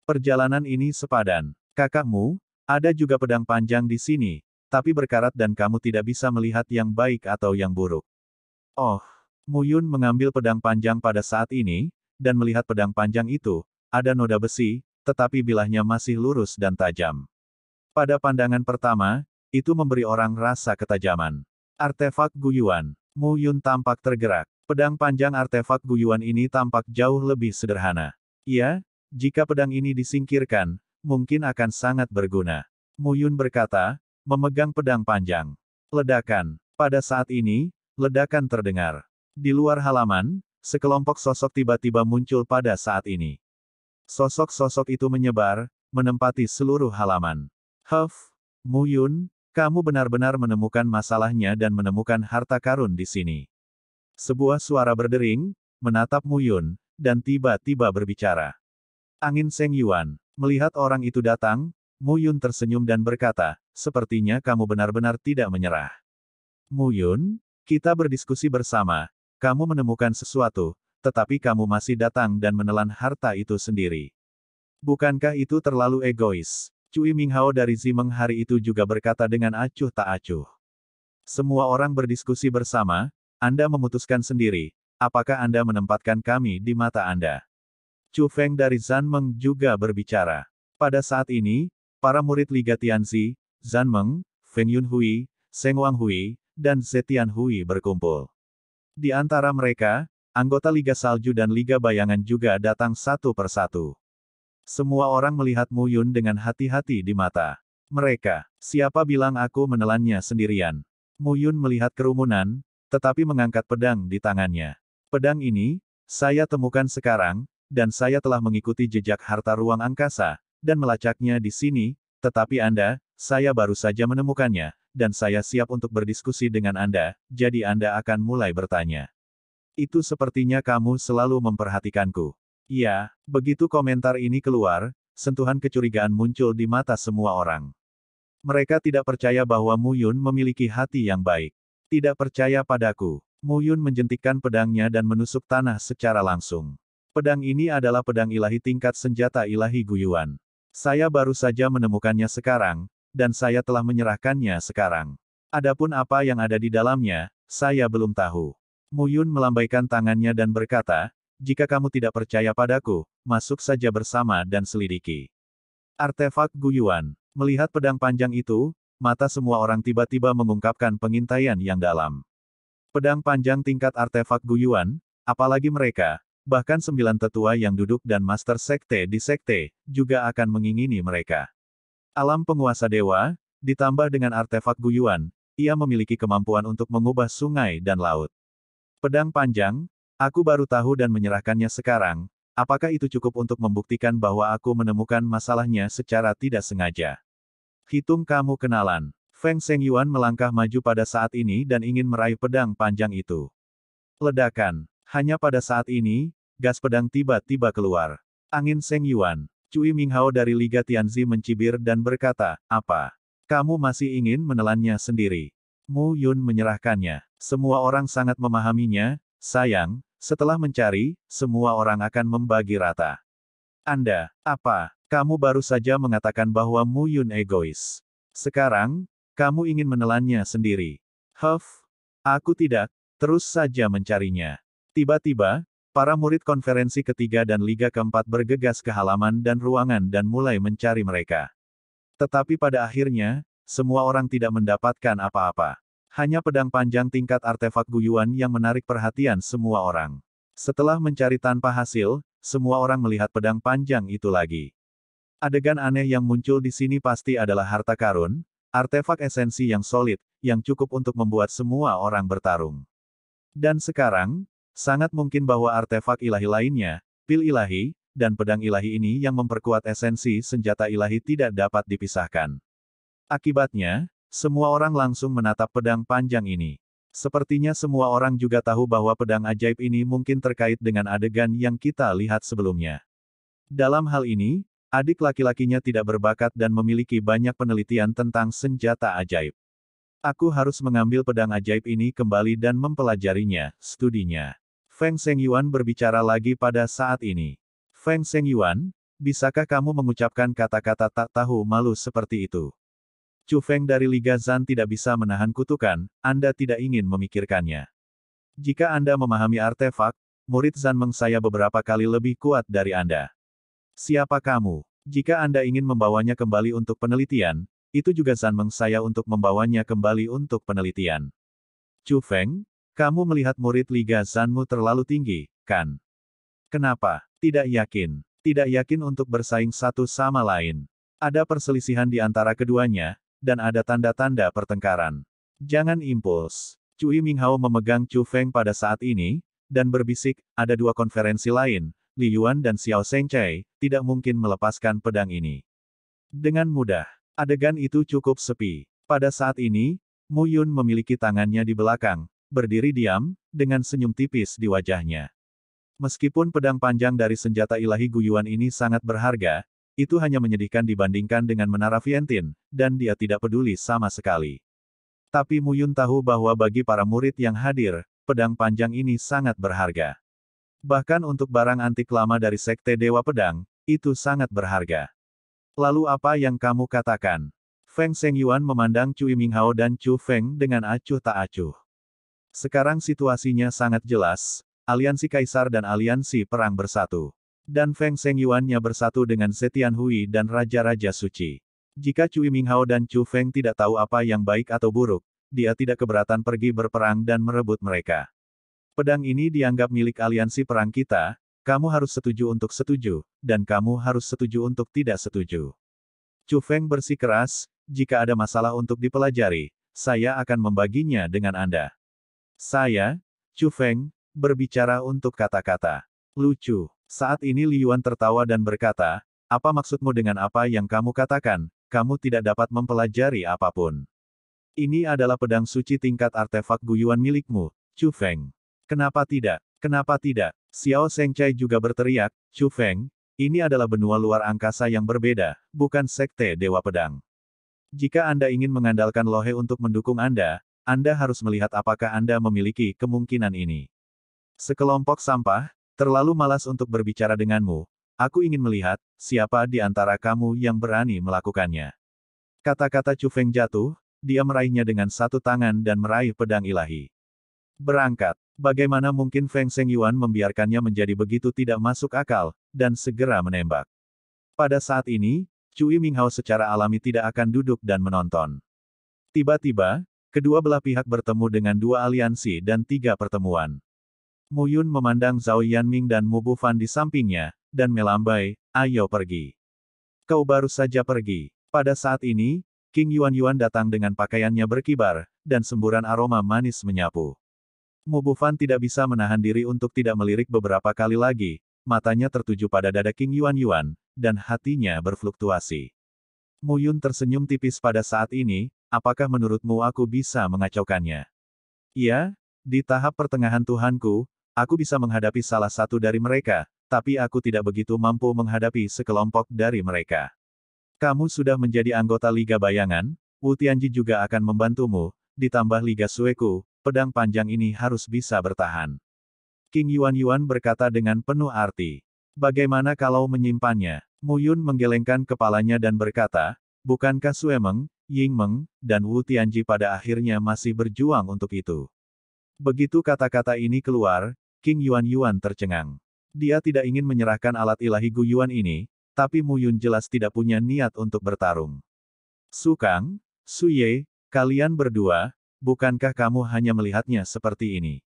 Perjalanan ini sepadan. Kakakmu, ada juga pedang panjang di sini, tapi berkarat dan kamu tidak bisa melihat yang baik atau yang buruk. Oh, Muyun mengambil pedang panjang pada saat ini, dan melihat pedang panjang itu, ada noda besi, tetapi bilahnya masih lurus dan tajam. Pada pandangan pertama, itu memberi orang rasa ketajaman. Artefak Guyuan. Mu Yun tampak tergerak. Pedang panjang artefak Guyuan ini tampak jauh lebih sederhana. Ya, jika pedang ini disingkirkan, mungkin akan sangat berguna. Mu Yun berkata, memegang pedang panjang. Ledakan. Pada saat ini, ledakan terdengar. Di luar halaman, sekelompok sosok tiba-tiba muncul pada saat ini. Sosok-sosok itu menyebar, menempati seluruh halaman. Huff, Mu Yun, kamu benar-benar menemukan masalahnya dan menemukan harta karun di sini. Sebuah suara berdering, menatap Muyun, dan tiba-tiba berbicara. Angin Seng Yuan, melihat orang itu datang, Muyun tersenyum dan berkata, sepertinya kamu benar-benar tidak menyerah. Muyun, kita berdiskusi bersama, kamu menemukan sesuatu, tetapi kamu masih datang dan menelan harta itu sendiri. Bukankah itu terlalu egois? Cui Minghao dari Zimeng hari itu juga berkata dengan acuh tak acuh. Semua orang berdiskusi bersama, Anda memutuskan sendiri, apakah Anda menempatkan kami di mata Anda. Chu Feng dari Zanmeng juga berbicara. Pada saat ini, para murid Liga Tianzi, Zanmeng, Feng Yunhui, Seng Wanghui, dan Zetian Hui berkumpul. Di antara mereka, anggota Liga Salju dan Liga Bayangan juga datang satu persatu. Semua orang melihat Mu Yun dengan hati-hati di mata. Mereka, siapa bilang aku menelannya sendirian? Mu Yun melihat kerumunan, tetapi mengangkat pedang di tangannya. Pedang ini, saya temukan sekarang, dan saya telah mengikuti jejak harta ruang angkasa, dan melacaknya di sini, tetapi Anda, saya baru saja menemukannya, dan saya siap untuk berdiskusi dengan Anda, jadi Anda akan mulai bertanya. Itu sepertinya kamu selalu memperhatikanku. Iya, begitu komentar ini keluar, sentuhan kecurigaan muncul di mata semua orang. Mereka tidak percaya bahwa Mu Yun memiliki hati yang baik. Tidak percaya padaku. Mu Yun menjentikkan pedangnya dan menusuk tanah secara langsung. Pedang ini adalah pedang ilahi tingkat senjata ilahi Guyuan. Saya baru saja menemukannya sekarang, dan saya telah menyerahkannya sekarang. Adapun apa yang ada di dalamnya, saya belum tahu. Mu Yun melambaikan tangannya dan berkata, jika kamu tidak percaya padaku, masuk saja bersama dan selidiki. Artefak Guyuan. Melihat pedang panjang itu, mata semua orang tiba-tiba mengungkapkan pengintaian yang dalam. Pedang panjang tingkat artefak Guyuan, apalagi mereka, bahkan sembilan tetua yang duduk dan master sekte di sekte, juga akan mengingini mereka. Alam penguasa dewa, ditambah dengan artefak Guyuan, ia memiliki kemampuan untuk mengubah sungai dan laut. Pedang panjang, Aku baru tahu dan menyerahkannya sekarang, apakah itu cukup untuk membuktikan bahwa aku menemukan masalahnya secara tidak sengaja? Hitung kamu kenalan. Feng Seng Yuan melangkah maju pada saat ini dan ingin meraih pedang panjang itu. Ledakan. Hanya pada saat ini, gas pedang tiba-tiba keluar. Angin Seng Yuan. Cui Minghao dari Liga Tianzi mencibir dan berkata, apa? Kamu masih ingin menelannya sendiri. Mu Yun menyerahkannya. Semua orang sangat memahaminya, Sayang, setelah mencari, semua orang akan membagi rata. Anda, apa? Kamu baru saja mengatakan bahwa Mu Yun egois. Sekarang, kamu ingin menelannya sendiri. Huff, aku tidak, terus saja mencarinya. Tiba-tiba, para murid konferensi ketiga dan liga keempat bergegas ke halaman dan ruangan dan mulai mencari mereka. Tetapi pada akhirnya, semua orang tidak mendapatkan apa-apa. Hanya pedang panjang tingkat artefak guyuan yang menarik perhatian semua orang. Setelah mencari tanpa hasil, semua orang melihat pedang panjang itu lagi. Adegan aneh yang muncul di sini pasti adalah harta karun, artefak esensi yang solid, yang cukup untuk membuat semua orang bertarung. Dan sekarang, sangat mungkin bahwa artefak ilahi lainnya, pil ilahi, dan pedang ilahi ini yang memperkuat esensi senjata ilahi tidak dapat dipisahkan. Akibatnya, semua orang langsung menatap pedang panjang ini. Sepertinya semua orang juga tahu bahwa pedang ajaib ini mungkin terkait dengan adegan yang kita lihat sebelumnya. Dalam hal ini, adik laki-lakinya tidak berbakat dan memiliki banyak penelitian tentang senjata ajaib. Aku harus mengambil pedang ajaib ini kembali dan mempelajarinya, studinya. Feng Yuan berbicara lagi pada saat ini. Feng Yuan, bisakah kamu mengucapkan kata-kata tak tahu malu seperti itu? Chu Feng dari Liga Zan tidak bisa menahan kutukan, Anda tidak ingin memikirkannya. Jika Anda memahami artefak, murid Zan Meng saya beberapa kali lebih kuat dari Anda. Siapa kamu? Jika Anda ingin membawanya kembali untuk penelitian, itu juga Zan Meng saya untuk membawanya kembali untuk penelitian. Chu Feng, kamu melihat murid Liga Zanmu terlalu tinggi, kan? Kenapa? Tidak yakin. Tidak yakin untuk bersaing satu sama lain. Ada perselisihan di antara keduanya, dan ada tanda-tanda pertengkaran. Jangan impuls. Cui Minghao memegang Chu Feng pada saat ini, dan berbisik, ada dua konferensi lain, Li Yuan dan Xiao Zhengcai, tidak mungkin melepaskan pedang ini. Dengan mudah, adegan itu cukup sepi. Pada saat ini, Mu Yun memiliki tangannya di belakang, berdiri diam, dengan senyum tipis di wajahnya. Meskipun pedang panjang dari senjata ilahi Guyuan ini sangat berharga, itu hanya menyedihkan dibandingkan dengan menara Vientin, dan dia tidak peduli sama sekali. Tapi Muyun tahu bahwa bagi para murid yang hadir, pedang panjang ini sangat berharga. Bahkan untuk barang antik lama dari Sekte Dewa Pedang, itu sangat berharga. Lalu apa yang kamu katakan? Feng Yuan memandang Cui Minghao dan Chu Feng dengan acuh tak acuh. Sekarang situasinya sangat jelas, aliansi kaisar dan aliansi perang bersatu. Dan Feng Seng Yuan-nya bersatu dengan Setian Hui dan Raja-Raja Suci. Jika Cui Minghao dan Chu Feng tidak tahu apa yang baik atau buruk, dia tidak keberatan pergi berperang dan merebut mereka. Pedang ini dianggap milik aliansi perang kita, kamu harus setuju untuk setuju, dan kamu harus setuju untuk tidak setuju. Chu Feng bersikeras, jika ada masalah untuk dipelajari, saya akan membaginya dengan Anda. Saya, Chu Feng, berbicara untuk kata-kata. Lucu. Saat ini Li Yuan tertawa dan berkata, apa maksudmu dengan apa yang kamu katakan, kamu tidak dapat mempelajari apapun. Ini adalah pedang suci tingkat artefak guyuan milikmu, Chu Feng. Kenapa tidak? Kenapa tidak? Xiao Sengcai juga berteriak, Chu Feng, ini adalah benua luar angkasa yang berbeda, bukan sekte Dewa Pedang. Jika Anda ingin mengandalkan Lohe untuk mendukung Anda, Anda harus melihat apakah Anda memiliki kemungkinan ini. Sekelompok sampah, Terlalu malas untuk berbicara denganmu, aku ingin melihat, siapa di antara kamu yang berani melakukannya. Kata-kata Chu Feng jatuh, dia meraihnya dengan satu tangan dan meraih pedang ilahi. Berangkat, bagaimana mungkin Feng Seng Yuan membiarkannya menjadi begitu tidak masuk akal, dan segera menembak. Pada saat ini, Chu Cui Minghao secara alami tidak akan duduk dan menonton. Tiba-tiba, kedua belah pihak bertemu dengan dua aliansi dan tiga pertemuan. Mu Yun memandang Zhao Yanming dan Mu Bufan di sampingnya, dan melambai, ayo pergi. Kau baru saja pergi. Pada saat ini, King Yuan Yuan datang dengan pakaiannya berkibar, dan semburan aroma manis menyapu. Mu Bufan tidak bisa menahan diri untuk tidak melirik beberapa kali lagi, matanya tertuju pada dada King Yuan Yuan, dan hatinya berfluktuasi. Mu Yun tersenyum tipis pada saat ini, apakah menurutmu aku bisa mengacaukannya? Iya, di tahap pertengahan Tuhanku, Aku bisa menghadapi salah satu dari mereka, tapi aku tidak begitu mampu menghadapi sekelompok dari mereka. Kamu sudah menjadi anggota Liga Bayangan, Wu Tianji juga akan membantumu, ditambah Liga Sueku, pedang panjang ini harus bisa bertahan. King Yuan Yuan berkata dengan penuh arti. Bagaimana kalau menyimpannya? Mu Yun menggelengkan kepalanya dan berkata, bukankah Sue Meng, Ying Meng, dan Wu Tianji pada akhirnya masih berjuang untuk itu? Begitu kata-kata ini keluar, King Yuan Yuan tercengang. Dia tidak ingin menyerahkan alat ilahi Guyuan ini, tapi Mu Yun jelas tidak punya niat untuk bertarung. Su Kang, Su Ye, kalian berdua, bukankah kamu hanya melihatnya seperti ini?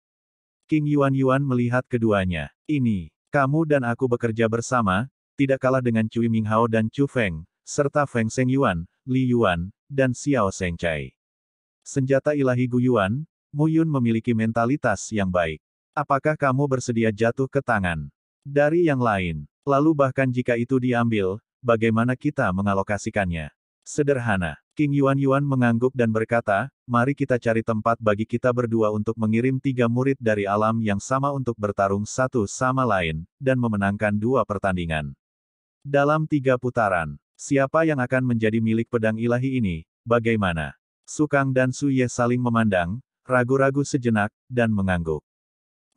King Yuan Yuan melihat keduanya. Ini, kamu dan aku bekerja bersama, tidak kalah dengan Cui Hao dan Chu Feng, serta Feng Seng Yuan, Li Yuan, dan Xiao Seng Chai. Senjata ilahi Guyuan, Mu Yun memiliki mentalitas yang baik. Apakah kamu bersedia jatuh ke tangan dari yang lain? Lalu bahkan jika itu diambil, bagaimana kita mengalokasikannya? Sederhana, King Yuan Yuan mengangguk dan berkata, mari kita cari tempat bagi kita berdua untuk mengirim tiga murid dari alam yang sama untuk bertarung satu sama lain, dan memenangkan dua pertandingan. Dalam tiga putaran, siapa yang akan menjadi milik pedang ilahi ini, bagaimana? Sukang dan Suye saling memandang, ragu-ragu sejenak, dan mengangguk.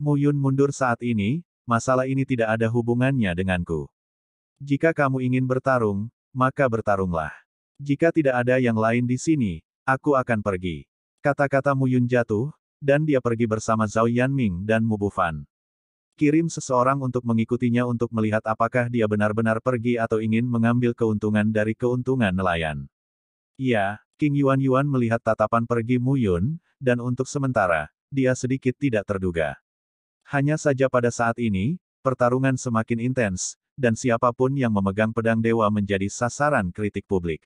Muyun mundur saat ini, masalah ini tidak ada hubungannya denganku. Jika kamu ingin bertarung, maka bertarunglah. Jika tidak ada yang lain di sini, aku akan pergi. Kata-kata Muyun jatuh, dan dia pergi bersama Zhao Yanming dan Mu Bufan. Kirim seseorang untuk mengikutinya untuk melihat apakah dia benar-benar pergi atau ingin mengambil keuntungan dari keuntungan nelayan. Ya, King Yuan Yuan melihat tatapan pergi Muyun, dan untuk sementara, dia sedikit tidak terduga. Hanya saja pada saat ini, pertarungan semakin intens, dan siapapun yang memegang pedang dewa menjadi sasaran kritik publik.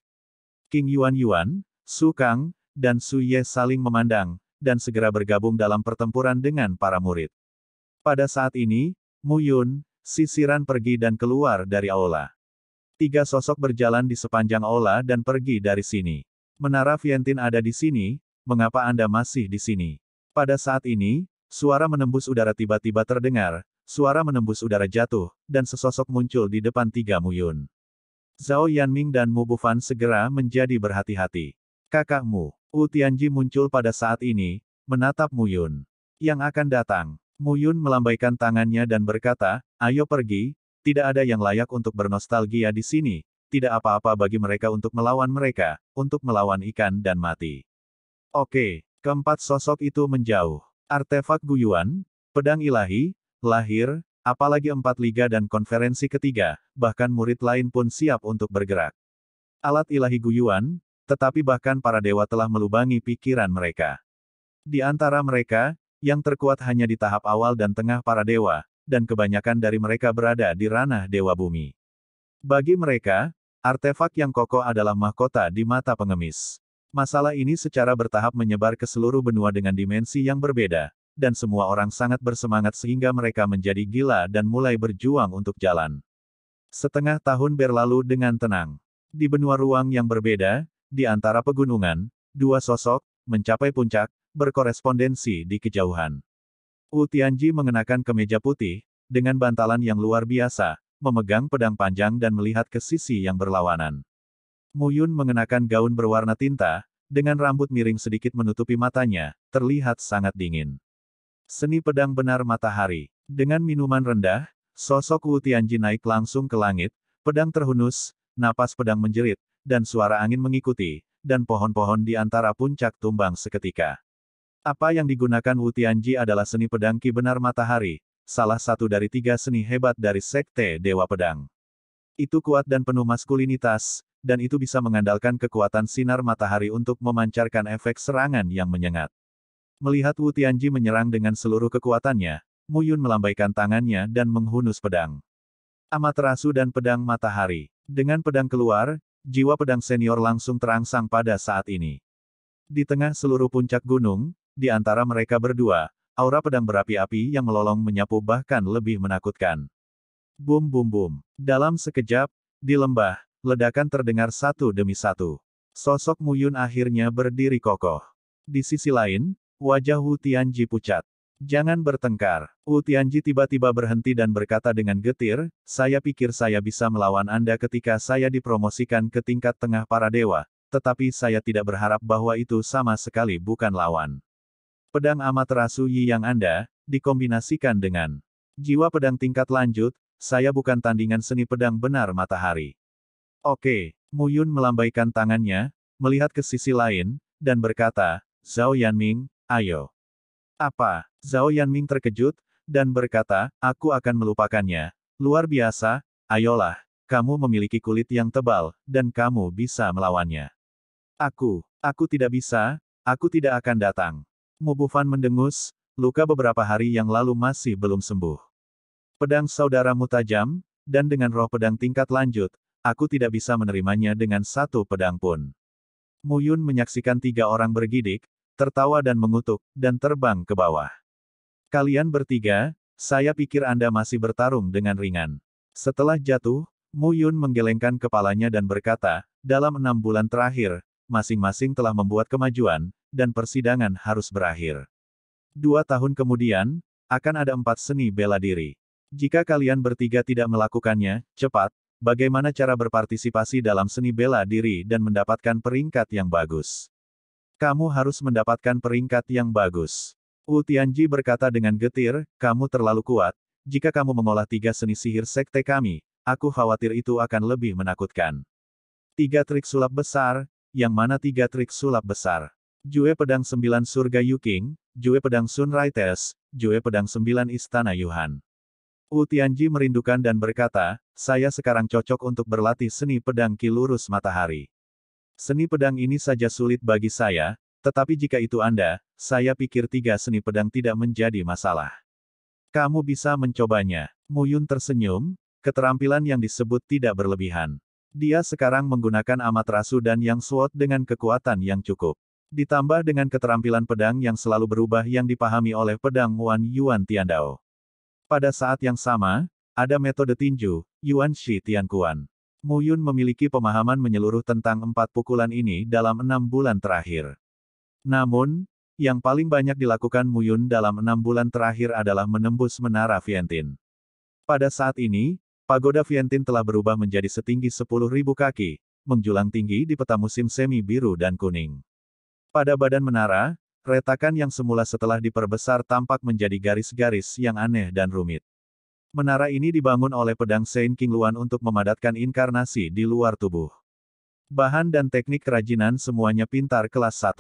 King Yuan Yuan, Su Kang, dan Su Ye saling memandang, dan segera bergabung dalam pertempuran dengan para murid. Pada saat ini, Mu Yun, sisiran pergi dan keluar dari aula. Tiga sosok berjalan di sepanjang aula dan pergi dari sini. Menara Vientin ada di sini, mengapa Anda masih di sini? Pada saat ini, Suara menembus udara tiba-tiba terdengar, suara menembus udara jatuh, dan sesosok muncul di depan tiga Muyun. Zhao Yanming dan Mu Bufan segera menjadi berhati-hati. Kakakmu, Wu Tianji muncul pada saat ini, menatap Muyun. Yang akan datang, Muyun melambaikan tangannya dan berkata, ayo pergi, tidak ada yang layak untuk bernostalgia di sini, tidak apa-apa bagi mereka untuk melawan mereka, untuk melawan ikan dan mati. Oke, keempat sosok itu menjauh. Artefak Guyuan, Pedang Ilahi, Lahir, apalagi empat liga dan konferensi ketiga, bahkan murid lain pun siap untuk bergerak. Alat ilahi Guyuan, tetapi bahkan para dewa telah melubangi pikiran mereka. Di antara mereka, yang terkuat hanya di tahap awal dan tengah para dewa, dan kebanyakan dari mereka berada di ranah dewa bumi. Bagi mereka, artefak yang kokoh adalah mahkota di mata pengemis. Masalah ini secara bertahap menyebar ke seluruh benua dengan dimensi yang berbeda, dan semua orang sangat bersemangat sehingga mereka menjadi gila dan mulai berjuang untuk jalan. Setengah tahun berlalu dengan tenang. Di benua ruang yang berbeda, di antara pegunungan, dua sosok, mencapai puncak, berkorespondensi di kejauhan. Wu Tianji mengenakan kemeja putih, dengan bantalan yang luar biasa, memegang pedang panjang dan melihat ke sisi yang berlawanan. Muyun mengenakan gaun berwarna tinta, dengan rambut miring sedikit menutupi matanya, terlihat sangat dingin. Seni pedang benar matahari. Dengan minuman rendah, sosok Wu Tianji naik langsung ke langit, pedang terhunus, napas pedang menjerit, dan suara angin mengikuti, dan pohon-pohon di antara puncak tumbang seketika. Apa yang digunakan Wu Tianji adalah seni pedang Ki Benar Matahari, salah satu dari tiga seni hebat dari Sekte Dewa Pedang. Itu kuat dan penuh maskulinitas, dan itu bisa mengandalkan kekuatan sinar matahari untuk memancarkan efek serangan yang menyengat. Melihat Wu Tianji menyerang dengan seluruh kekuatannya, Mu Yun melambaikan tangannya dan menghunus pedang. Amaterasu dan pedang matahari. Dengan pedang keluar, jiwa pedang senior langsung terangsang pada saat ini. Di tengah seluruh puncak gunung, di antara mereka berdua, aura pedang berapi-api yang melolong menyapu bahkan lebih menakutkan. Bum bum bum. Dalam sekejap, di lembah, Ledakan terdengar satu demi satu. Sosok Muyun akhirnya berdiri kokoh. Di sisi lain, wajah Wu Tianji pucat. Jangan bertengkar. Wu Tianji tiba-tiba berhenti dan berkata dengan getir, saya pikir saya bisa melawan Anda ketika saya dipromosikan ke tingkat tengah para dewa, tetapi saya tidak berharap bahwa itu sama sekali bukan lawan. Pedang Amaterasu Yi yang Anda, dikombinasikan dengan jiwa pedang tingkat lanjut, saya bukan tandingan seni pedang benar matahari. Oke, Muyun melambaikan tangannya, melihat ke sisi lain, dan berkata, Zhao Yanming, ayo. Apa? Zhao Yanming terkejut, dan berkata, aku akan melupakannya. Luar biasa, ayolah, kamu memiliki kulit yang tebal, dan kamu bisa melawannya. Aku, aku tidak bisa, aku tidak akan datang. Mubufan mendengus, luka beberapa hari yang lalu masih belum sembuh. Pedang saudaramu tajam, dan dengan roh pedang tingkat lanjut, aku tidak bisa menerimanya dengan satu pedang pun. Muyun menyaksikan tiga orang bergidik, tertawa dan mengutuk, dan terbang ke bawah. Kalian bertiga, saya pikir Anda masih bertarung dengan ringan. Setelah jatuh, Muyun menggelengkan kepalanya dan berkata, dalam enam bulan terakhir, masing-masing telah membuat kemajuan, dan persidangan harus berakhir. Dua tahun kemudian, akan ada empat seni bela diri. Jika kalian bertiga tidak melakukannya, cepat, bagaimana cara berpartisipasi dalam seni bela diri dan mendapatkan peringkat yang bagus. Kamu harus mendapatkan peringkat yang bagus. Wu Tianji berkata dengan getir, kamu terlalu kuat, jika kamu mengolah tiga seni sihir sekte kami, aku khawatir itu akan lebih menakutkan. Tiga trik sulap besar, yang mana tiga trik sulap besar. Jue Pedang Sembilan Surga Yuking, Jue Pedang Sun Raites, Jue Pedang Sembilan Istana Yuhan. Wu Tianji merindukan dan berkata, saya sekarang cocok untuk berlatih seni pedang ki lurus matahari. Seni pedang ini saja sulit bagi saya, tetapi jika itu Anda, saya pikir tiga seni pedang tidak menjadi masalah. Kamu bisa mencobanya. Mu Yun tersenyum, keterampilan yang disebut tidak berlebihan. Dia sekarang menggunakan amat rasu dan Yang suot dengan kekuatan yang cukup. Ditambah dengan keterampilan pedang yang selalu berubah yang dipahami oleh pedang Wan Yuan Tiandao. Pada saat yang sama, ada metode tinju, Yuan Shi Tianquan. Mu Yun memiliki pemahaman menyeluruh tentang empat pukulan ini dalam enam bulan terakhir. Namun, yang paling banyak dilakukan Mu Yun dalam enam bulan terakhir adalah menembus menara Vientin. Pada saat ini, pagoda Vientin telah berubah menjadi setinggi 10.000 kaki, menjulang tinggi di peta musim semi biru dan kuning. Pada badan menara, Retakan yang semula setelah diperbesar tampak menjadi garis-garis yang aneh dan rumit. Menara ini dibangun oleh pedang Saint King Luan untuk memadatkan inkarnasi di luar tubuh. Bahan dan teknik kerajinan semuanya pintar kelas 1.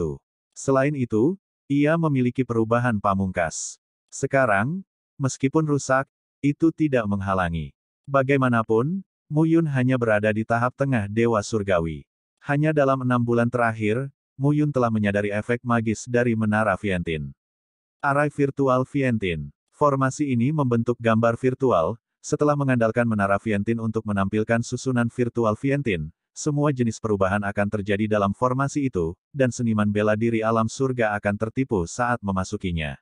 Selain itu, ia memiliki perubahan pamungkas. Sekarang, meskipun rusak, itu tidak menghalangi. Bagaimanapun, Muyun hanya berada di tahap tengah Dewa Surgawi. Hanya dalam enam bulan terakhir, Muyun telah menyadari efek magis dari Menara Vientin. Arai Virtual Vientin. Formasi ini membentuk gambar virtual, setelah mengandalkan Menara Vientin untuk menampilkan susunan virtual Vientin, semua jenis perubahan akan terjadi dalam formasi itu, dan seniman bela diri alam surga akan tertipu saat memasukinya.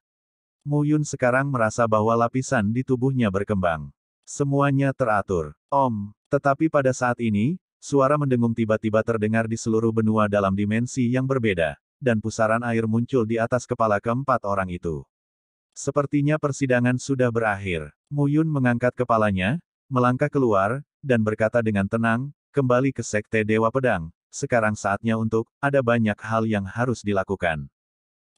Muyun sekarang merasa bahwa lapisan di tubuhnya berkembang. Semuanya teratur. Om, tetapi pada saat ini, Suara mendengung tiba-tiba terdengar di seluruh benua dalam dimensi yang berbeda, dan pusaran air muncul di atas kepala keempat orang itu. Sepertinya persidangan sudah berakhir. Muyun mengangkat kepalanya, melangkah keluar, dan berkata dengan tenang, kembali ke Sekte Dewa Pedang, sekarang saatnya untuk, ada banyak hal yang harus dilakukan.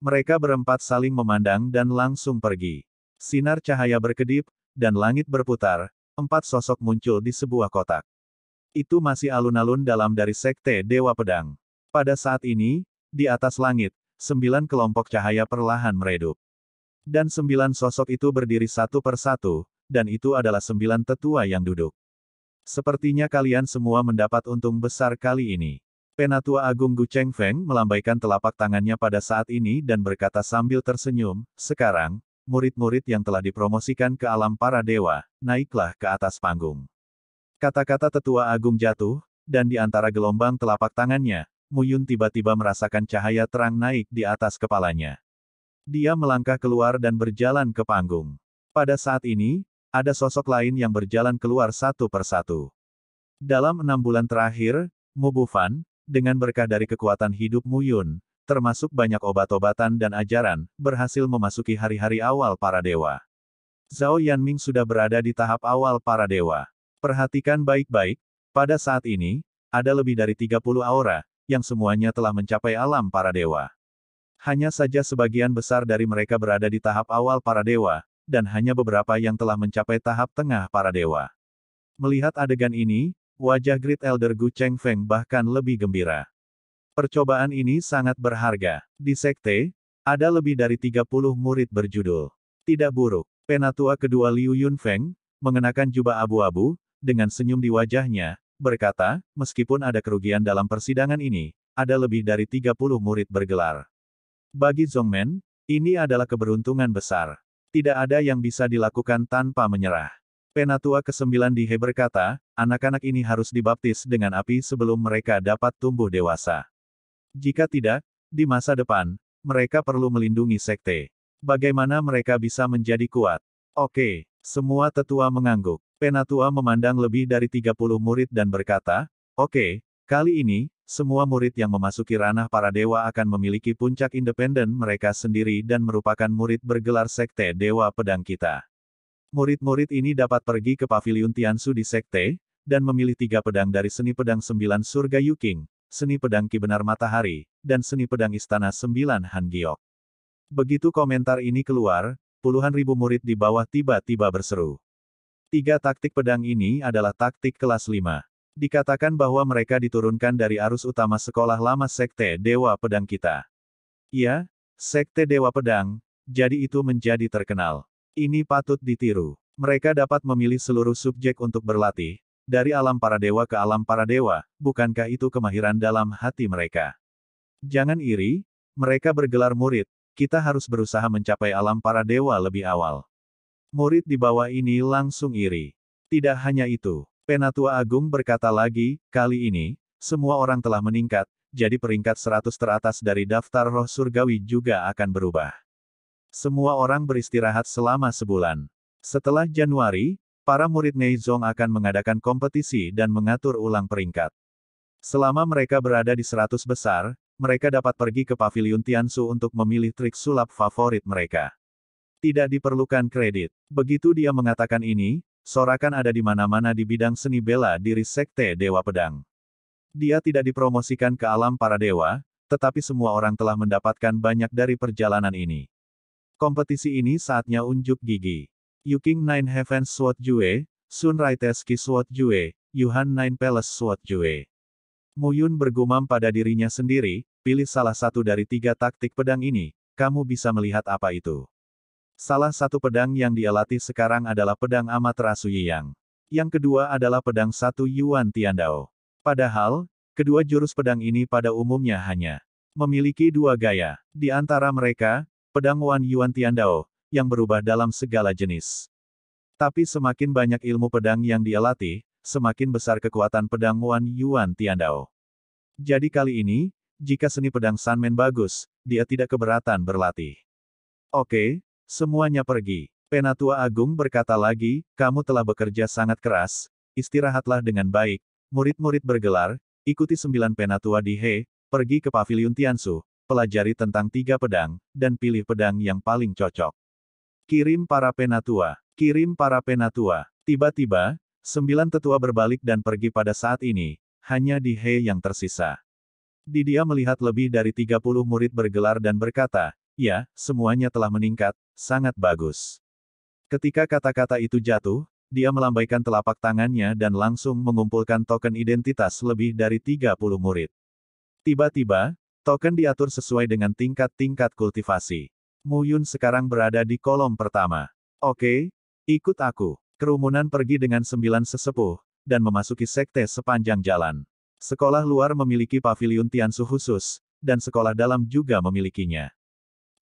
Mereka berempat saling memandang dan langsung pergi. Sinar cahaya berkedip, dan langit berputar, empat sosok muncul di sebuah kotak. Itu masih alun-alun dalam dari Sekte Dewa Pedang. Pada saat ini, di atas langit, sembilan kelompok cahaya perlahan meredup. Dan sembilan sosok itu berdiri satu per satu, dan itu adalah sembilan tetua yang duduk. Sepertinya kalian semua mendapat untung besar kali ini. Penatua Agung Gu Cheng Feng melambaikan telapak tangannya pada saat ini dan berkata sambil tersenyum, sekarang, murid-murid yang telah dipromosikan ke alam para dewa, naiklah ke atas panggung. Kata-kata tetua agung jatuh, dan di antara gelombang telapak tangannya, Muyun tiba-tiba merasakan cahaya terang naik di atas kepalanya. Dia melangkah keluar dan berjalan ke panggung. Pada saat ini, ada sosok lain yang berjalan keluar satu persatu. Dalam enam bulan terakhir, Mubufan, dengan berkah dari kekuatan hidup Muyun, termasuk banyak obat-obatan dan ajaran, berhasil memasuki hari-hari awal para dewa. Zhao Yanming sudah berada di tahap awal para dewa. Perhatikan baik-baik, pada saat ini, ada lebih dari 30 aura, yang semuanya telah mencapai alam para dewa. Hanya saja sebagian besar dari mereka berada di tahap awal para dewa, dan hanya beberapa yang telah mencapai tahap tengah para dewa. Melihat adegan ini, wajah Great Elder Gu Cheng Feng bahkan lebih gembira. Percobaan ini sangat berharga. Di sekte, ada lebih dari 30 murid berjudul. Tidak buruk, penatua kedua Liu Yun Feng, mengenakan jubah abu-abu, dengan senyum di wajahnya, berkata, meskipun ada kerugian dalam persidangan ini, ada lebih dari 30 murid bergelar. Bagi Zongmen, ini adalah keberuntungan besar. Tidak ada yang bisa dilakukan tanpa menyerah. Penatua ke-9 di He berkata, anak-anak ini harus dibaptis dengan api sebelum mereka dapat tumbuh dewasa. Jika tidak, di masa depan, mereka perlu melindungi sekte. Bagaimana mereka bisa menjadi kuat? Oke, semua tetua mengangguk. Penatua memandang lebih dari 30 murid dan berkata, Oke, okay, kali ini, semua murid yang memasuki ranah para dewa akan memiliki puncak independen mereka sendiri dan merupakan murid bergelar Sekte Dewa Pedang kita. Murid-murid ini dapat pergi ke Paviliun Tiansu di Sekte, dan memilih tiga pedang dari seni pedang sembilan surga Yuking, seni pedang Kibenar Matahari, dan seni pedang Istana Sembilan Han Giok. Begitu komentar ini keluar, puluhan ribu murid di bawah tiba-tiba berseru. Tiga taktik pedang ini adalah taktik kelas 5. Dikatakan bahwa mereka diturunkan dari arus utama sekolah lama Sekte Dewa Pedang kita. Ya, Sekte Dewa Pedang, jadi itu menjadi terkenal. Ini patut ditiru. Mereka dapat memilih seluruh subjek untuk berlatih, dari alam para dewa ke alam para dewa, bukankah itu kemahiran dalam hati mereka? Jangan iri, mereka bergelar murid, kita harus berusaha mencapai alam para dewa lebih awal. Murid di bawah ini langsung iri. Tidak hanya itu, Penatua Agung berkata lagi, kali ini, semua orang telah meningkat, jadi peringkat seratus teratas dari daftar roh surgawi juga akan berubah. Semua orang beristirahat selama sebulan. Setelah Januari, para murid Neizong akan mengadakan kompetisi dan mengatur ulang peringkat. Selama mereka berada di seratus besar, mereka dapat pergi ke Paviliun Tiansu untuk memilih trik sulap favorit mereka. Tidak diperlukan kredit. Begitu dia mengatakan ini, sorakan ada di mana-mana di bidang seni bela diri Sekte Dewa Pedang. Dia tidak dipromosikan ke alam para dewa, tetapi semua orang telah mendapatkan banyak dari perjalanan ini. Kompetisi ini saatnya unjuk gigi. King Nine Heavens Sword Jue, Sunrai Ki Sword Jue, Yuhan Nine Palace Sword Jue. Muyun bergumam pada dirinya sendiri, pilih salah satu dari tiga taktik pedang ini, kamu bisa melihat apa itu. Salah satu pedang yang dia latih sekarang adalah pedang Amaterasu Yiyang. Yang kedua adalah pedang satu Yuan Tiandao. Padahal, kedua jurus pedang ini pada umumnya hanya memiliki dua gaya. Di antara mereka, pedang Wan Yuan Tiandao, yang berubah dalam segala jenis. Tapi semakin banyak ilmu pedang yang dia latih, semakin besar kekuatan pedang Wan Yuan Tiandao. Jadi kali ini, jika seni pedang Sanmen bagus, dia tidak keberatan berlatih. Oke, Semuanya pergi. Penatua Agung berkata lagi, kamu telah bekerja sangat keras, istirahatlah dengan baik. Murid-murid bergelar, ikuti sembilan penatua di He, pergi ke pavilion Tiansu, pelajari tentang tiga pedang, dan pilih pedang yang paling cocok. Kirim para penatua, kirim para penatua. Tiba-tiba, sembilan tetua berbalik dan pergi pada saat ini, hanya di He yang tersisa. Didia melihat lebih dari 30 murid bergelar dan berkata, ya, semuanya telah meningkat, Sangat bagus. Ketika kata-kata itu jatuh, dia melambaikan telapak tangannya dan langsung mengumpulkan token identitas lebih dari 30 murid. Tiba-tiba, token diatur sesuai dengan tingkat-tingkat kultivasi. Muyun sekarang berada di kolom pertama. Oke, ikut aku. Kerumunan pergi dengan sembilan sesepuh, dan memasuki sekte sepanjang jalan. Sekolah luar memiliki pavilion Tiansu khusus, dan sekolah dalam juga memilikinya.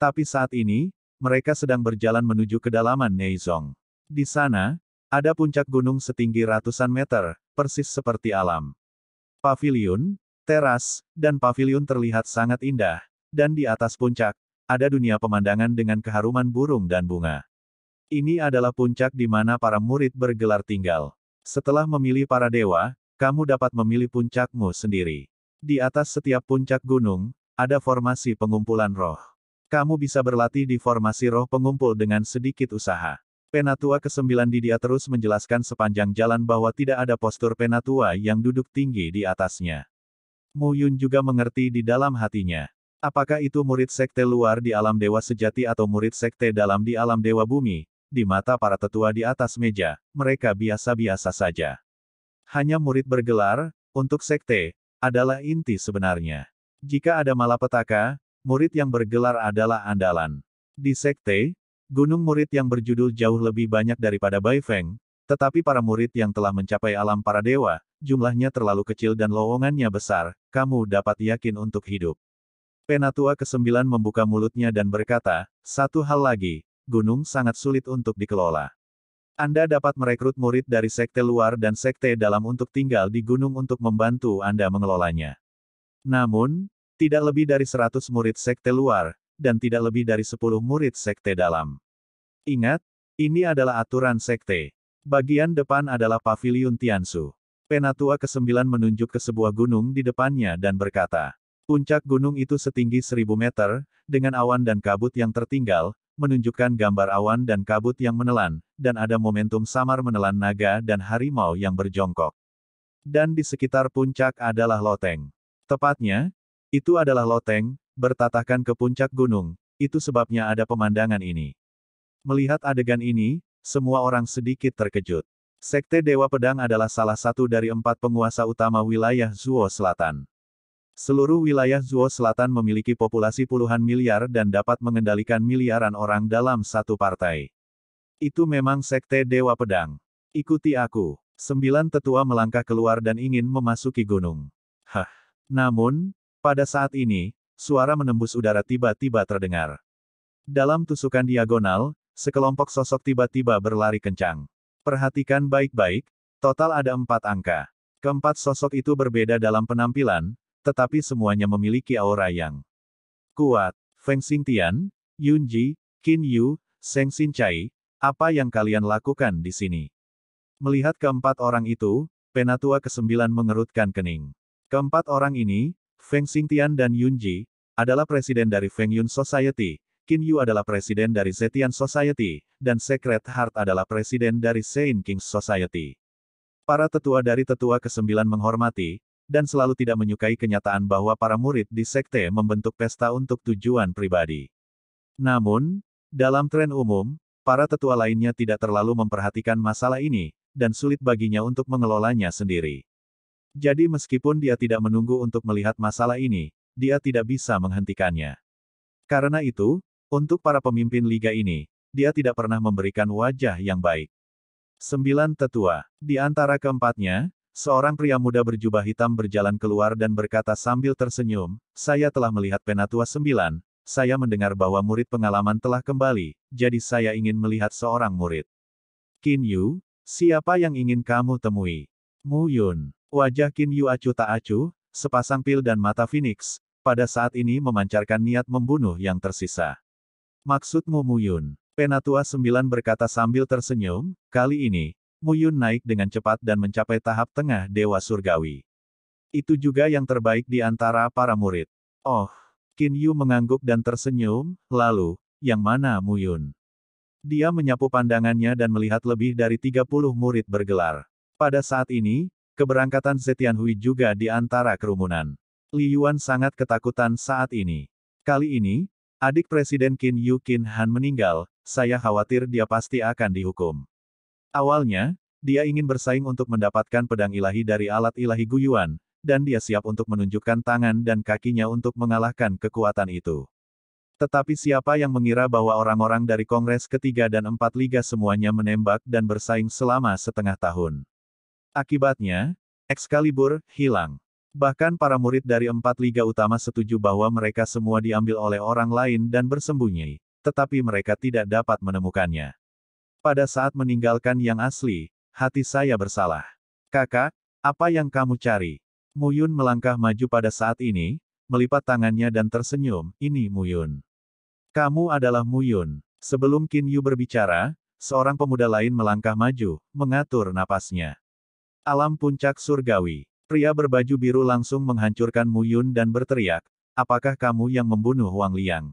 Tapi saat ini, mereka sedang berjalan menuju kedalaman Neizong. Di sana, ada puncak gunung setinggi ratusan meter, persis seperti alam. Pavilion, teras, dan pavilion terlihat sangat indah, dan di atas puncak, ada dunia pemandangan dengan keharuman burung dan bunga. Ini adalah puncak di mana para murid bergelar tinggal. Setelah memilih para dewa, kamu dapat memilih puncakmu sendiri. Di atas setiap puncak gunung, ada formasi pengumpulan roh. Kamu bisa berlatih di formasi roh pengumpul dengan sedikit usaha. Penatua ke-9 Didia terus menjelaskan sepanjang jalan bahwa tidak ada postur penatua yang duduk tinggi di atasnya. Mu Yun juga mengerti di dalam hatinya. Apakah itu murid sekte luar di alam dewa sejati atau murid sekte dalam di alam dewa bumi? Di mata para tetua di atas meja, mereka biasa-biasa saja. Hanya murid bergelar, untuk sekte, adalah inti sebenarnya. Jika ada malapetaka, murid yang bergelar adalah andalan. Di sekte, gunung murid yang berjudul jauh lebih banyak daripada Bai Feng, tetapi para murid yang telah mencapai alam para dewa, jumlahnya terlalu kecil dan lowongannya besar, kamu dapat yakin untuk hidup. Penatua ke-9 membuka mulutnya dan berkata, satu hal lagi, gunung sangat sulit untuk dikelola. Anda dapat merekrut murid dari sekte luar dan sekte dalam untuk tinggal di gunung untuk membantu Anda mengelolanya. Namun, tidak lebih dari 100 murid sekte luar, dan tidak lebih dari 10 murid sekte dalam. Ingat, ini adalah aturan sekte. Bagian depan adalah pavilion Tiansu. Penatua ke-9 menunjuk ke sebuah gunung di depannya dan berkata, Puncak gunung itu setinggi 1000 meter, dengan awan dan kabut yang tertinggal, menunjukkan gambar awan dan kabut yang menelan, dan ada momentum samar menelan naga dan harimau yang berjongkok. Dan di sekitar puncak adalah loteng. Tepatnya, itu adalah loteng, bertatakan ke puncak gunung, itu sebabnya ada pemandangan ini. Melihat adegan ini, semua orang sedikit terkejut. Sekte Dewa Pedang adalah salah satu dari empat penguasa utama wilayah Zuo Selatan. Seluruh wilayah Zuo Selatan memiliki populasi puluhan miliar dan dapat mengendalikan miliaran orang dalam satu partai. Itu memang Sekte Dewa Pedang. Ikuti aku. Sembilan tetua melangkah keluar dan ingin memasuki gunung. Hah. Namun, pada saat ini, suara menembus udara tiba-tiba terdengar. Dalam tusukan diagonal, sekelompok sosok tiba-tiba berlari kencang. Perhatikan baik-baik, total ada empat angka. Keempat sosok itu berbeda dalam penampilan, tetapi semuanya memiliki aura yang kuat. Feng Xingtian, Ji, Qin Yu, Seng Xinchai, apa yang kalian lakukan di sini? Melihat keempat orang itu, penatua kesembilan mengerutkan kening. Keempat orang ini, Feng Xingtian dan Yun Ji, adalah presiden dari Feng Yun Society, Qin Yu adalah presiden dari Zetian Society, dan Secret Heart adalah presiden dari Saint King Society. Para tetua dari tetua kesembilan menghormati, dan selalu tidak menyukai kenyataan bahwa para murid di sekte membentuk pesta untuk tujuan pribadi. Namun, dalam tren umum, para tetua lainnya tidak terlalu memperhatikan masalah ini, dan sulit baginya untuk mengelolanya sendiri. Jadi meskipun dia tidak menunggu untuk melihat masalah ini, dia tidak bisa menghentikannya. Karena itu, untuk para pemimpin liga ini, dia tidak pernah memberikan wajah yang baik. Sembilan tetua. Di antara keempatnya, seorang pria muda berjubah hitam berjalan keluar dan berkata sambil tersenyum, saya telah melihat penatua sembilan, saya mendengar bahwa murid pengalaman telah kembali, jadi saya ingin melihat seorang murid. Kin Yu, siapa yang ingin kamu temui? Mu Yun, Wajah Kin Yu acu tak acu, sepasang pil dan mata Phoenix, pada saat ini memancarkan niat membunuh yang tersisa. Maksudmu Muyun? Penatua Sembilan berkata sambil tersenyum, kali ini, Muyun naik dengan cepat dan mencapai tahap tengah Dewa Surgawi. Itu juga yang terbaik di antara para murid. Oh, Kin Yu mengangguk dan tersenyum, lalu, yang mana Muyun? Dia menyapu pandangannya dan melihat lebih dari 30 murid bergelar. Pada saat ini, Keberangkatan Zetian Hui juga di antara kerumunan. Li Yuan sangat ketakutan saat ini. Kali ini, adik Presiden Qin Yu Qin Han meninggal, saya khawatir dia pasti akan dihukum. Awalnya, dia ingin bersaing untuk mendapatkan pedang ilahi dari alat ilahi Guyuan, dan dia siap untuk menunjukkan tangan dan kakinya untuk mengalahkan kekuatan itu. Tetapi siapa yang mengira bahwa orang-orang dari Kongres ketiga dan empat liga semuanya menembak dan bersaing selama setengah tahun. Akibatnya, Excalibur hilang. Bahkan para murid dari empat liga utama setuju bahwa mereka semua diambil oleh orang lain dan bersembunyi, tetapi mereka tidak dapat menemukannya. Pada saat meninggalkan yang asli, hati saya bersalah. Kakak, apa yang kamu cari? Muyun melangkah maju pada saat ini, melipat tangannya dan tersenyum, ini Muyun. Kamu adalah Muyun. Sebelum Kin Yu berbicara, seorang pemuda lain melangkah maju, mengatur napasnya. Alam puncak surgawi. Pria berbaju biru langsung menghancurkan Mu Yun dan berteriak, apakah kamu yang membunuh Wang Liang?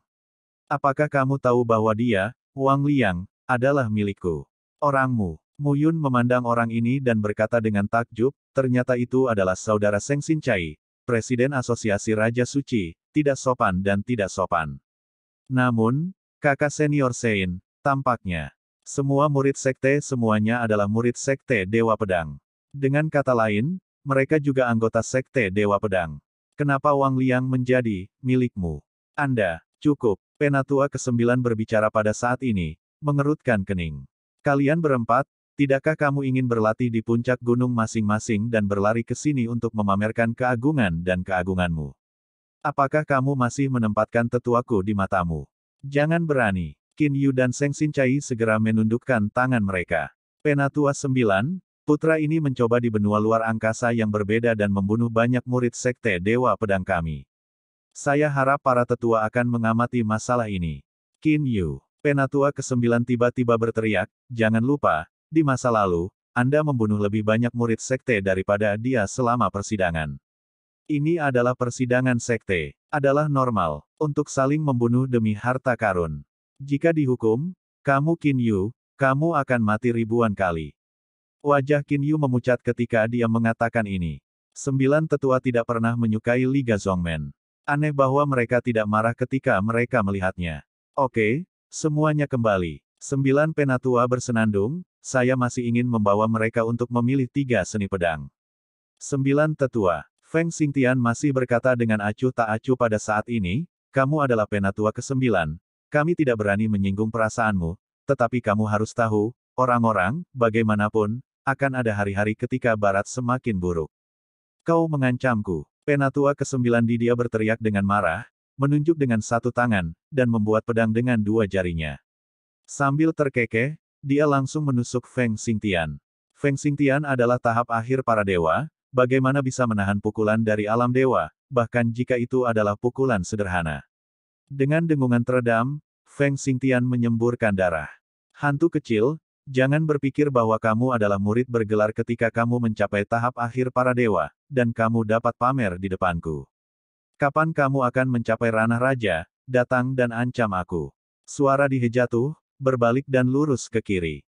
Apakah kamu tahu bahwa dia, Wang Liang, adalah milikku? Orangmu. Mu Yun, memandang orang ini dan berkata dengan takjub, ternyata itu adalah saudara Seng Sincai, Presiden Asosiasi Raja Suci, tidak sopan dan tidak sopan. Namun, kakak senior Sein, tampaknya, semua murid sekte semuanya adalah murid sekte Dewa Pedang. Dengan kata lain, mereka juga anggota Sekte Dewa Pedang. Kenapa Wang Liang menjadi milikmu? Anda, cukup. Penatua ke-9 berbicara pada saat ini, mengerutkan kening. Kalian berempat, tidakkah kamu ingin berlatih di puncak gunung masing-masing dan berlari ke sini untuk memamerkan keagungan dan keagunganmu? Apakah kamu masih menempatkan tetuaku di matamu? Jangan berani. Qin Yu dan Seng Sin Chai segera menundukkan tangan mereka. Penatua 9, Putra ini mencoba di benua luar angkasa yang berbeda dan membunuh banyak murid sekte Dewa Pedang kami. Saya harap para tetua akan mengamati masalah ini. Kin Yu, penatua ke-9 tiba-tiba berteriak, jangan lupa, di masa lalu, Anda membunuh lebih banyak murid sekte daripada dia selama persidangan. Ini adalah persidangan sekte, adalah normal, untuk saling membunuh demi harta karun. Jika dihukum, kamu Kin Yu, kamu akan mati ribuan kali. Wajah Qin Yu memucat ketika dia mengatakan ini. Sembilan tetua tidak pernah menyukai Liga Zongmen. Aneh bahwa mereka tidak marah ketika mereka melihatnya. Oke, semuanya kembali. Sembilan penatua bersenandung, saya masih ingin membawa mereka untuk memilih tiga seni pedang. Sembilan tetua, Feng Xingtian masih berkata dengan acuh tak acuh pada saat ini, kamu adalah penatua kesembilan, kami tidak berani menyinggung perasaanmu, tetapi kamu harus tahu, orang-orang, bagaimanapun, akan ada hari-hari ketika barat semakin buruk. Kau mengancamku. Penatua ke-9 Didia berteriak dengan marah, menunjuk dengan satu tangan, dan membuat pedang dengan dua jarinya. Sambil terkekeh, dia langsung menusuk Feng Xingtian. Feng Xingtian adalah tahap akhir para dewa, bagaimana bisa menahan pukulan dari alam dewa, bahkan jika itu adalah pukulan sederhana. Dengan dengungan teredam, Feng Xingtian menyemburkan darah. Hantu kecil, Jangan berpikir bahwa kamu adalah murid bergelar ketika kamu mencapai tahap akhir para dewa, dan kamu dapat pamer di depanku. Kapan kamu akan mencapai ranah raja, datang dan ancam aku. Suara dihejatuh, berbalik dan lurus ke kiri.